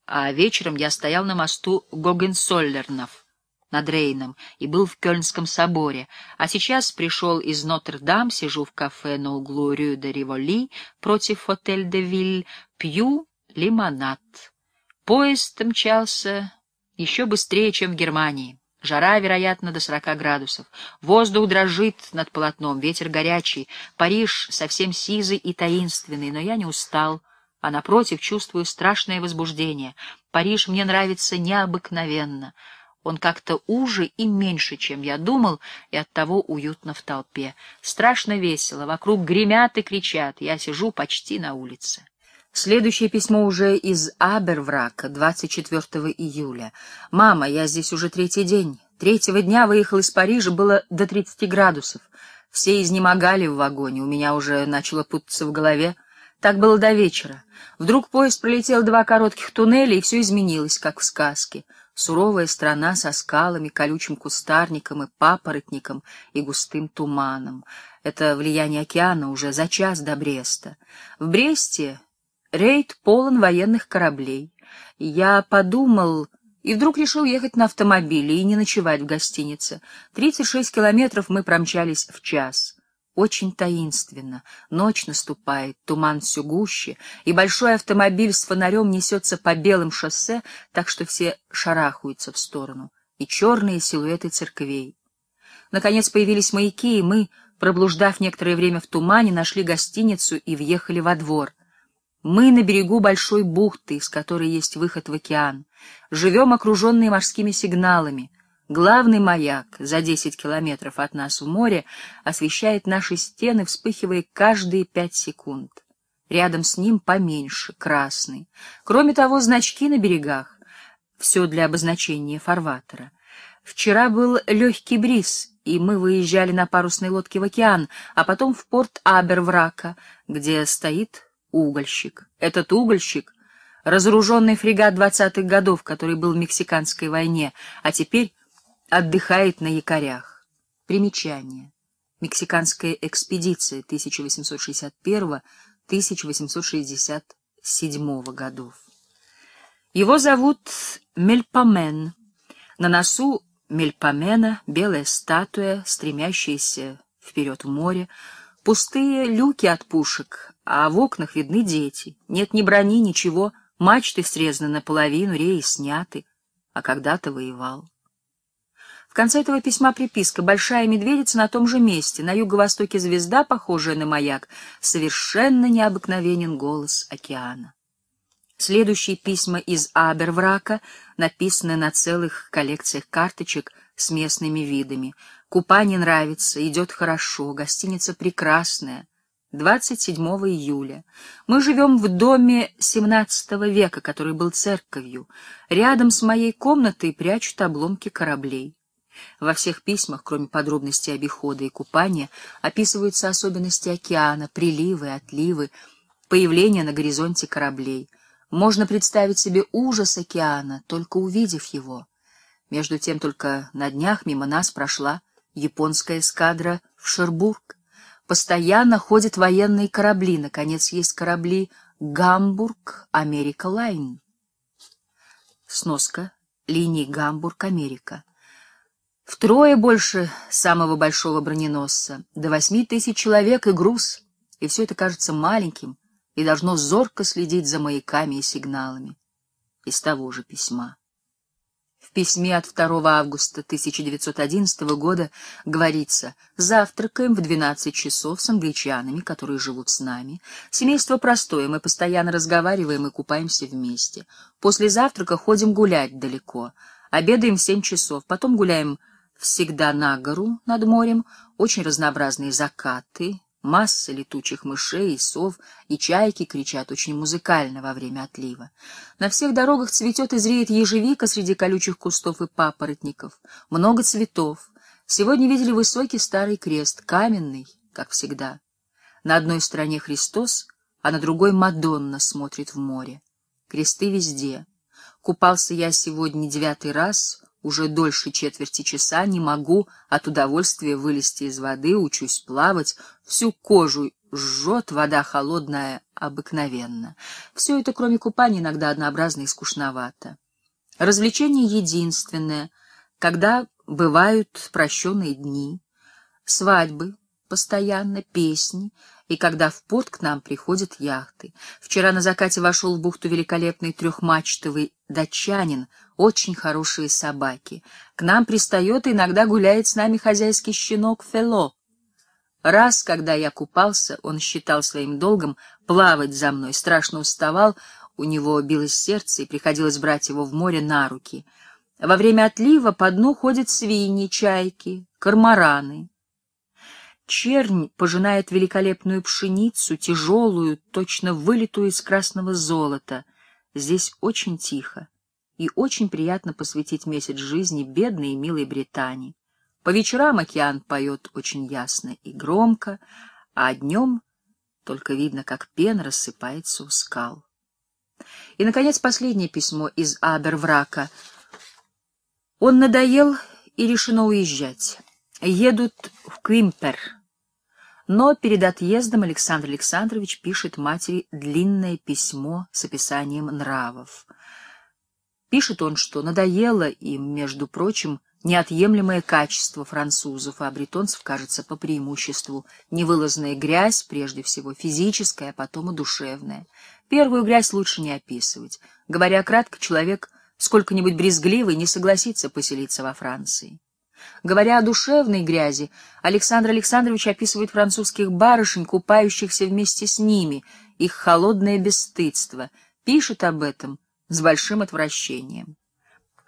а вечером я стоял на мосту Гогенсоллернов над Рейном и был в Кёльнском соборе, а сейчас пришел из Нотр-Дам, сижу в кафе на углу Рю де Риволи против Отель де Виль, пью лимонад. Поезд мчался еще быстрее, чем в Германии. Жара, вероятно, до 40 градусов. Воздух дрожит над полотном, ветер горячий. Париж совсем сизый и таинственный, но я не устал, а, напротив, чувствую страшное возбуждение. Париж мне нравится необыкновенно. Он как-то уже и меньше, чем я думал, и оттого уютно в толпе. Страшно весело, вокруг гремят и кричат, я сижу почти на улице. Следующее письмо уже из Аберврака, 24 июля. «Мама, я здесь уже третий день. Третьего дня выехал из Парижа, было до 30 градусов. Все изнемогали в вагоне, у меня уже начало путаться в голове. Так было до вечера. Вдруг поезд пролетел два коротких туннеля, и все изменилось, как в сказке. Суровая страна со скалами, колючим кустарником и папоротником и густым туманом. Это влияние океана уже за час до Бреста. В Бресте Рейд полон военных кораблей. Я подумал и вдруг решил ехать на автомобиле и не ночевать в гостинице. 36 километров мы промчались в час. Очень таинственно. Ночь наступает, туман все гуще, и большой автомобиль с фонарем несется по белым шоссе, так что все шарахаются в сторону, и черные силуэты церквей. Наконец появились маяки, и мы, проблуждав некоторое время в тумане, нашли гостиницу и въехали во двор — мы на берегу большой бухты, с которой есть выход в океан. Живем окруженные морскими сигналами. Главный маяк за 10 километров от нас в море освещает наши стены, вспыхивая каждые 5 секунд. Рядом с ним поменьше, красный. Кроме того, значки на берегах. Все для обозначения фарватера. Вчера был легкий бриз, и мы выезжали на парусной лодке в океан, а потом в порт Аберврака, где стоит угольщик. Этот угольщик — разоруженный фрегат двадцатых годов, который был в Мексиканской войне, а теперь отдыхает на якорях. Примечание. Мексиканская экспедиция 1861-1867 годов. Его зовут Мельпомен. На носу Мельпомена белая статуя, стремящаяся вперед в море, пустые люки от пушек, а в окнах видны дети. Нет ни брони, ничего, мачты срезаны наполовину, реи сняты, а когда-то воевал. В конце этого письма приписка «Большая медведица на том же месте, на юго-востоке звезда, похожая на маяк, совершенно необыкновенен голос океана». Следующие письма из Аберврака написаны на целых коллекциях карточек с местными видами. Купание нравится, идет хорошо, гостиница прекрасная. 27 июля. Мы живем в доме XVII века, который был церковью. Рядом с моей комнатой прячут обломки кораблей. Во всех письмах, кроме подробностей обихода и купания, описываются особенности океана, приливы, отливы, появление на горизонте кораблей. Можно представить себе ужас океана, только увидев его. Между тем только на днях мимо нас прошла японская эскадра в Шербург постоянно ходят военные корабли. Наконец, есть корабли «Гамбург Америка Лайн». Сноска. Линии «Гамбург Америка». Втрое больше самого большого броненосца, до восьми тысяч человек и груз, и все это кажется маленьким и должно зорко следить за маяками и сигналами из того же письма. В письме от 2 августа 1911 года говорится «Завтракаем в 12 часов с англичанами, которые живут с нами. Семейство простое, мы постоянно разговариваем и купаемся вместе. После завтрака ходим гулять далеко. Обедаем в 7 часов, потом гуляем всегда на гору над морем, очень разнообразные закаты, Масса летучих мышей и сов, и чайки кричат очень музыкально во время отлива. На всех дорогах цветет и зреет ежевика среди колючих кустов и папоротников. Много цветов. Сегодня видели высокий старый крест, каменный, как всегда. На одной стороне Христос, а на другой Мадонна смотрит в море. Кресты везде. Купался я сегодня девятый раз — уже дольше четверти часа не могу от удовольствия вылезти из воды, учусь плавать, всю кожу жжет, вода холодная обыкновенно. Все это, кроме купания, иногда однообразно и скучновато. Развлечение единственное, когда бывают прощенные дни, свадьбы, постоянно песни, и когда в порт к нам приходят яхты. Вчера на закате вошел в бухту великолепный трехмачтовый датчанин, очень хорошие собаки. К нам пристает и иногда гуляет с нами хозяйский щенок Фело. Раз, когда я купался, он считал своим долгом плавать за мной, страшно уставал, у него билось сердце, и приходилось брать его в море на руки. Во время отлива по дну ходят свиньи, чайки, кормораны чернь пожинает великолепную пшеницу, тяжелую, точно вылитую из красного золота. Здесь очень тихо, и очень приятно посвятить месяц жизни бедной и милой Британии. По вечерам океан поет очень ясно и громко, а днем только видно, как пена рассыпается у скал. И, наконец, последнее письмо из Аберврака. Он надоел, и решено уезжать. Едут в Квимпер. Но перед отъездом Александр Александрович пишет матери длинное письмо с описанием нравов. Пишет он, что надоело им, между прочим, неотъемлемое качество французов, а бретонцев, кажется, по преимуществу. Невылазная грязь, прежде всего физическая, а потом и душевная. Первую грязь лучше не описывать. Говоря кратко, человек сколько-нибудь брезгливый не согласится поселиться во Франции. Говоря о душевной грязи, Александр Александрович описывает французских барышень, купающихся вместе с ними, их холодное бесстыдство, пишет об этом с большим отвращением.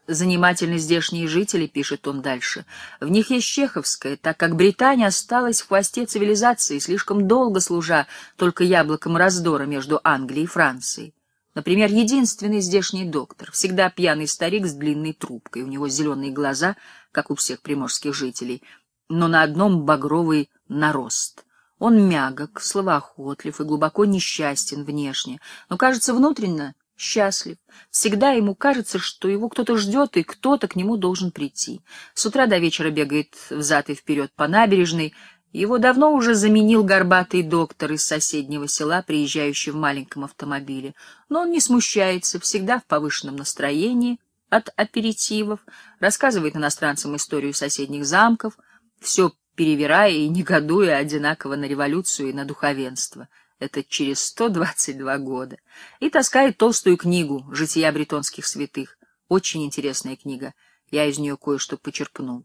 Занимательны здешние жители, пишет он дальше. В них есть чеховская, так как Британия осталась в хвосте цивилизации, слишком долго служа только яблоком раздора между Англией и Францией. Например, единственный здешний доктор, всегда пьяный старик с длинной трубкой, у него зеленые глаза — как у всех приморских жителей, но на одном багровый нарост. Он мягок, словоохотлив и глубоко несчастен внешне, но, кажется, внутренне счастлив. Всегда ему кажется, что его кто-то ждет, и кто-то к нему должен прийти. С утра до вечера бегает взад и вперед по набережной. Его давно уже заменил горбатый доктор из соседнего села, приезжающий в маленьком автомобиле. Но он не смущается, всегда в повышенном настроении, от аперитивов, рассказывает иностранцам историю соседних замков, все перевирая и негодуя одинаково на революцию и на духовенство. Это через 122 года. И таскает толстую книгу «Жития бретонских святых». Очень интересная книга. Я из нее кое-что почерпнул.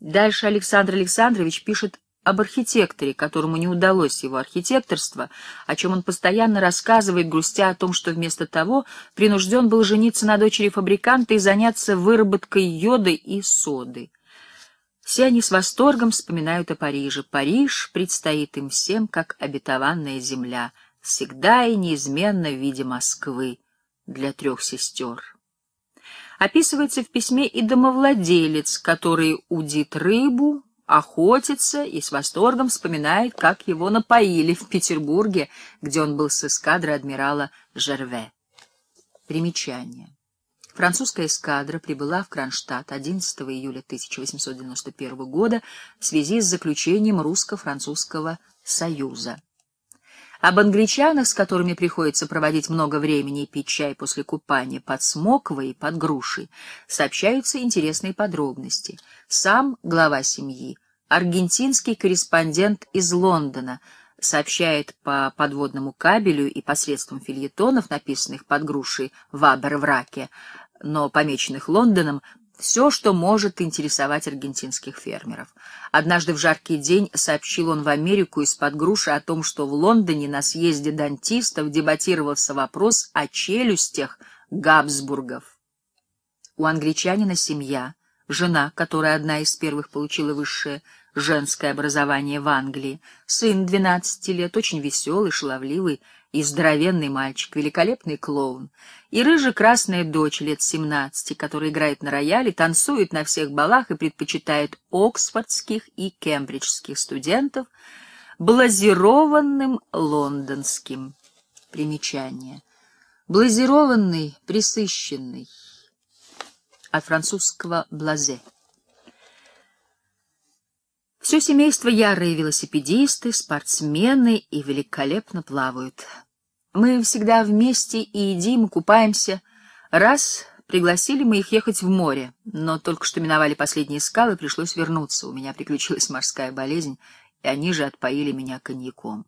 Дальше Александр Александрович пишет об архитекторе, которому не удалось его архитекторство, о чем он постоянно рассказывает, грустя о том, что вместо того принужден был жениться на дочери фабриканта и заняться выработкой йода и соды. Все они с восторгом вспоминают о Париже. Париж предстоит им всем, как обетованная земля, всегда и неизменно в виде Москвы для трех сестер. Описывается в письме и домовладелец, который удит рыбу, охотится и с восторгом вспоминает, как его напоили в Петербурге, где он был с эскадры адмирала Жерве. Примечание. Французская эскадра прибыла в Кронштадт 11 июля 1891 года в связи с заключением русско-французского союза. Об англичанах, с которыми приходится проводить много времени и пить чай после купания под смоквой и под грушей, сообщаются интересные подробности — сам глава семьи, аргентинский корреспондент из Лондона, сообщает по подводному кабелю и посредством фильетонов, написанных под грушей в Абервраке, но помеченных Лондоном, все, что может интересовать аргентинских фермеров. Однажды в жаркий день сообщил он в Америку из-под груши о том, что в Лондоне на съезде дантистов дебатировался вопрос о челюстях Габсбургов. У англичанина семья, жена, которая одна из первых получила высшее женское образование в Англии, сын 12 лет, очень веселый, шаловливый и здоровенный мальчик, великолепный клоун, и рыже-красная дочь лет 17, которая играет на рояле, танцует на всех балах и предпочитает оксфордских и кембриджских студентов блазированным лондонским. Примечание. Блазированный, присыщенный от французского «блазе». Все семейство ярые велосипедисты, спортсмены и великолепно плавают. Мы всегда вместе и едим, купаемся. Раз пригласили мы их ехать в море, но только что миновали последние скалы, пришлось вернуться. У меня приключилась морская болезнь, и они же отпоили меня коньяком.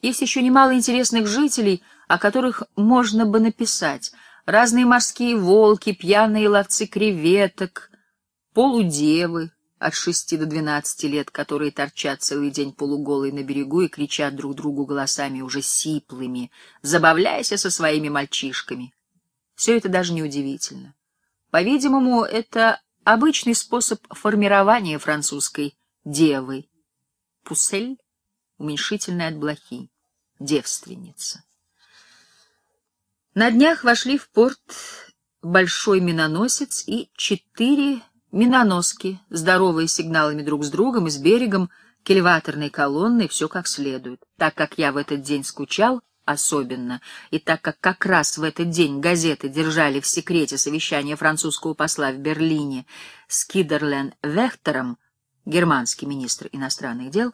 Есть еще немало интересных жителей, о которых можно бы написать — разные морские волки, пьяные ловцы креветок, полудевы от шести до двенадцати лет, которые торчат целый день полуголые на берегу и кричат друг другу голосами уже сиплыми, забавляясь со своими мальчишками. Все это даже не удивительно. По-видимому, это обычный способ формирования французской девы. Пусель — уменьшительное от блохи, девственница. На днях вошли в порт большой миноносец и четыре миноноски, здоровые сигналами друг с другом и с берегом, к элеваторной колонны, все как следует. Так как я в этот день скучал, особенно, и так как как раз в этот день газеты держали в секрете совещание французского посла в Берлине с Кидерлен Вехтером, германский министр иностранных дел,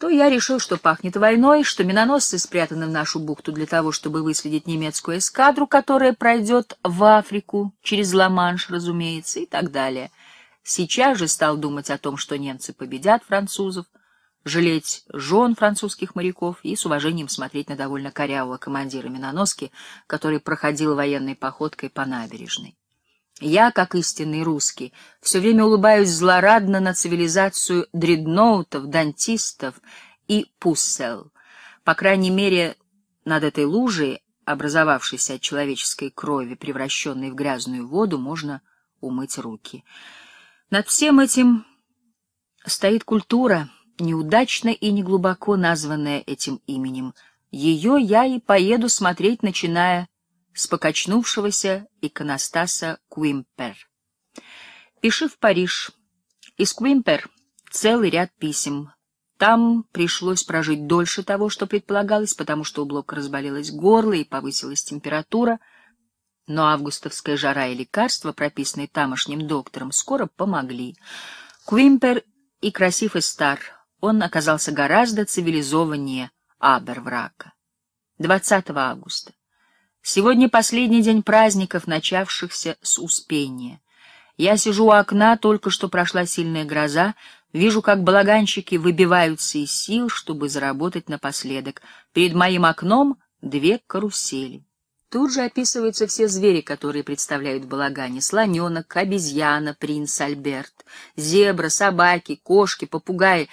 то я решил, что пахнет войной, что миноносцы спрятаны в нашу бухту для того, чтобы выследить немецкую эскадру, которая пройдет в Африку, через Ла-Манш, разумеется, и так далее. Сейчас же стал думать о том, что немцы победят французов, жалеть жен французских моряков и с уважением смотреть на довольно корявого командира миноноски, который проходил военной походкой по набережной. Я, как истинный русский, все время улыбаюсь злорадно на цивилизацию дредноутов, дантистов и пуссел. По крайней мере, над этой лужей, образовавшейся от человеческой крови, превращенной в грязную воду, можно умыть руки. Над всем этим стоит культура, неудачно и неглубоко названная этим именем. Ее я и поеду смотреть, начиная с покачнувшегося иконостаса Куимпер. Пиши в Париж. Из Куимпер целый ряд писем. Там пришлось прожить дольше того, что предполагалось, потому что у Блока разболелось горло и повысилась температура, но августовская жара и лекарства, прописанные тамошним доктором, скоро помогли. Куимпер и красив и стар, он оказался гораздо цивилизованнее Аберврака. 20 августа. Сегодня последний день праздников, начавшихся с Успения. Я сижу у окна, только что прошла сильная гроза, вижу, как балаганщики выбиваются из сил, чтобы заработать напоследок. Перед моим окном две карусели. Тут же описываются все звери, которые представляют в балагане. Слоненок, обезьяна, принц Альберт, зебра, собаки, кошки, попугаи.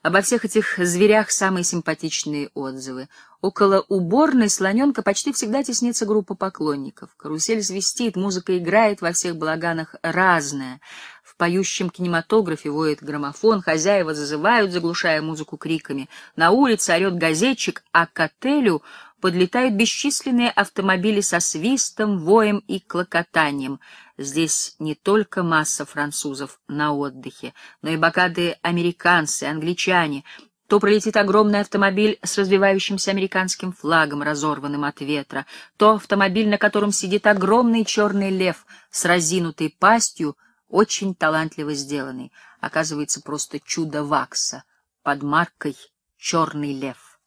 Обо всех этих зверях самые симпатичные отзывы. Около уборной слоненка почти всегда теснится группа поклонников. Карусель звездит, музыка играет во всех балаганах разная. В поющем кинематографе воет граммофон, хозяева зазывают, заглушая музыку криками. На улице орет газетчик, а к отелю подлетают бесчисленные автомобили со свистом, воем и клокотанием. Здесь не только масса французов на отдыхе, но и богатые американцы, англичане — то пролетит огромный автомобиль с развивающимся американским флагом, разорванным от ветра, то автомобиль, на котором сидит огромный черный лев с разинутой пастью, очень талантливо сделанный, оказывается просто чудо вакса под маркой «Черный лев».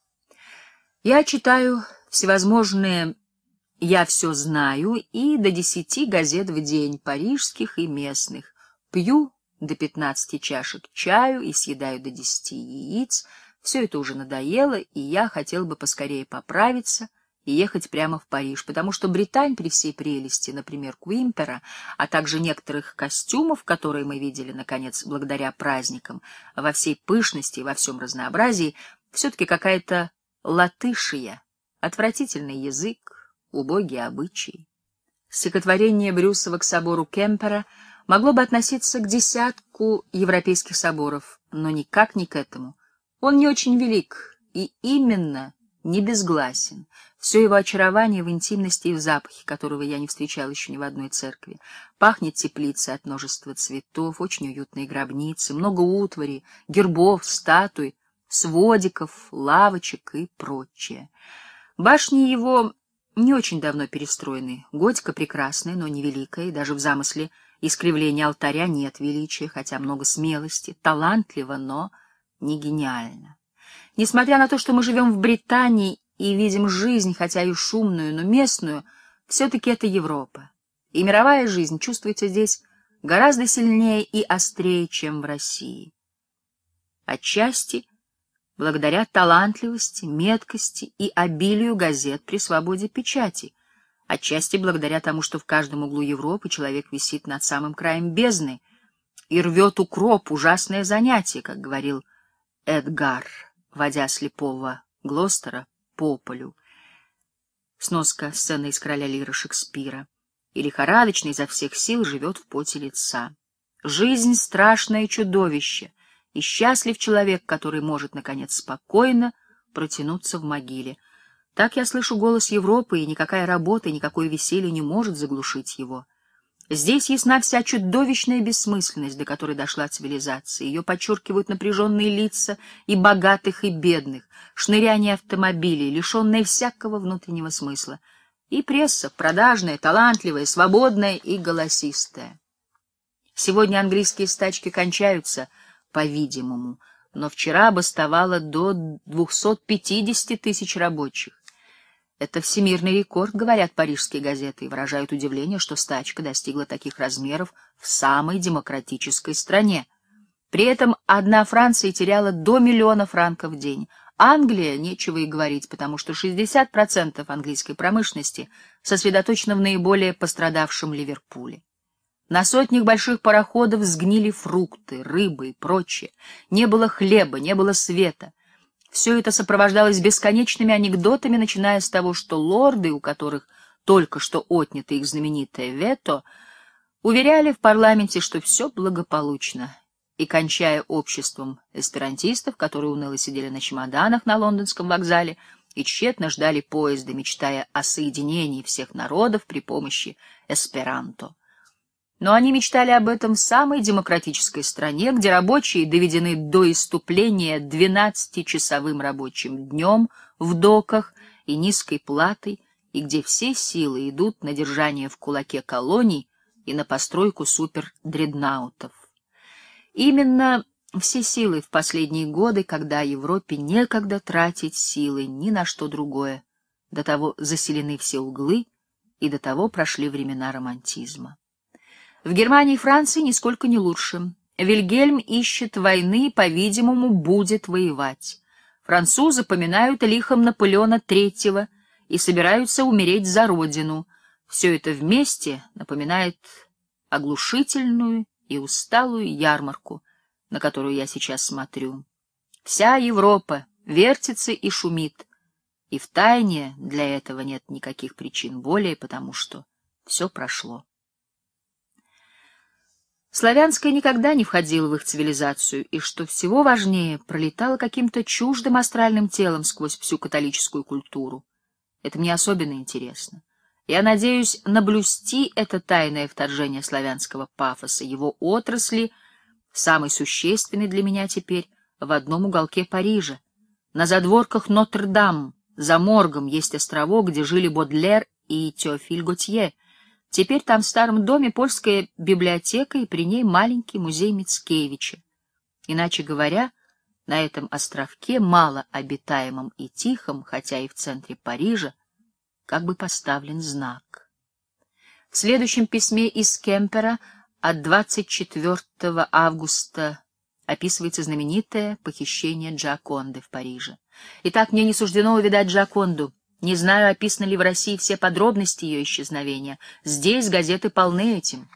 Я читаю всевозможные «Я все знаю» и до десяти газет в день, парижских и местных, пью до 15 чашек чаю и съедаю до 10 яиц. Все это уже надоело, и я хотел бы поскорее поправиться и ехать прямо в Париж, потому что Британь при всей прелести, например, Куимпера, а также некоторых костюмов, которые мы видели, наконец, благодаря праздникам, во всей пышности и во всем разнообразии, все-таки какая-то латышия, отвратительный язык, убогие обычаи. Стихотворение Брюсова к собору Кемпера — могло бы относиться к десятку европейских соборов, но никак не к этому. Он не очень велик и именно не безгласен. Все его очарование в интимности и в запахе, которого я не встречал еще ни в одной церкви. Пахнет теплица от множества цветов, очень уютные гробницы, много утвари, гербов, статуй, сводиков, лавочек и прочее. Башни его не очень давно перестроены. Готика прекрасная, но невеликая, и даже в замысле Искривления алтаря нет величия, хотя много смелости, талантливо, но не гениально. Несмотря на то, что мы живем в Британии и видим жизнь, хотя и шумную, но местную, все-таки это Европа. И мировая жизнь чувствуется здесь гораздо сильнее и острее, чем в России. Отчасти благодаря талантливости, меткости и обилию газет при свободе печати, отчасти благодаря тому, что в каждом углу Европы человек висит над самым краем бездны и рвет укроп — ужасное занятие, как говорил Эдгар, водя слепого Глостера по полю. Сноска сцены из «Короля Лира» Шекспира. И лихорадочно изо всех сил живет в поте лица. Жизнь — страшное чудовище, и счастлив человек, который может, наконец, спокойно протянуться в могиле — так я слышу голос Европы, и никакая работа, и никакое веселье не может заглушить его. Здесь ясна вся чудовищная бессмысленность, до которой дошла цивилизация. Ее подчеркивают напряженные лица и богатых, и бедных, шныряние автомобилей, лишенное всякого внутреннего смысла. И пресса, продажная, талантливая, свободная и голосистая. Сегодня английские стачки кончаются, по-видимому, но вчера бастовало до 250 тысяч рабочих. Это всемирный рекорд, говорят парижские газеты, и выражают удивление, что стачка достигла таких размеров в самой демократической стране. При этом одна Франция теряла до миллиона франков в день. Англия, нечего и говорить, потому что 60% английской промышленности сосредоточено в наиболее пострадавшем Ливерпуле. На сотнях больших пароходов сгнили фрукты, рыбы и прочее. Не было хлеба, не было света. Все это сопровождалось бесконечными анекдотами, начиная с того, что лорды, у которых только что отнято их знаменитое вето, уверяли в парламенте, что все благополучно, и кончая обществом эсперантистов, которые уныло сидели на чемоданах на лондонском вокзале и тщетно ждали поезда, мечтая о соединении всех народов при помощи эсперанто. Но они мечтали об этом в самой демократической стране, где рабочие доведены до иступления 12-часовым рабочим днем в доках и низкой платой, и где все силы идут на держание в кулаке колоний и на постройку супер-дреднаутов. Именно все силы в последние годы, когда Европе некогда тратить силы ни на что другое, до того заселены все углы и до того прошли времена романтизма. В Германии и Франции нисколько не лучше. Вильгельм ищет войны и, по-видимому, будет воевать. Французы поминают лихом Наполеона III и собираются умереть за родину. Все это вместе напоминает оглушительную и усталую ярмарку, на которую я сейчас смотрю. Вся Европа вертится и шумит, и в тайне для этого нет никаких причин более, потому что все прошло. Славянская никогда не входила в их цивилизацию, и, что всего важнее, пролетала каким-то чуждым астральным телом сквозь всю католическую культуру. Это мне особенно интересно. Я надеюсь наблюсти это тайное вторжение славянского пафоса, его отрасли, самой существенной для меня теперь, в одном уголке Парижа. На задворках Нотр-Дам, за моргом, есть островок, где жили Бодлер и Теофиль Готье — Теперь там в старом доме польская библиотека и при ней маленький музей Мицкевича. Иначе говоря, на этом островке, мало обитаемом и тихом, хотя и в центре Парижа, как бы поставлен знак. В следующем письме из Кемпера от 24 августа описывается знаменитое похищение Джаконды в Париже. Итак, мне не суждено увидать Джаконду. Не знаю, описаны ли в России все подробности ее исчезновения. Здесь газеты полны этим.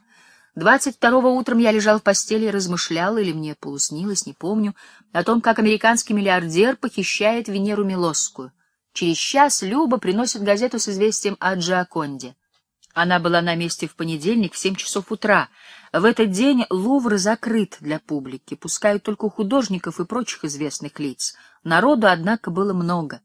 22-го утром я лежал в постели и размышлял, или мне полуснилось, не помню, о том, как американский миллиардер похищает Венеру Милосскую. Через час Люба приносит газету с известием о Джоаконде. Она была на месте в понедельник в 7 часов утра. В этот день Лувр закрыт для публики, пускают только художников и прочих известных лиц. Народу, однако, было много.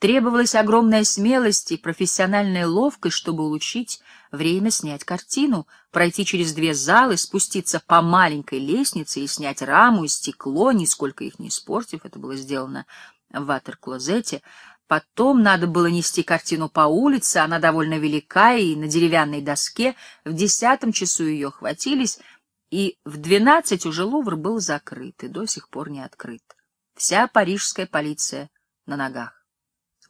Требовалась огромная смелость и профессиональная ловкость, чтобы улучшить время снять картину, пройти через две залы, спуститься по маленькой лестнице и снять раму и стекло, нисколько их не испортив. Это было сделано в ватер-клозете. Потом надо было нести картину по улице, она довольно велика, и на деревянной доске в десятом часу ее хватились, и в двенадцать уже Лувр был закрыт и до сих пор не открыт. Вся парижская полиция на ногах.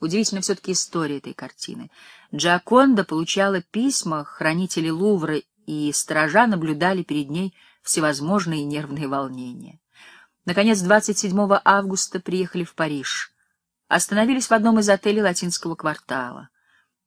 Удивительно все-таки история этой картины. Джаконда получала письма, хранители Лувра и сторожа наблюдали перед ней всевозможные нервные волнения. Наконец, 27 августа приехали в Париж. Остановились в одном из отелей латинского квартала.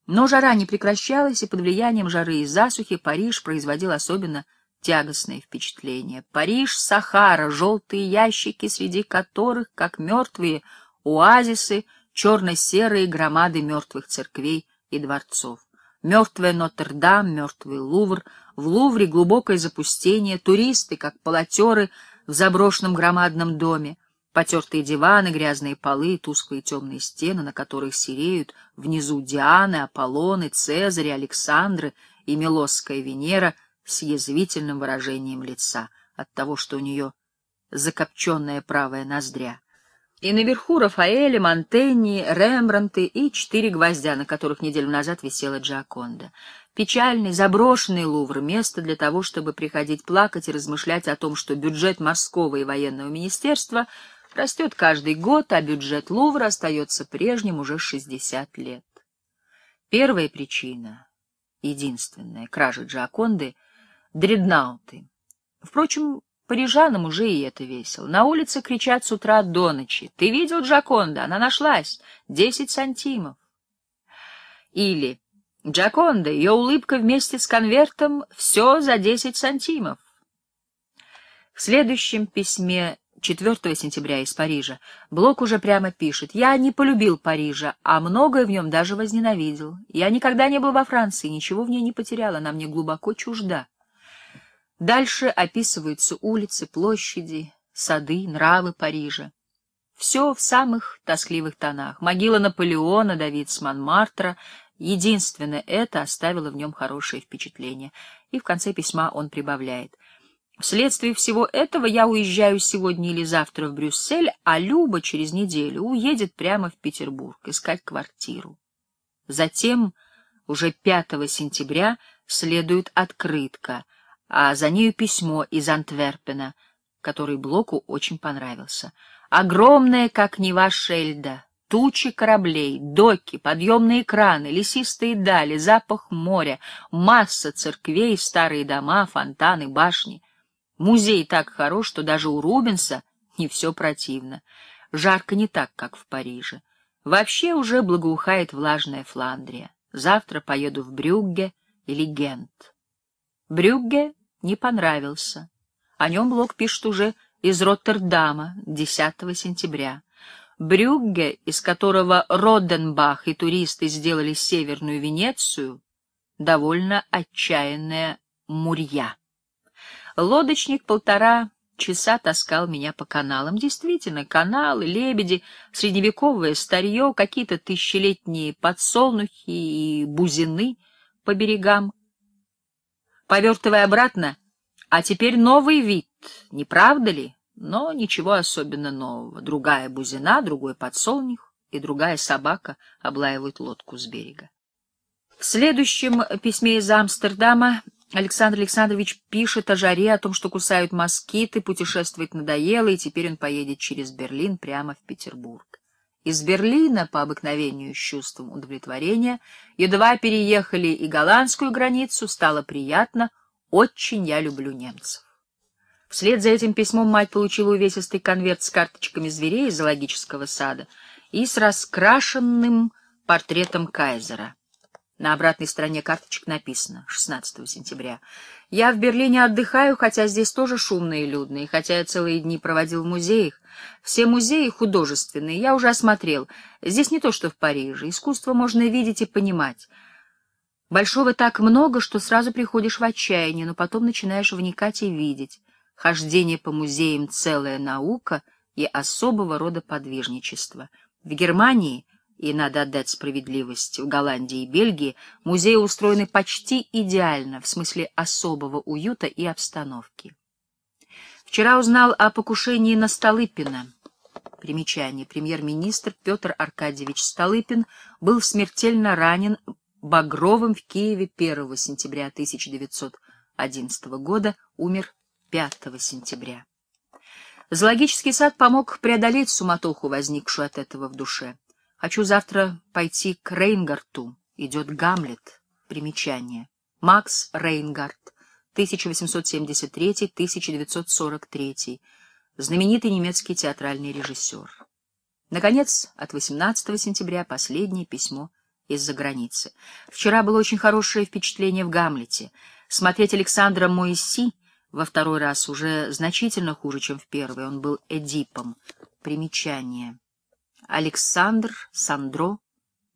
Но жара не прекращалась, и под влиянием жары и засухи Париж производил особенно тягостное впечатление. Париж, Сахара, желтые ящики, среди которых, как мертвые, оазисы — черно-серые громады мертвых церквей и дворцов. Мертвая Нотр-Дам, мертвый Лувр, в Лувре глубокое запустение, туристы, как полотеры в заброшенном громадном доме, потертые диваны, грязные полы, тусклые темные стены, на которых сереют внизу Дианы, Аполлоны, Цезарь, Александры и Милосская Венера с язвительным выражением лица от того, что у нее закопченная правая ноздря и наверху Рафаэля, Монтенни, Рембранты и четыре гвоздя, на которых неделю назад висела Джаконда. Печальный, заброшенный Лувр — место для того, чтобы приходить плакать и размышлять о том, что бюджет морского и военного министерства растет каждый год, а бюджет Лувра остается прежним уже 60 лет. Первая причина, единственная, кражи Джаконды — дредноуты. Впрочем, Парижанам уже и это весело. На улице кричат с утра до ночи. «Ты видел Джаконда? Она нашлась! Десять сантимов!» Или «Джаконда, ее улыбка вместе с конвертом — все за десять сантимов!» В следующем письме 4 сентября из Парижа Блок уже прямо пишет «Я не полюбил Парижа, а многое в нем даже возненавидел. Я никогда не был во Франции, ничего в ней не потерял, она мне глубоко чужда». Дальше описываются улицы, площади, сады, нравы Парижа. Все в самых тоскливых тонах. Могила Наполеона, Давид с Монмартра. Единственное это оставило в нем хорошее впечатление. И в конце письма он прибавляет. Вследствие всего этого я уезжаю сегодня или завтра в Брюссель, а Люба через неделю уедет прямо в Петербург искать квартиру. Затем, уже 5 сентября, следует открытка — а за нею письмо из Антверпена, который Блоку очень понравился. Огромная, как Нева Шельда, тучи кораблей, доки, подъемные краны, лесистые дали, запах моря, масса церквей, старые дома, фонтаны, башни. Музей так хорош, что даже у Рубенса не все противно. Жарко не так, как в Париже. Вообще уже благоухает влажная Фландрия. Завтра поеду в Брюгге или Гент. Брюгге не понравился. О нем Блок пишет уже из Роттердама 10 сентября. Брюгге, из которого Роденбах и туристы сделали Северную Венецию, довольно отчаянная Мурья. Лодочник полтора часа таскал меня по каналам. Действительно, каналы, лебеди, средневековое старье, какие-то тысячелетние подсолнухи и бузины по берегам повертывая обратно. А теперь новый вид, не правда ли? Но ничего особенно нового. Другая бузина, другой подсолнух и другая собака облаивают лодку с берега. В следующем письме из Амстердама Александр Александрович пишет о жаре, о том, что кусают москиты, путешествовать надоело, и теперь он поедет через Берлин прямо в Петербург. Из Берлина, по обыкновению с чувством удовлетворения, едва переехали и голландскую границу, стало приятно, очень я люблю немцев. Вслед за этим письмом мать получила увесистый конверт с карточками зверей из зоологического сада и с раскрашенным портретом кайзера. На обратной стороне карточек написано 16 сентября. Я в Берлине отдыхаю, хотя здесь тоже шумно и людно, и хотя я целые дни проводил в музеях. Все музеи художественные, я уже осмотрел. Здесь не то, что в Париже. Искусство можно видеть и понимать. Большого так много, что сразу приходишь в отчаяние, но потом начинаешь вникать и видеть. Хождение по музеям — целая наука и особого рода подвижничество. В Германии — и надо отдать справедливость, в Голландии и Бельгии музеи устроены почти идеально в смысле особого уюта и обстановки. Вчера узнал о покушении на Столыпина. Примечание. Премьер-министр Петр Аркадьевич Столыпин был смертельно ранен Багровым в Киеве 1 сентября 1911 года, умер 5 сентября. Зоологический сад помог преодолеть суматоху, возникшую от этого в душе. Хочу завтра пойти к Рейнгарту. Идет Гамлет. Примечание. Макс Рейнгард, 1873-1943. Знаменитый немецкий театральный режиссер. Наконец, от 18 сентября последнее письмо из-за границы. Вчера было очень хорошее впечатление в Гамлете. Смотреть Александра Моиси во второй раз уже значительно хуже, чем в первый. Он был Эдипом. Примечание. Александр Сандро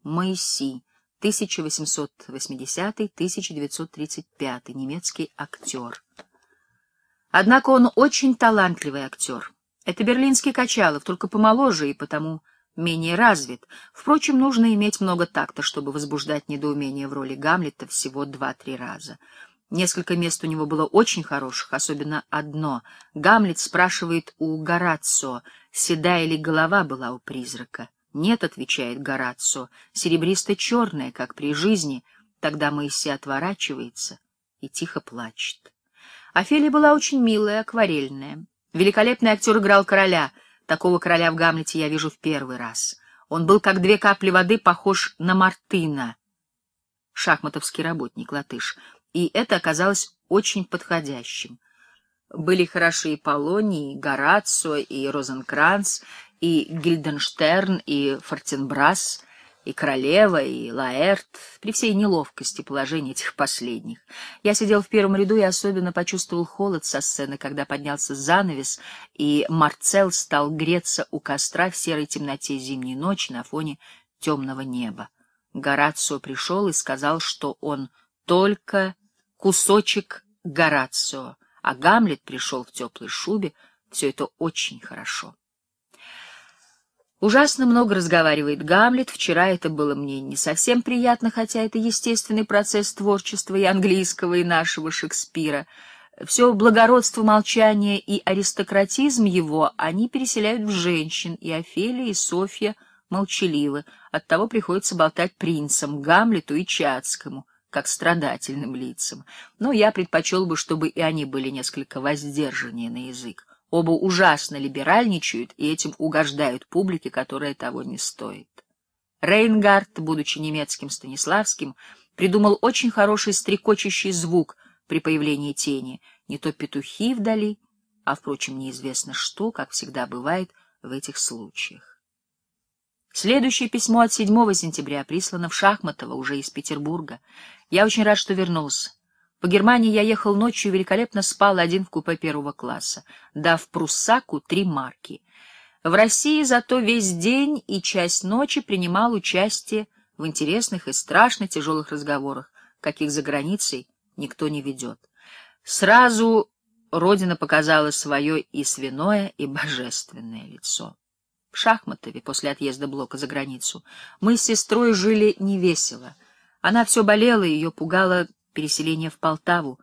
Моиси, 1880-1935, немецкий актер. Однако он очень талантливый актер. Это берлинский Качалов, только помоложе и потому менее развит. Впрочем, нужно иметь много такта, чтобы возбуждать недоумение в роли Гамлета всего два-три раза. Несколько мест у него было очень хороших, особенно одно. Гамлет спрашивает у Горацио, Седая ли голова была у призрака? Нет, отвечает Горацио, серебристо-черная, как при жизни. Тогда Моисей отворачивается и тихо плачет. Офелия была очень милая, акварельная. Великолепный актер играл короля. Такого короля в Гамлете я вижу в первый раз. Он был, как две капли воды, похож на Мартына, шахматовский работник, латыш. И это оказалось очень подходящим. Были хороши и Полоний, и Горацио, и Розенкранц, и Гильденштерн, и Фортенбрас, и Королева, и Лаэрт, при всей неловкости положения этих последних. Я сидел в первом ряду и особенно почувствовал холод со сцены, когда поднялся занавес, и Марцел стал греться у костра в серой темноте зимней ночи на фоне темного неба. Горацио пришел и сказал, что он только кусочек Горацио а Гамлет пришел в теплой шубе, все это очень хорошо. Ужасно много разговаривает Гамлет, вчера это было мне не совсем приятно, хотя это естественный процесс творчества и английского, и нашего Шекспира. Все благородство молчания и аристократизм его они переселяют в женщин, и Офелия, и Софья молчаливы, оттого приходится болтать принцам, Гамлету и Чацкому, как страдательным лицам, но я предпочел бы, чтобы и они были несколько воздержаннее на язык. Оба ужасно либеральничают и этим угождают публике, которая того не стоит. Рейнгард, будучи немецким Станиславским, придумал очень хороший стрекочущий звук при появлении тени, не то петухи вдали, а, впрочем, неизвестно что, как всегда бывает в этих случаях. Следующее письмо от 7 сентября прислано в Шахматово, уже из Петербурга. Я очень рад, что вернулся. По Германии я ехал ночью великолепно спал один в купе первого класса, дав пруссаку три марки. В России зато весь день и часть ночи принимал участие в интересных и страшно тяжелых разговорах, каких за границей никто не ведет. Сразу Родина показала свое и свиное, и божественное лицо шахматове после отъезда Блока за границу. Мы с сестрой жили невесело. Она все болела, ее пугало переселение в Полтаву.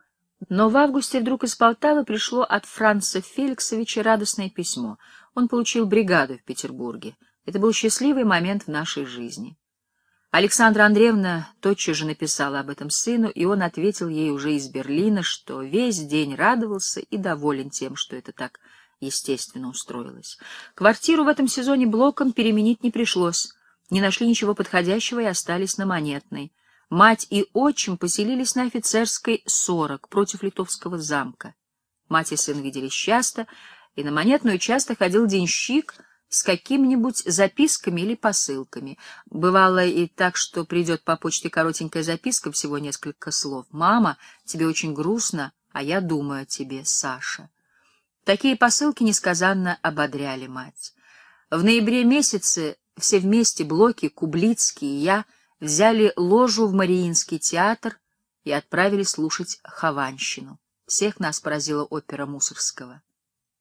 Но в августе вдруг из Полтавы пришло от Франца Феликсовича радостное письмо. Он получил бригаду в Петербурге. Это был счастливый момент в нашей жизни. Александра Андреевна тотчас же написала об этом сыну, и он ответил ей уже из Берлина, что весь день радовался и доволен тем, что это так естественно, устроилась. Квартиру в этом сезоне блоком переменить не пришлось. Не нашли ничего подходящего и остались на Монетной. Мать и отчим поселились на офицерской 40 против Литовского замка. Мать и сын виделись часто, и на Монетную часто ходил денщик с какими-нибудь записками или посылками. Бывало и так, что придет по почте коротенькая записка, всего несколько слов. «Мама, тебе очень грустно, а я думаю о тебе, Саша». Такие посылки несказанно ободряли мать. В ноябре месяце все вместе Блоки, Кублицкий и я взяли ложу в Мариинский театр и отправили слушать Хованщину. Всех нас поразила опера Мусорского.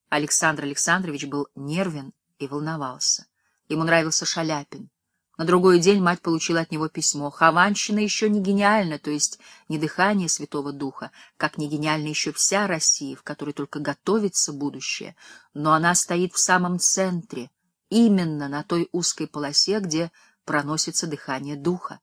Александр Александрович был нервен и волновался. Ему нравился Шаляпин. На другой день мать получила от него письмо. Хованщина еще не гениальна, то есть не дыхание Святого Духа, как не гениальна еще вся Россия, в которой только готовится будущее, но она стоит в самом центре, именно на той узкой полосе, где проносится дыхание Духа.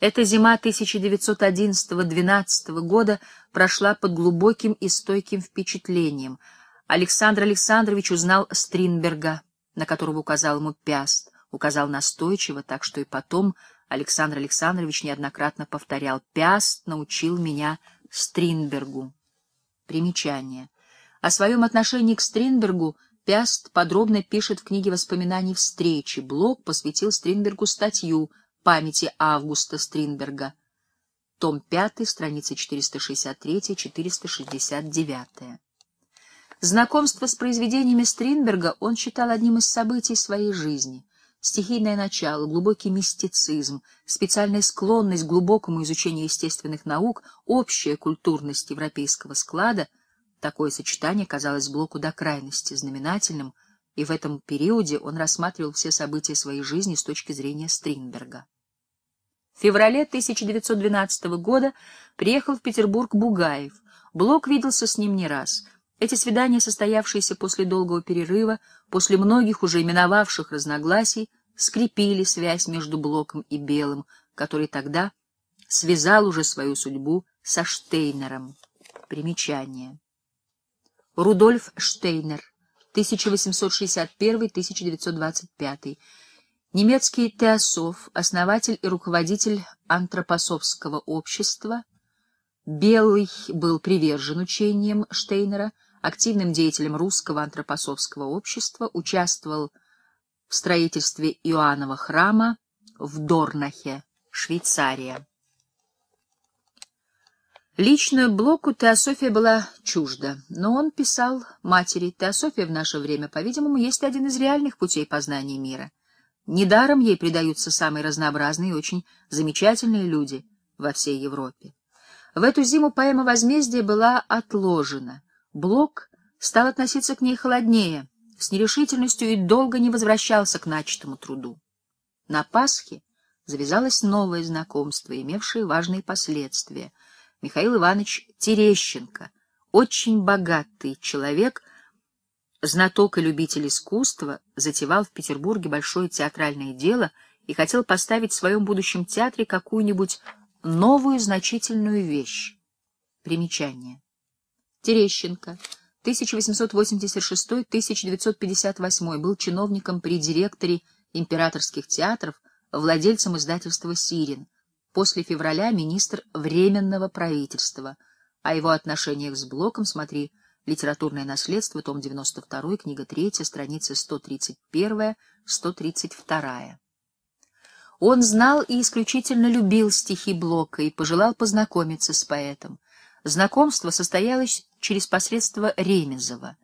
Эта зима 1911-12 года прошла под глубоким и стойким впечатлением. Александр Александрович узнал Стринберга, на которого указал ему Пяст — указал настойчиво, так что и потом Александр Александрович неоднократно повторял. Пяст научил меня Стринбергу. Примечание. О своем отношении к Стринбергу Пяст подробно пишет в книге воспоминаний встречи. Блог посвятил Стринбергу статью «Памяти Августа Стринберга». Том 5, страница 463-469. Знакомство с произведениями Стринберга он считал одним из событий своей жизни стихийное начало, глубокий мистицизм, специальная склонность к глубокому изучению естественных наук, общая культурность европейского склада — такое сочетание казалось Блоку до крайности знаменательным, и в этом периоде он рассматривал все события своей жизни с точки зрения Стринберга. В феврале 1912 года приехал в Петербург Бугаев. Блок виделся с ним не раз — эти свидания, состоявшиеся после долгого перерыва, после многих уже именовавших разногласий, скрепили связь между Блоком и Белым, который тогда связал уже свою судьбу со Штейнером. Примечание. Рудольф Штейнер, 1861-1925, немецкий теософ, основатель и руководитель антропосовского общества. Белый был привержен учениям Штейнера — активным деятелем русского антропосовского общества, участвовал в строительстве Иоаннова храма в Дорнахе, Швейцария. Лично Блоку теософия была чужда, но он писал матери, теософия в наше время, по-видимому, есть один из реальных путей познания мира. Недаром ей предаются самые разнообразные и очень замечательные люди во всей Европе. В эту зиму поэма «Возмездие» была отложена — Блок стал относиться к ней холоднее, с нерешительностью и долго не возвращался к начатому труду. На Пасхе завязалось новое знакомство, имевшее важные последствия. Михаил Иванович Терещенко, очень богатый человек, знаток и любитель искусства, затевал в Петербурге большое театральное дело и хотел поставить в своем будущем театре какую-нибудь новую значительную вещь. Примечание. Терещенко, 1886-1958, был чиновником при директоре императорских театров, владельцем издательства «Сирин», после февраля министр Временного правительства. О его отношениях с Блоком смотри «Литературное наследство», том 92, книга 3, страницы 131-132. Он знал и исключительно любил стихи Блока и пожелал познакомиться с поэтом. Знакомство состоялось через посредство Ремезова.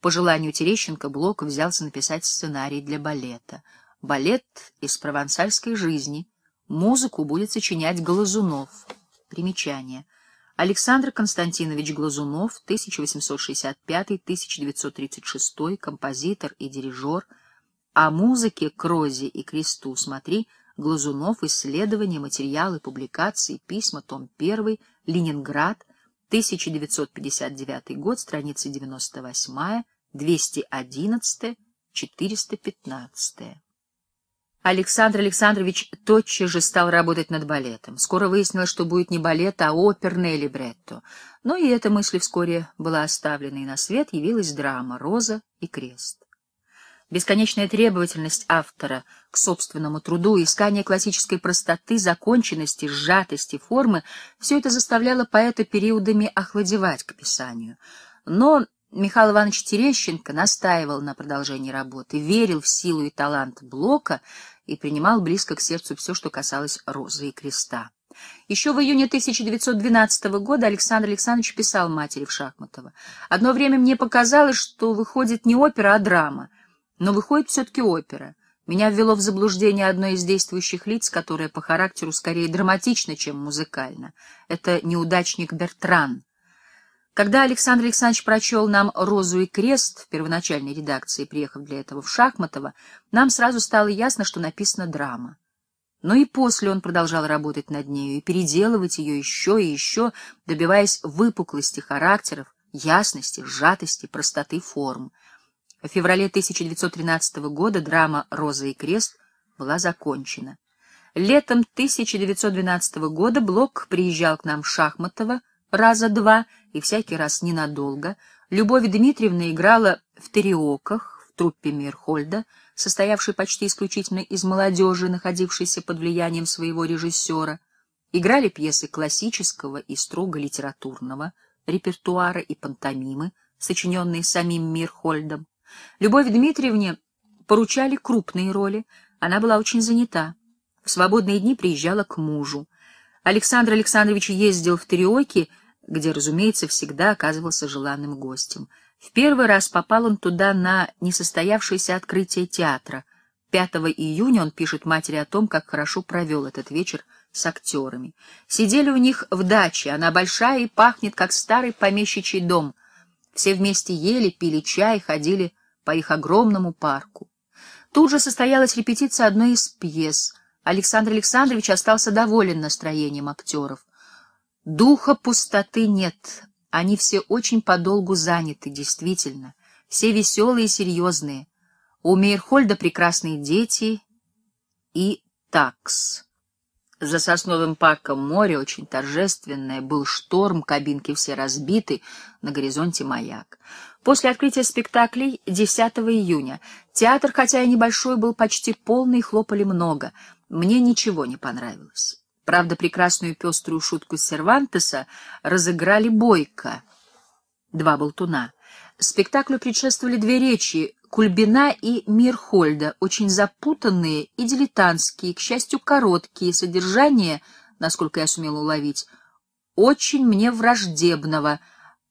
По желанию Терещенко Блок взялся написать сценарий для балета. Балет из провансальской жизни. Музыку будет сочинять Глазунов. Примечание. Александр Константинович Глазунов, 1865-1936, композитор и дирижер. О музыке Крози и Кресту смотри Глазунов, исследования, материалы, публикации, письма, том 1, Ленинград, 1959 год, страница 98, 211, 415. Александр Александрович тотчас же стал работать над балетом. Скоро выяснилось, что будет не балет, а оперное либретто. Но и эта мысль вскоре была оставлена, и на свет явилась драма «Роза и крест» бесконечная требовательность автора к собственному труду, искание классической простоты, законченности, сжатости, формы — все это заставляло поэта периодами охладевать к писанию. Но Михаил Иванович Терещенко настаивал на продолжении работы, верил в силу и талант Блока и принимал близко к сердцу все, что касалось розы и креста. Еще в июне 1912 года Александр Александрович писал матери в Шахматова. «Одно время мне показалось, что выходит не опера, а драма. Но выходит все-таки опера. Меня ввело в заблуждение одно из действующих лиц, которое по характеру скорее драматично, чем музыкально. Это неудачник Бертран. Когда Александр Александрович прочел нам «Розу и крест» в первоначальной редакции, приехав для этого в Шахматово, нам сразу стало ясно, что написана драма. Но и после он продолжал работать над нею и переделывать ее еще и еще, добиваясь выпуклости характеров, ясности, сжатости, простоты форм — в феврале 1913 года драма «Роза и крест» была закончена. Летом 1912 года Блок приезжал к нам в Шахматово раза два и всякий раз ненадолго. Любовь Дмитриевна играла в «Тереоках» в труппе Мирхольда, состоявшей почти исключительно из молодежи, находившейся под влиянием своего режиссера. Играли пьесы классического и строго литературного репертуара и пантомимы, сочиненные самим Мирхольдом. Любовь Дмитриевне поручали крупные роли, она была очень занята. В свободные дни приезжала к мужу. Александр Александрович ездил в Триоки, где, разумеется, всегда оказывался желанным гостем. В первый раз попал он туда на несостоявшееся открытие театра. 5 июня он пишет матери о том, как хорошо провел этот вечер с актерами. Сидели у них в даче, она большая и пахнет, как старый помещичий дом — все вместе ели, пили чай, ходили по их огромному парку. Тут же состоялась репетиция одной из пьес. Александр Александрович остался доволен настроением актеров. «Духа пустоты нет. Они все очень подолгу заняты, действительно. Все веселые и серьезные. У Мейерхольда прекрасные дети и такс». За сосновым парком море очень торжественное, был шторм, кабинки все разбиты, на горизонте маяк. После открытия спектаклей 10 июня театр, хотя и небольшой, был почти полный, хлопали много. Мне ничего не понравилось. Правда, прекрасную пеструю шутку Сервантеса разыграли бойко. Два болтуна. Спектаклю предшествовали две речи Кульбина и Мирхольда, очень запутанные и дилетантские, к счастью, короткие, содержание, насколько я сумела уловить, очень мне враждебного,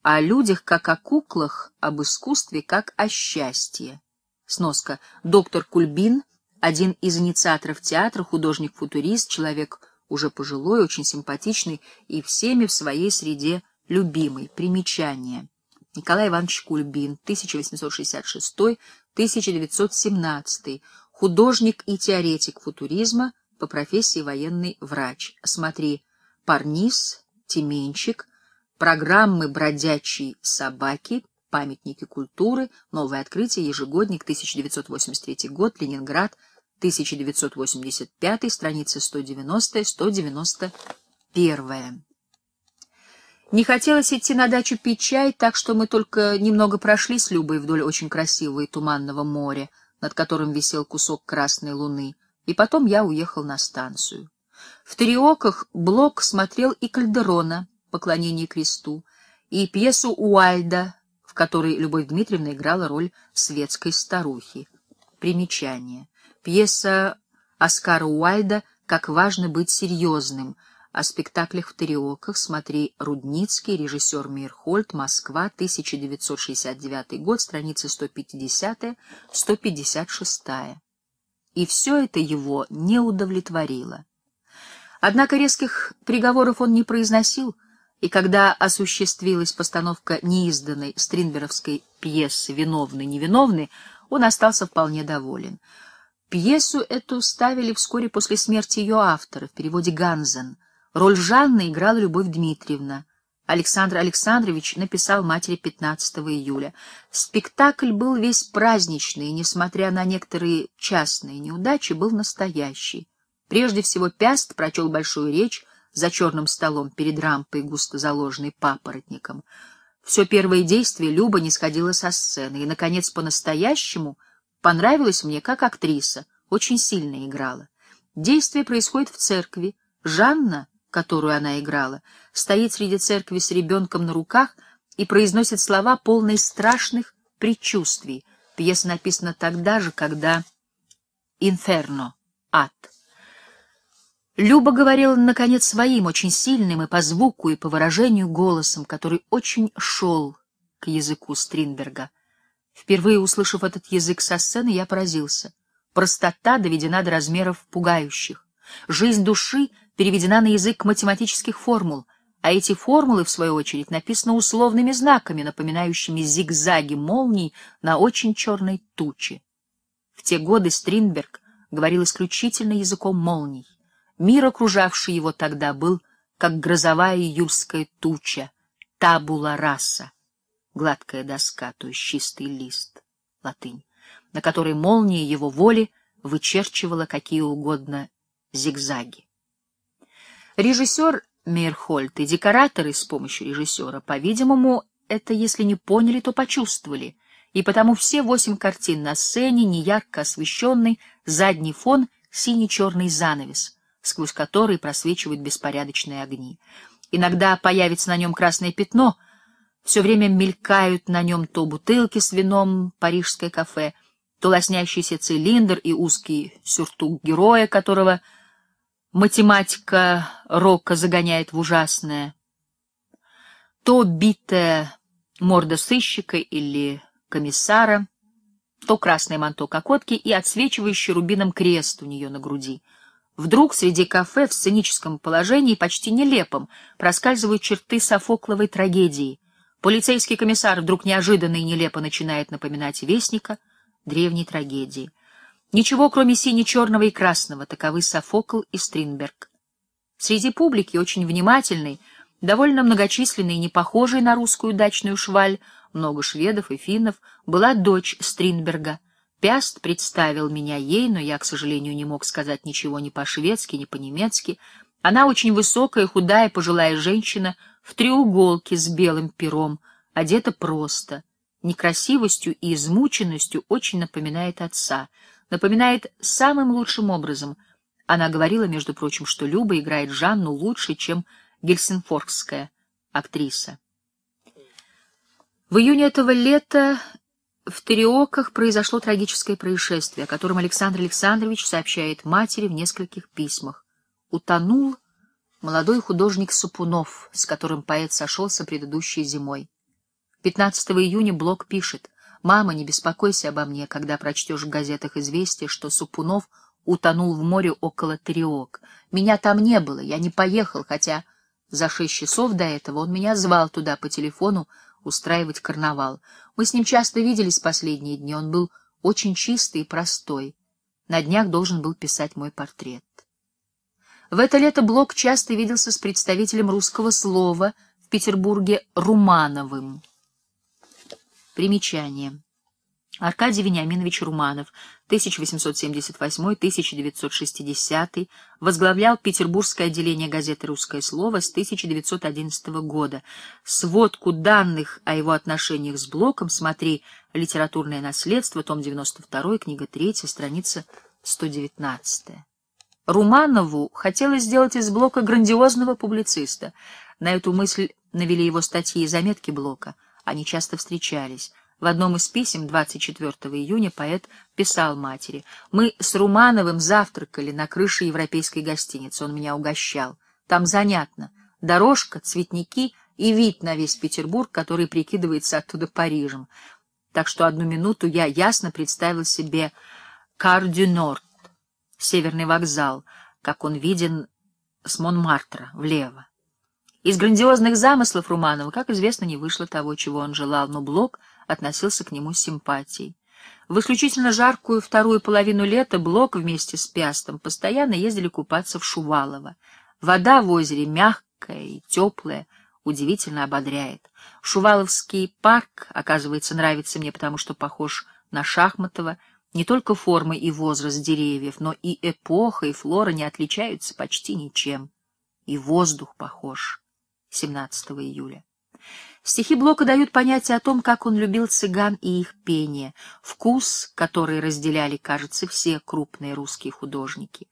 о людях как о куклах, об искусстве как о счастье. Сноска. Доктор Кульбин, один из инициаторов театра, художник-футурист, человек уже пожилой, очень симпатичный и всеми в своей среде любимый. Примечание. Николай Иванович Кульбин, 1866-1917, художник и теоретик футуризма, по профессии военный врач. Смотри «Парнис», «Тименчик», программы «Бродячие собаки», «Памятники культуры», «Новое открытие», «Ежегодник», 1983 год, «Ленинград», 1985, страницы 190-191. Не хотелось идти на дачу пить чай, так что мы только немного прошли с Любой вдоль очень красивого и туманного моря, над которым висел кусок красной луны, и потом я уехал на станцию. В триоках Блок смотрел и Кальдерона «Поклонение кресту», и пьесу Уальда, в которой Любовь Дмитриевна играла роль светской старухи. Примечание. Пьеса Оскара Уальда «Как важно быть серьезным», о спектаклях в Тариоках смотри Рудницкий, режиссер Мирхольд, Москва, 1969 год, страница 150-156. И все это его не удовлетворило. Однако резких приговоров он не произносил, и когда осуществилась постановка неизданной стринберовской пьесы «Виновный, невиновный», он остался вполне доволен. Пьесу эту ставили вскоре после смерти ее автора в переводе «Ганзен», Роль Жанны играла Любовь Дмитриевна. Александр Александрович написал матери 15 июля. Спектакль был весь праздничный, и, несмотря на некоторые частные неудачи, был настоящий. Прежде всего Пяст прочел большую речь за черным столом перед рампой, густо заложенной папоротником. Все первое действие Люба не сходила со сцены, и, наконец, по-настоящему понравилась мне как актриса, очень сильно играла. Действие происходит в церкви. Жанна — которую она играла, стоит среди церкви с ребенком на руках и произносит слова, полные страшных предчувствий. Пьеса написана тогда же, когда «Инферно» — ад. Люба говорила, наконец, своим, очень сильным и по звуку, и по выражению голосом, который очень шел к языку Стринберга. Впервые услышав этот язык со сцены, я поразился. Простота доведена до размеров пугающих. Жизнь души — переведена на язык математических формул, а эти формулы, в свою очередь, написаны условными знаками, напоминающими зигзаги молний на очень черной туче. В те годы Стринберг говорил исключительно языком молний. Мир, окружавший его тогда, был как грозовая июльская туча, табула раса, гладкая доска, то есть чистый лист, латынь, на которой молния его воли вычерчивала какие угодно зигзаги. Режиссер Мейерхольд и декораторы с помощью режиссера, по-видимому, это, если не поняли, то почувствовали, и потому все восемь картин на сцене, неярко освещенный, задний фон, синий-черный занавес, сквозь который просвечивают беспорядочные огни. Иногда появится на нем красное пятно, все время мелькают на нем то бутылки с вином, парижское кафе, то лоснящийся цилиндр и узкий сюртук героя, которого — Математика Рока загоняет в ужасное. То битая морда сыщика или комиссара, то красное манто кокотки и отсвечивающий рубином крест у нее на груди. Вдруг среди кафе в сценическом положении, почти нелепом, проскальзывают черты софокловой трагедии. Полицейский комиссар вдруг неожиданно и нелепо начинает напоминать вестника древней трагедии — Ничего, кроме сине-черного и красного, таковы Софокл и Стринберг. Среди публики очень внимательный, довольно многочисленный и не похожий на русскую дачную шваль, много шведов и финнов, была дочь Стринберга. Пяст представил меня ей, но я, к сожалению, не мог сказать ничего ни по-шведски, ни по-немецки. Она очень высокая, худая, пожилая женщина, в треуголке с белым пером, одета просто. Некрасивостью и измученностью очень напоминает отца — напоминает самым лучшим образом. Она говорила, между прочим, что Люба играет Жанну лучше, чем гельсинфоргская актриса. В июне этого лета в Триоках произошло трагическое происшествие, о котором Александр Александрович сообщает матери в нескольких письмах. Утонул молодой художник Сапунов, с которым поэт сошелся предыдущей зимой. 15 июня Блок пишет Мама, не беспокойся обо мне, когда прочтешь в газетах известие, что Супунов утонул в море около Триок. Меня там не было, я не поехал, хотя за шесть часов до этого он меня звал туда по телефону устраивать карнавал. Мы с ним часто виделись последние дни, он был очень чистый и простой. На днях должен был писать мой портрет. В это лето Блок часто виделся с представителем русского слова в Петербурге Румановым. Примечание. Аркадий Вениаминович Руманов, 1878-1960, возглавлял Петербургское отделение газеты «Русское слово» с 1911 года. Сводку данных о его отношениях с Блоком смотри «Литературное наследство», том 92, книга 3, страница 119. Руманову хотелось сделать из Блока грандиозного публициста. На эту мысль навели его статьи и заметки Блока — они часто встречались. В одном из писем 24 июня поэт писал матери «Мы с Румановым завтракали на крыше европейской гостиницы, он меня угощал. Там занятно. Дорожка, цветники и вид на весь Петербург, который прикидывается оттуда Парижем. Так что одну минуту я ясно представил себе Кардю-Норд, северный вокзал, как он виден с Монмартра, влево. Из грандиозных замыслов Руманова, как известно, не вышло того, чего он желал, но Блок относился к нему с симпатией. В исключительно жаркую вторую половину лета Блок вместе с Пястом постоянно ездили купаться в Шувалово. Вода в озере мягкая и теплая, удивительно ободряет. Шуваловский парк, оказывается, нравится мне, потому что похож на Шахматова. Не только формы и возраст деревьев, но и эпоха, и флора не отличаются почти ничем. И воздух похож. 17 июля. Стихи Блока дают понятие о том, как он любил цыган и их пение, вкус, который разделяли, кажется, все крупные русские художники.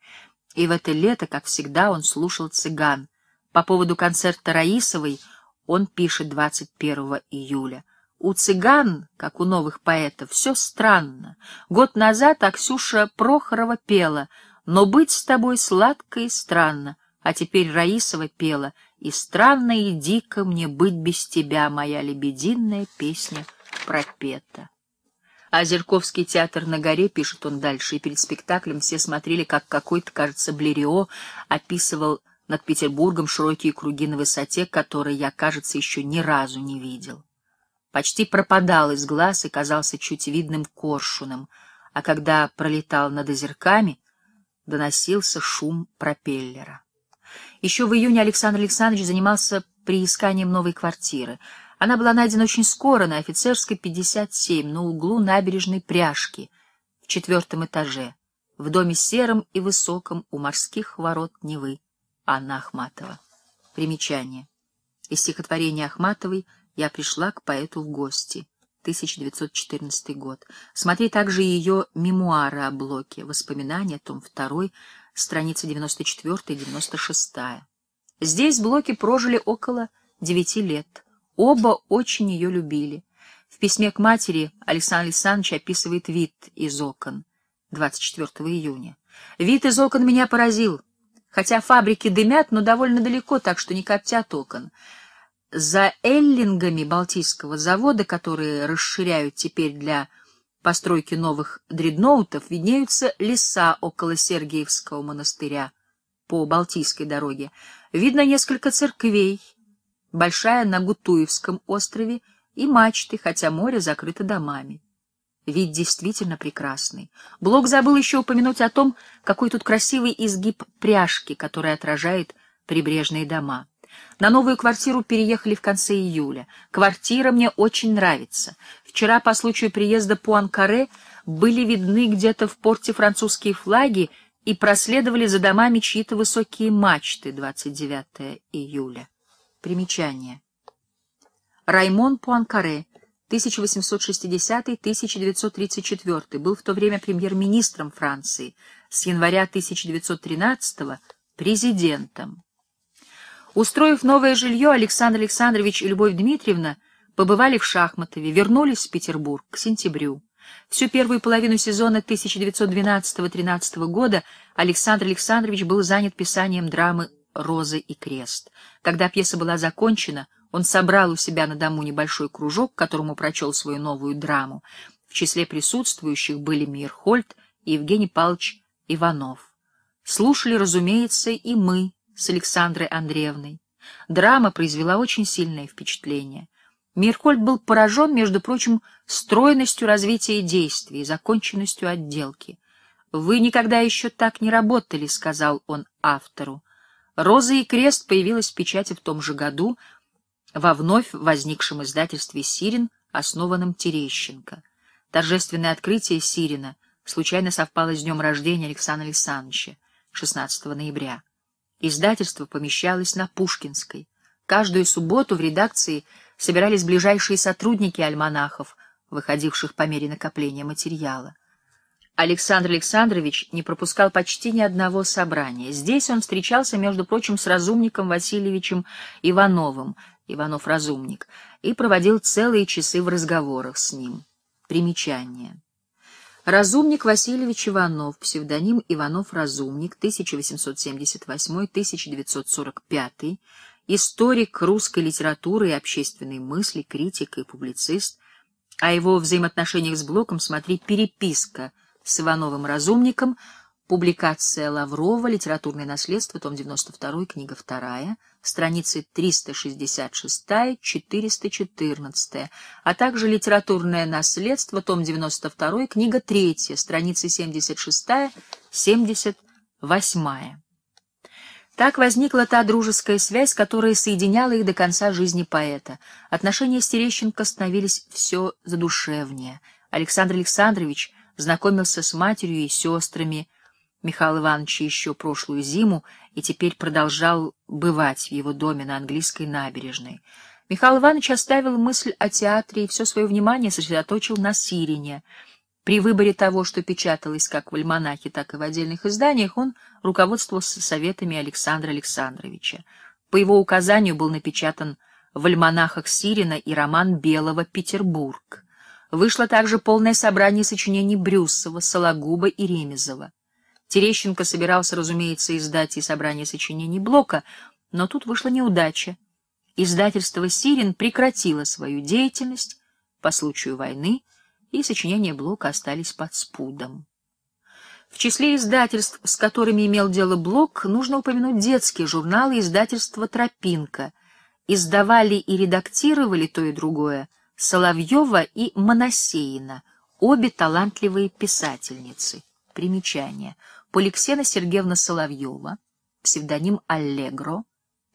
И в это лето, как всегда, он слушал цыган. По поводу концерта Раисовой он пишет 21 июля. У цыган, как у новых поэтов, все странно. Год назад Аксюша Прохорова пела «Но быть с тобой сладко и странно», а теперь Раисова пела — и странно и дико мне быть без тебя, моя лебединая песня пропета. А Зерковский театр на горе, пишет он дальше, и перед спектаклем все смотрели, как какой-то, кажется, Блерио описывал над Петербургом широкие круги на высоте, которые я, кажется, еще ни разу не видел. Почти пропадал из глаз и казался чуть видным коршуном, а когда пролетал над озерками, доносился шум пропеллера. Еще в июне Александр Александрович занимался приисканием новой квартиры. Она была найдена очень скоро на офицерской 57 на углу набережной Пряжки в четвертом этаже, в доме сером и высоком у морских ворот Невы. Анна Ахматова. Примечание. Из стихотворения Ахматовой «Я пришла к поэту в гости». 1914 год. Смотри также ее мемуары о Блоке, воспоминания, том 2, страница 94-96. Здесь Блоки прожили около девяти лет. Оба очень ее любили. В письме к матери Александр Александрович описывает вид из окон 24 июня. «Вид из окон меня поразил. Хотя фабрики дымят, но довольно далеко, так что не коптят окон. За эллингами Балтийского завода, которые расширяют теперь для постройки новых дредноутов виднеются леса около Сергиевского монастыря по Балтийской дороге. Видно несколько церквей, большая на Гутуевском острове и мачты, хотя море закрыто домами. Вид действительно прекрасный. Блок забыл еще упомянуть о том, какой тут красивый изгиб пряжки, который отражает прибрежные дома. На новую квартиру переехали в конце июля. Квартира мне очень нравится. Вчера по случаю приезда Пуанкаре были видны где-то в порте французские флаги и проследовали за домами чьи-то высокие мачты 29 июля. Примечание. Раймон Пуанкаре, 1860-1934, был в то время премьер-министром Франции, с января 1913 президентом. Устроив новое жилье, Александр Александрович и Любовь Дмитриевна – побывали в Шахматове, вернулись в Петербург к сентябрю. Всю первую половину сезона 1912-13 года Александр Александрович был занят писанием драмы «Роза и крест». Когда пьеса была закончена, он собрал у себя на дому небольшой кружок, которому прочел свою новую драму. В числе присутствующих были Мирхольд и Евгений Павлович Иванов. Слушали, разумеется, и мы с Александрой Андреевной. Драма произвела очень сильное впечатление. Мирхольд был поражен, между прочим, стройностью развития действий законченностью отделки. «Вы никогда еще так не работали», — сказал он автору. «Роза и крест» появилась в печати в том же году во вновь возникшем издательстве «Сирин», основанном Терещенко. Торжественное открытие «Сирина» случайно совпало с днем рождения Александра Александровича, 16 ноября. Издательство помещалось на Пушкинской. Каждую субботу в редакции собирались ближайшие сотрудники альманахов, выходивших по мере накопления материала. Александр Александрович не пропускал почти ни одного собрания. Здесь он встречался, между прочим, с разумником Васильевичем Ивановым, Иванов разумник, и проводил целые часы в разговорах с ним. Примечание. Разумник Васильевич Иванов, псевдоним Иванов Разумник, 1878-1945 историк русской литературы и общественной мысли, критик и публицист. О его взаимоотношениях с Блоком смотри «Переписка» с Ивановым Разумником, публикация Лаврова «Литературное наследство», том 92, книга 2, страницы 366-414, а также «Литературное наследство», том 92, книга 3, страницы 76-78. Так возникла та дружеская связь, которая соединяла их до конца жизни поэта. Отношения с Терещенко становились все задушевнее. Александр Александрович знакомился с матерью и сестрами Михаила Ивановича еще прошлую зиму и теперь продолжал бывать в его доме на английской набережной. Михаил Иванович оставил мысль о театре и все свое внимание сосредоточил на Сирине — при выборе того, что печаталось как в альманахе, так и в отдельных изданиях, он руководствовался советами Александра Александровича. По его указанию был напечатан в альманахах Сирина и роман Белого «Петербург». Вышло также полное собрание сочинений Брюсова, Сологуба и Ремезова. Терещенко собирался, разумеется, издать и собрание сочинений Блока, но тут вышла неудача. Издательство «Сирин» прекратило свою деятельность по случаю войны, и сочинения Блока остались под спудом. В числе издательств, с которыми имел дело Блок, нужно упомянуть детские журналы издательства «Тропинка». Издавали и редактировали то и другое Соловьева и Моносеина, обе талантливые писательницы. Примечание. Поликсена Сергеевна Соловьева, псевдоним Аллегро,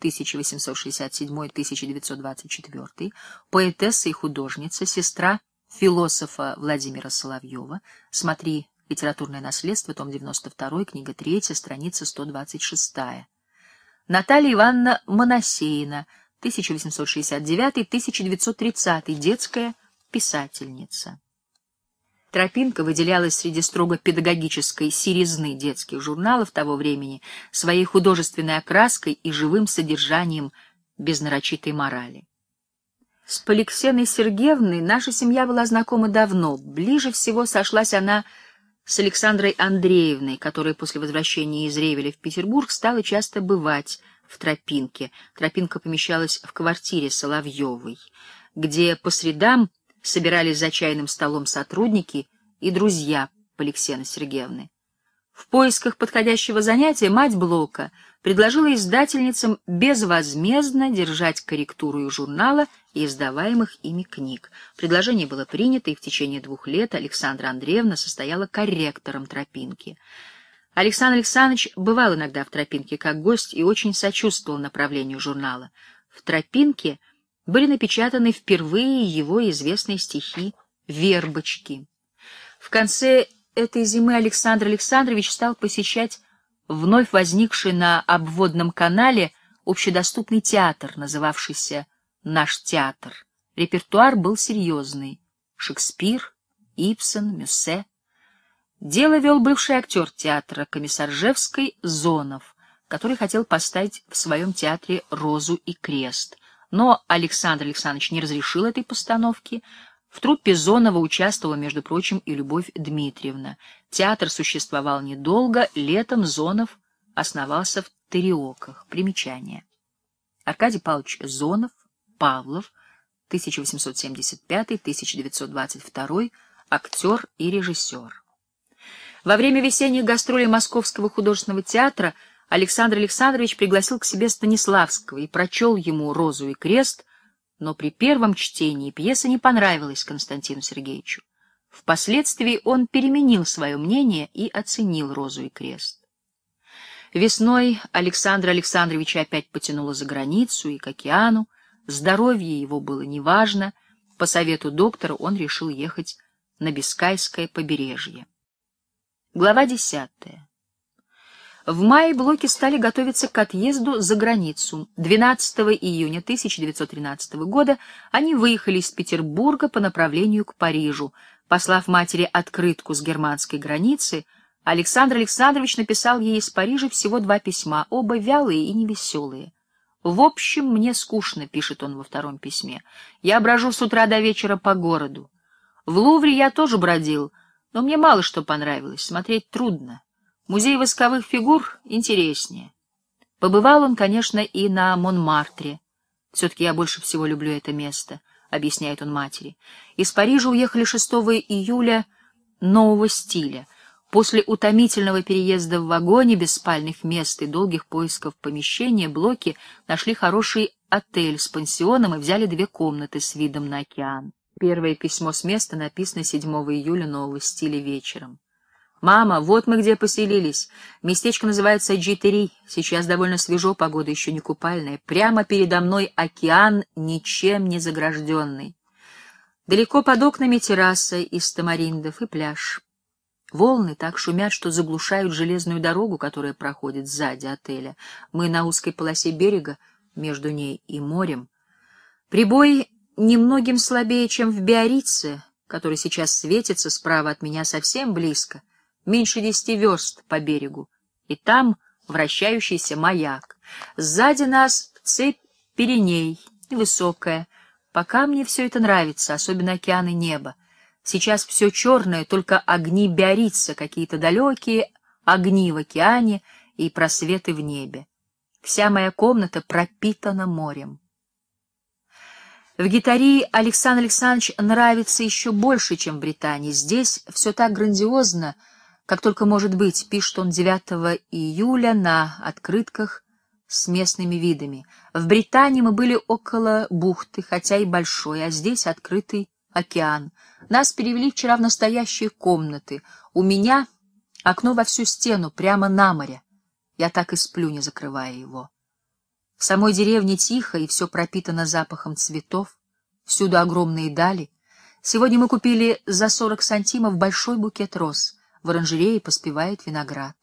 1867-1924, поэтесса и художница, сестра философа Владимира Соловьева. Смотри «Литературное наследство», том 92, книга 3, страница 126. Наталья Ивановна Моносеина, 1869-1930, детская писательница. Тропинка выделялась среди строго педагогической сиризны детских журналов того времени своей художественной окраской и живым содержанием без нарочитой морали. С Поликсеной Сергеевной наша семья была знакома давно. Ближе всего сошлась она с Александрой Андреевной, которая после возвращения из Ревеля в Петербург стала часто бывать в Тропинке. Тропинка помещалась в квартире Соловьевой, где по средам собирались за чайным столом сотрудники и друзья Поликсены Сергеевны. В поисках подходящего занятия мать Блока — предложила издательницам безвозмездно держать корректуру журнала и издаваемых ими книг. Предложение было принято, и в течение двух лет Александра Андреевна состояла корректором «Тропинки». Александр Александрович бывал иногда в «Тропинке» как гость и очень сочувствовал направлению журнала. В «Тропинке» были напечатаны впервые его известные стихи «Вербочки». В конце этой зимы Александр Александрович стал посещать вновь возникший на обводном канале общедоступный театр, называвшийся «Наш театр». Репертуар был серьезный — Шекспир, Ипсон, Мюссе. Дело вел бывший актер театра Комиссаржевской Зонов, который хотел поставить в своем театре «Розу и крест». Но Александр Александрович не разрешил этой постановки — в труппе Зонова участвовала, между прочим, и Любовь Дмитриевна. Театр существовал недолго, летом Зонов основался в Териоках. Примечание. Аркадий Павлович Зонов, Павлов, 1875-1922, актер и режиссер. Во время весенних гастролей Московского художественного театра Александр Александрович пригласил к себе Станиславского и прочел ему «Розу и крест», но при первом чтении пьеса не понравилась Константину Сергеевичу. Впоследствии он переменил свое мнение и оценил «Розу и крест». Весной Александра Александровича опять потянуло за границу и к океану, здоровье его было неважно, по совету доктора он решил ехать на Бискайское побережье. Глава десятая. В мае блоки стали готовиться к отъезду за границу. 12 июня 1913 года они выехали из Петербурга по направлению к Парижу. Послав матери открытку с германской границы, Александр Александрович написал ей из Парижа всего два письма, оба вялые и невеселые. «В общем, мне скучно», — пишет он во втором письме. «Я брожу с утра до вечера по городу. В Лувре я тоже бродил, но мне мало что понравилось, смотреть трудно». Музей восковых фигур интереснее. Побывал он, конечно, и на Монмартре. Все-таки я больше всего люблю это место, — объясняет он матери. Из Парижа уехали 6 июля нового стиля, после утомительного переезда в вагоне без спальных мест и долгих поисков помещения, блоки нашли хороший отель с пансионом и взяли две комнаты с видом на океан. Первое письмо с места написано 7 июля нового стиля вечером. «Мама, вот мы где поселились. Местечко называется Джитери. Сейчас довольно свежо, погода еще не купальная. Прямо передо мной океан, ничем не загражденный. Далеко под окнами терраса из тамариндов и пляж. Волны так шумят, что заглушают железную дорогу, которая проходит сзади отеля. Мы на узкой полосе берега, между ней и морем. Прибой немногим слабее, чем в Биорице, который сейчас светится справа от меня совсем близко — меньше десяти верст по берегу, и там вращающийся маяк. Сзади нас цепь Пиреней, невысокая. Пока мне все это нравится, особенно океан и небо. Сейчас все черное, только огни Биорица, какие-то далекие огни в океане и просветы в небе. Вся моя комната пропитана морем. В гитарии Александр Александрович нравится еще больше, чем в Британии. Здесь все так грандиозно, как только может быть, пишет он 9 июля на открытках с местными видами. В Британии мы были около бухты, хотя и большой, а здесь открытый океан. Нас перевели вчера в настоящие комнаты. У меня окно во всю стену, прямо на море. Я так и сплю, не закрывая его. В самой деревне тихо, и все пропитано запахом цветов. Всюду огромные дали. Сегодня мы купили за 40 сантимов большой букет роз в оранжерее поспевает виноград.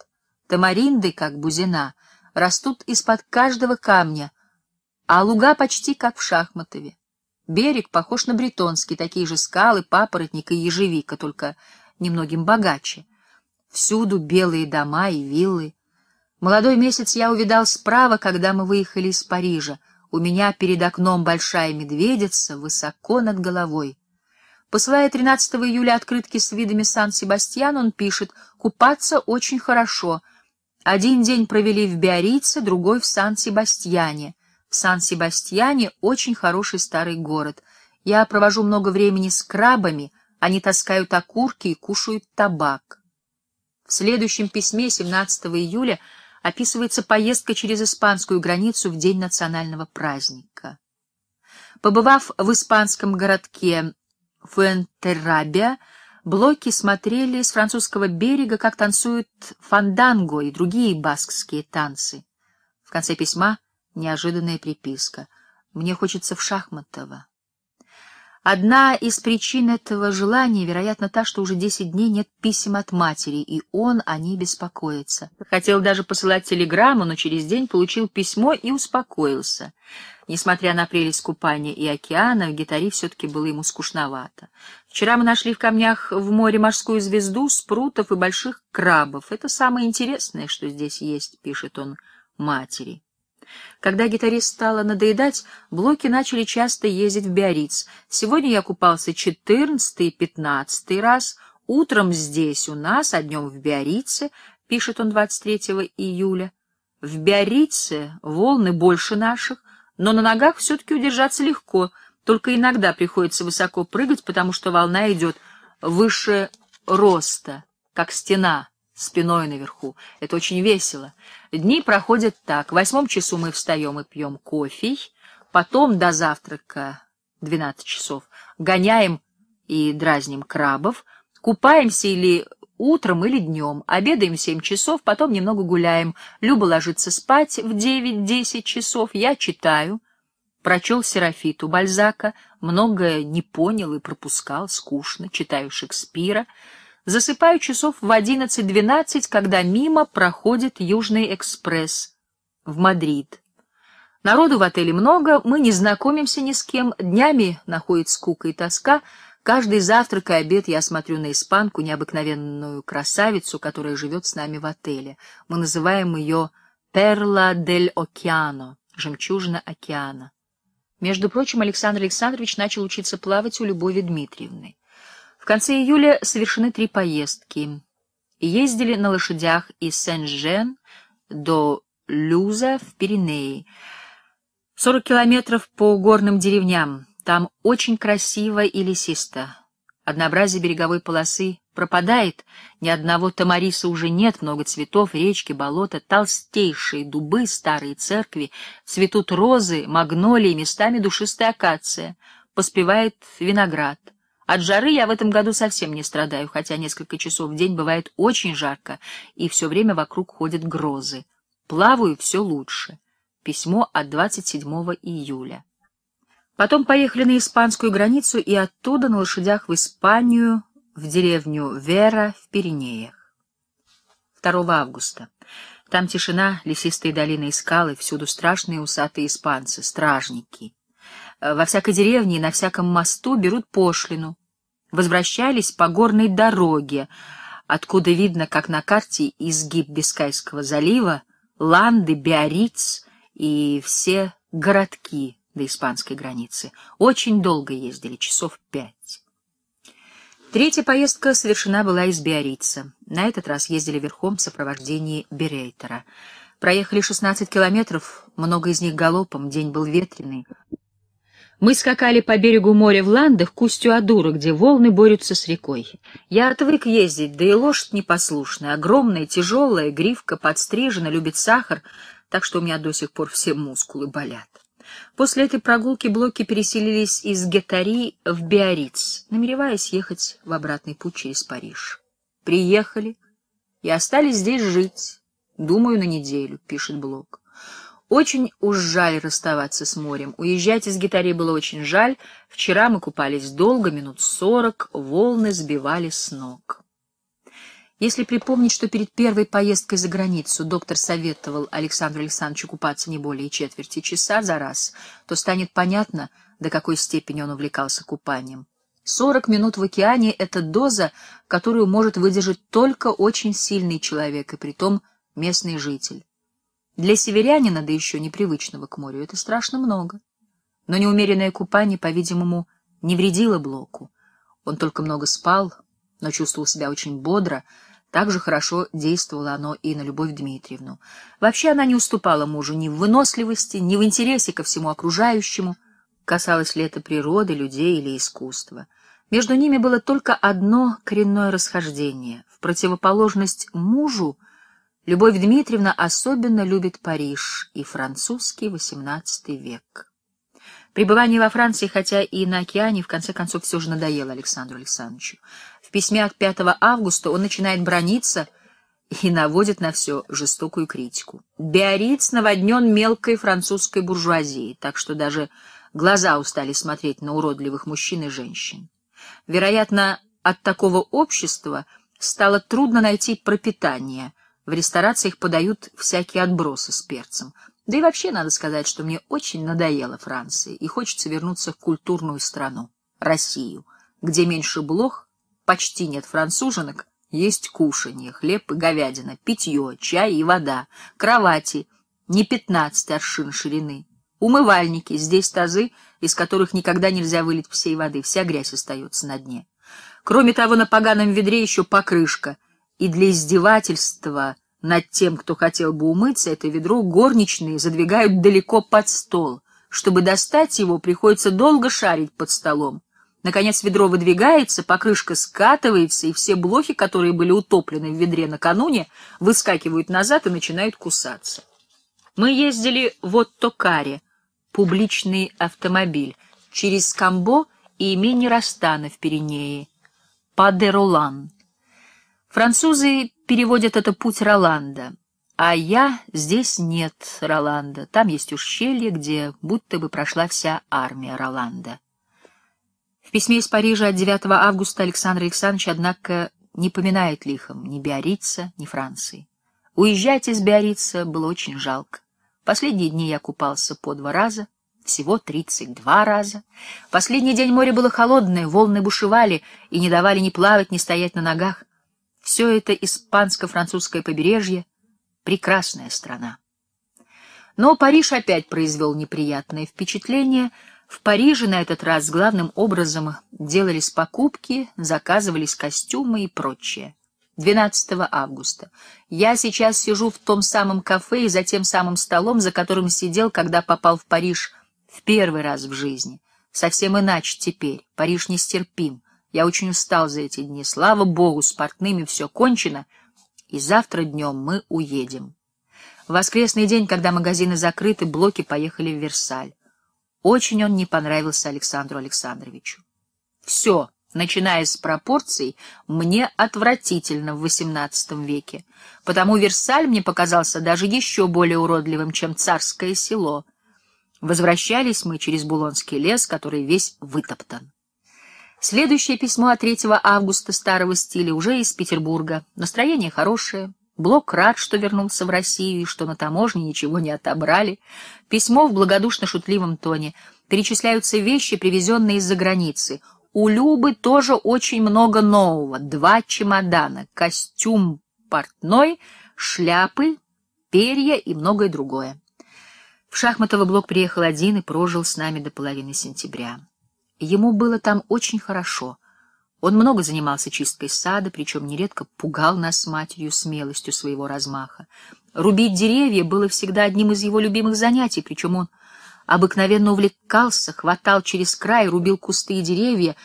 Тамаринды, как бузина, растут из-под каждого камня, а луга почти как в Шахматове. Берег похож на бретонский, такие же скалы, папоротник и ежевика, только немногим богаче. Всюду белые дома и виллы. Молодой месяц я увидал справа, когда мы выехали из Парижа. У меня перед окном большая медведица высоко над головой. Посылая 13 июля открытки с видами Сан-Себастьян, он пишет «Купаться очень хорошо. Один день провели в Биорице, другой в Сан-Себастьяне. В Сан-Себастьяне очень хороший старый город. Я провожу много времени с крабами, они таскают окурки и кушают табак». В следующем письме 17 июля описывается поездка через испанскую границу в день национального праздника. Побывав в испанском городке Фуэнтеррабия блоки смотрели с французского берега, как танцуют фанданго и другие баскские танцы. В конце письма неожиданная приписка. «Мне хочется в Шахматово». Одна из причин этого желания, вероятно, та, что уже десять дней нет писем от матери, и он о ней беспокоится. Хотел даже посылать телеграмму, но через день получил письмо и успокоился. Несмотря на прелесть купания и океана, в гитаре все-таки было ему скучновато. Вчера мы нашли в камнях в море морскую звезду, спрутов и больших крабов. Это самое интересное, что здесь есть, пишет он матери. Когда гитарист стало надоедать, блоки начали часто ездить в Биориц. Сегодня я купался четырнадцатый и пятнадцатый раз, утром здесь у нас, а днем в Биорице, пишет он 23 июля. В Биорице волны больше наших, но на ногах все-таки удержаться легко, только иногда приходится высоко прыгать, потому что волна идет выше роста, как стена, спиной наверху. Это очень весело. Дни проходят так. В восьмом часу мы встаем и пьем кофе, потом до завтрака, 12 часов, гоняем и дразним крабов, купаемся или утром или днем, обедаем в 7 часов, потом немного гуляем. Люба ложится спать в девять-десять часов, я читаю. Прочел Серафиту Бальзака, многое не понял и пропускал, скучно, читаю Шекспира. Засыпаю часов в одиннадцать-двенадцать, когда мимо проходит Южный экспресс в Мадрид. Народу в отеле много, мы не знакомимся ни с кем, днями находит скука и тоска, Каждый завтрак и обед я смотрю на испанку, необыкновенную красавицу, которая живет с нами в отеле. Мы называем ее «Перла дель Океано» — «Жемчужина океана». Между прочим, Александр Александрович начал учиться плавать у Любови Дмитриевны. В конце июля совершены три поездки. Ездили на лошадях из Сен-Жен до Люза в Пиренеи. 40 километров по горным деревням, там очень красиво и лесисто. Однообразие береговой полосы пропадает, ни одного тамариса уже нет, много цветов, речки, болота, толстейшие дубы, старые церкви, цветут розы, магнолии, местами душистая акация, поспевает виноград. От жары я в этом году совсем не страдаю, хотя несколько часов в день бывает очень жарко, и все время вокруг ходят грозы. Плаваю все лучше. Письмо от 27 июля. Потом поехали на испанскую границу и оттуда на лошадях в Испанию, в деревню Вера в Пиренеях. 2 августа. Там тишина, лесистые долины и скалы, всюду страшные усатые испанцы, стражники. Э, во всякой деревне и на всяком мосту берут пошлину. Возвращались по горной дороге, откуда видно, как на карте изгиб Бискайского залива, Ланды, Биориц и все городки до испанской границы. Очень долго ездили, часов пять. Третья поездка совершена была из Биорица. На этот раз ездили верхом в сопровождении Берейтера. Проехали 16 километров, много из них галопом, день был ветреный. Мы скакали по берегу моря в Ландах к Адура, где волны борются с рекой. Я отвык ездить, да и лошадь непослушная, огромная, тяжелая, гривка подстрижена, любит сахар, так что у меня до сих пор все мускулы болят. После этой прогулки блоки переселились из Гетари в Биориц, намереваясь ехать в обратный путь через Париж. Приехали и остались здесь жить, думаю, на неделю, пишет Блок. Очень уж жаль расставаться с морем. Уезжать из гитари было очень жаль. Вчера мы купались долго, минут сорок, волны сбивали с ног. Если припомнить, что перед первой поездкой за границу доктор советовал Александру Александровичу купаться не более четверти часа за раз, то станет понятно, до какой степени он увлекался купанием. 40 минут в океане — это доза, которую может выдержать только очень сильный человек, и притом местный житель. Для северянина, да еще непривычного к морю, это страшно много. Но неумеренное купание, по-видимому, не вредило Блоку. Он только много спал, но чувствовал себя очень бодро, так же хорошо действовало оно и на Любовь Дмитриевну. Вообще она не уступала мужу ни в выносливости, ни в интересе ко всему окружающему, касалось ли это природы, людей или искусства. Между ними было только одно коренное расхождение. В противоположность мужу Любовь Дмитриевна особенно любит Париж и французский XVIII век. Пребывание во Франции, хотя и на океане, в конце концов все же надоело Александру Александровичу письме от 5 августа он начинает брониться и наводит на все жестокую критику. Биориц наводнен мелкой французской буржуазией, так что даже глаза устали смотреть на уродливых мужчин и женщин. Вероятно, от такого общества стало трудно найти пропитание. В ресторациях подают всякие отбросы с перцем. Да и вообще надо сказать, что мне очень надоело Франция, и хочется вернуться в культурную страну, Россию, где меньше блох, почти нет француженок, есть кушанье, хлеб и говядина, питье, чай и вода, кровати, не пятнадцать аршин ширины, умывальники, здесь тазы, из которых никогда нельзя вылить всей воды, вся грязь остается на дне. Кроме того, на поганом ведре еще покрышка, и для издевательства над тем, кто хотел бы умыться, это ведро горничные задвигают далеко под стол. Чтобы достать его, приходится долго шарить под столом, Наконец ведро выдвигается, покрышка скатывается, и все блохи, которые были утоплены в ведре накануне, выскакивают назад и начинают кусаться. Мы ездили в Оттокаре, публичный автомобиль, через Камбо и имени Растана в Пиренее, Падеролан. Французы переводят это «путь Роланда». А я здесь нет Роланда, там есть ущелье, где будто бы прошла вся армия Роланда письме из Парижа от 9 августа Александр Александрович, однако, не поминает лихом ни Биорица, ни Франции. Уезжать из Биорица было очень жалко. Последние дни я купался по два раза, всего 32 раза. Последний день море было холодное, волны бушевали и не давали ни плавать, ни стоять на ногах. Все это испанско-французское побережье — прекрасная страна. Но Париж опять произвел неприятное впечатление — в Париже на этот раз главным образом делались покупки, заказывались костюмы и прочее. 12 августа. Я сейчас сижу в том самом кафе и за тем самым столом, за которым сидел, когда попал в Париж в первый раз в жизни. Совсем иначе теперь. Париж нестерпим. Я очень устал за эти дни. Слава богу, с портными все кончено, и завтра днем мы уедем. В воскресный день, когда магазины закрыты, блоки поехали в Версаль. Очень он не понравился Александру Александровичу. Все, начиная с пропорций, мне отвратительно в XVIII веке, потому Версаль мне показался даже еще более уродливым, чем царское село. Возвращались мы через Булонский лес, который весь вытоптан. Следующее письмо от 3 августа старого стиля уже из Петербурга. Настроение хорошее, Блок рад, что вернулся в Россию и что на таможне ничего не отобрали. Письмо в благодушно-шутливом тоне. Перечисляются вещи, привезенные из-за границы. У Любы тоже очень много нового. Два чемодана, костюм портной, шляпы, перья и многое другое. В шахматовый блок приехал один и прожил с нами до половины сентября. Ему было там очень хорошо — он много занимался чисткой сада, причем нередко пугал нас с матерью смелостью своего размаха. Рубить деревья было всегда одним из его любимых занятий, причем он обыкновенно увлекался, хватал через край, рубил кусты и деревья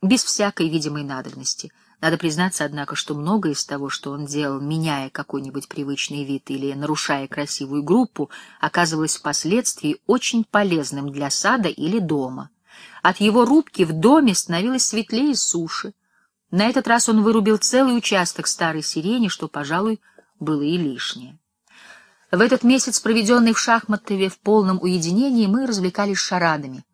без всякой видимой надобности. Надо признаться, однако, что многое из того, что он делал, меняя какой-нибудь привычный вид или нарушая красивую группу, оказывалось впоследствии очень полезным для сада или дома. От его рубки в доме становилось светлее суши. На этот раз он вырубил целый участок старой сирени, что, пожалуй, было и лишнее. В этот месяц, проведенный в Шахматове в полном уединении, мы развлекались шарадами.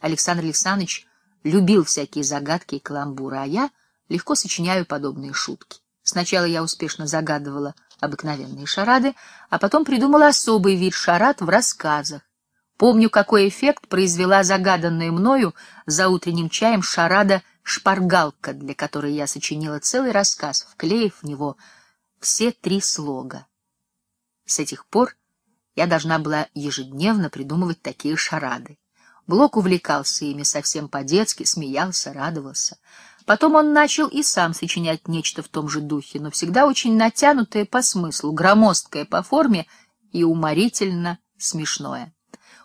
Александр Александрович любил всякие загадки и каламбуры, а я легко сочиняю подобные шутки. Сначала я успешно загадывала обыкновенные шарады, а потом придумала особый вид шарад в рассказах, Помню, какой эффект произвела загаданная мною за утренним чаем шарада «Шпаргалка», для которой я сочинила целый рассказ, вклеив в него все три слога. С этих пор я должна была ежедневно придумывать такие шарады. Блок увлекался ими совсем по-детски, смеялся, радовался. Потом он начал и сам сочинять нечто в том же духе, но всегда очень натянутое по смыслу, громоздкое по форме и уморительно смешное.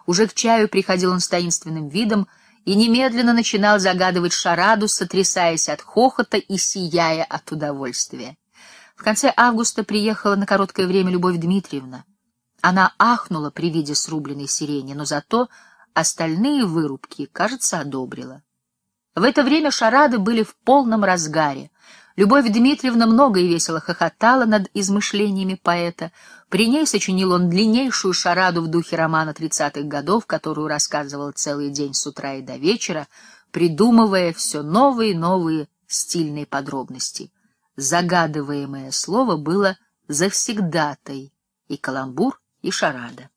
Уже к чаю приходил он с таинственным видом и немедленно начинал загадывать шараду, сотрясаясь от хохота и сияя от удовольствия. В конце августа приехала на короткое время Любовь Дмитриевна. Она ахнула при виде срубленной сирени, но зато остальные вырубки, кажется, одобрила. В это время шарады были в полном разгаре — Любовь Дмитриевна много и весело хохотала над измышлениями поэта. При ней сочинил он длиннейшую шараду в духе романа тридцатых годов, которую рассказывал целый день с утра и до вечера, придумывая все новые и новые стильные подробности. Загадываемое слово было «завсегдатай» и «каламбур» и «шарада».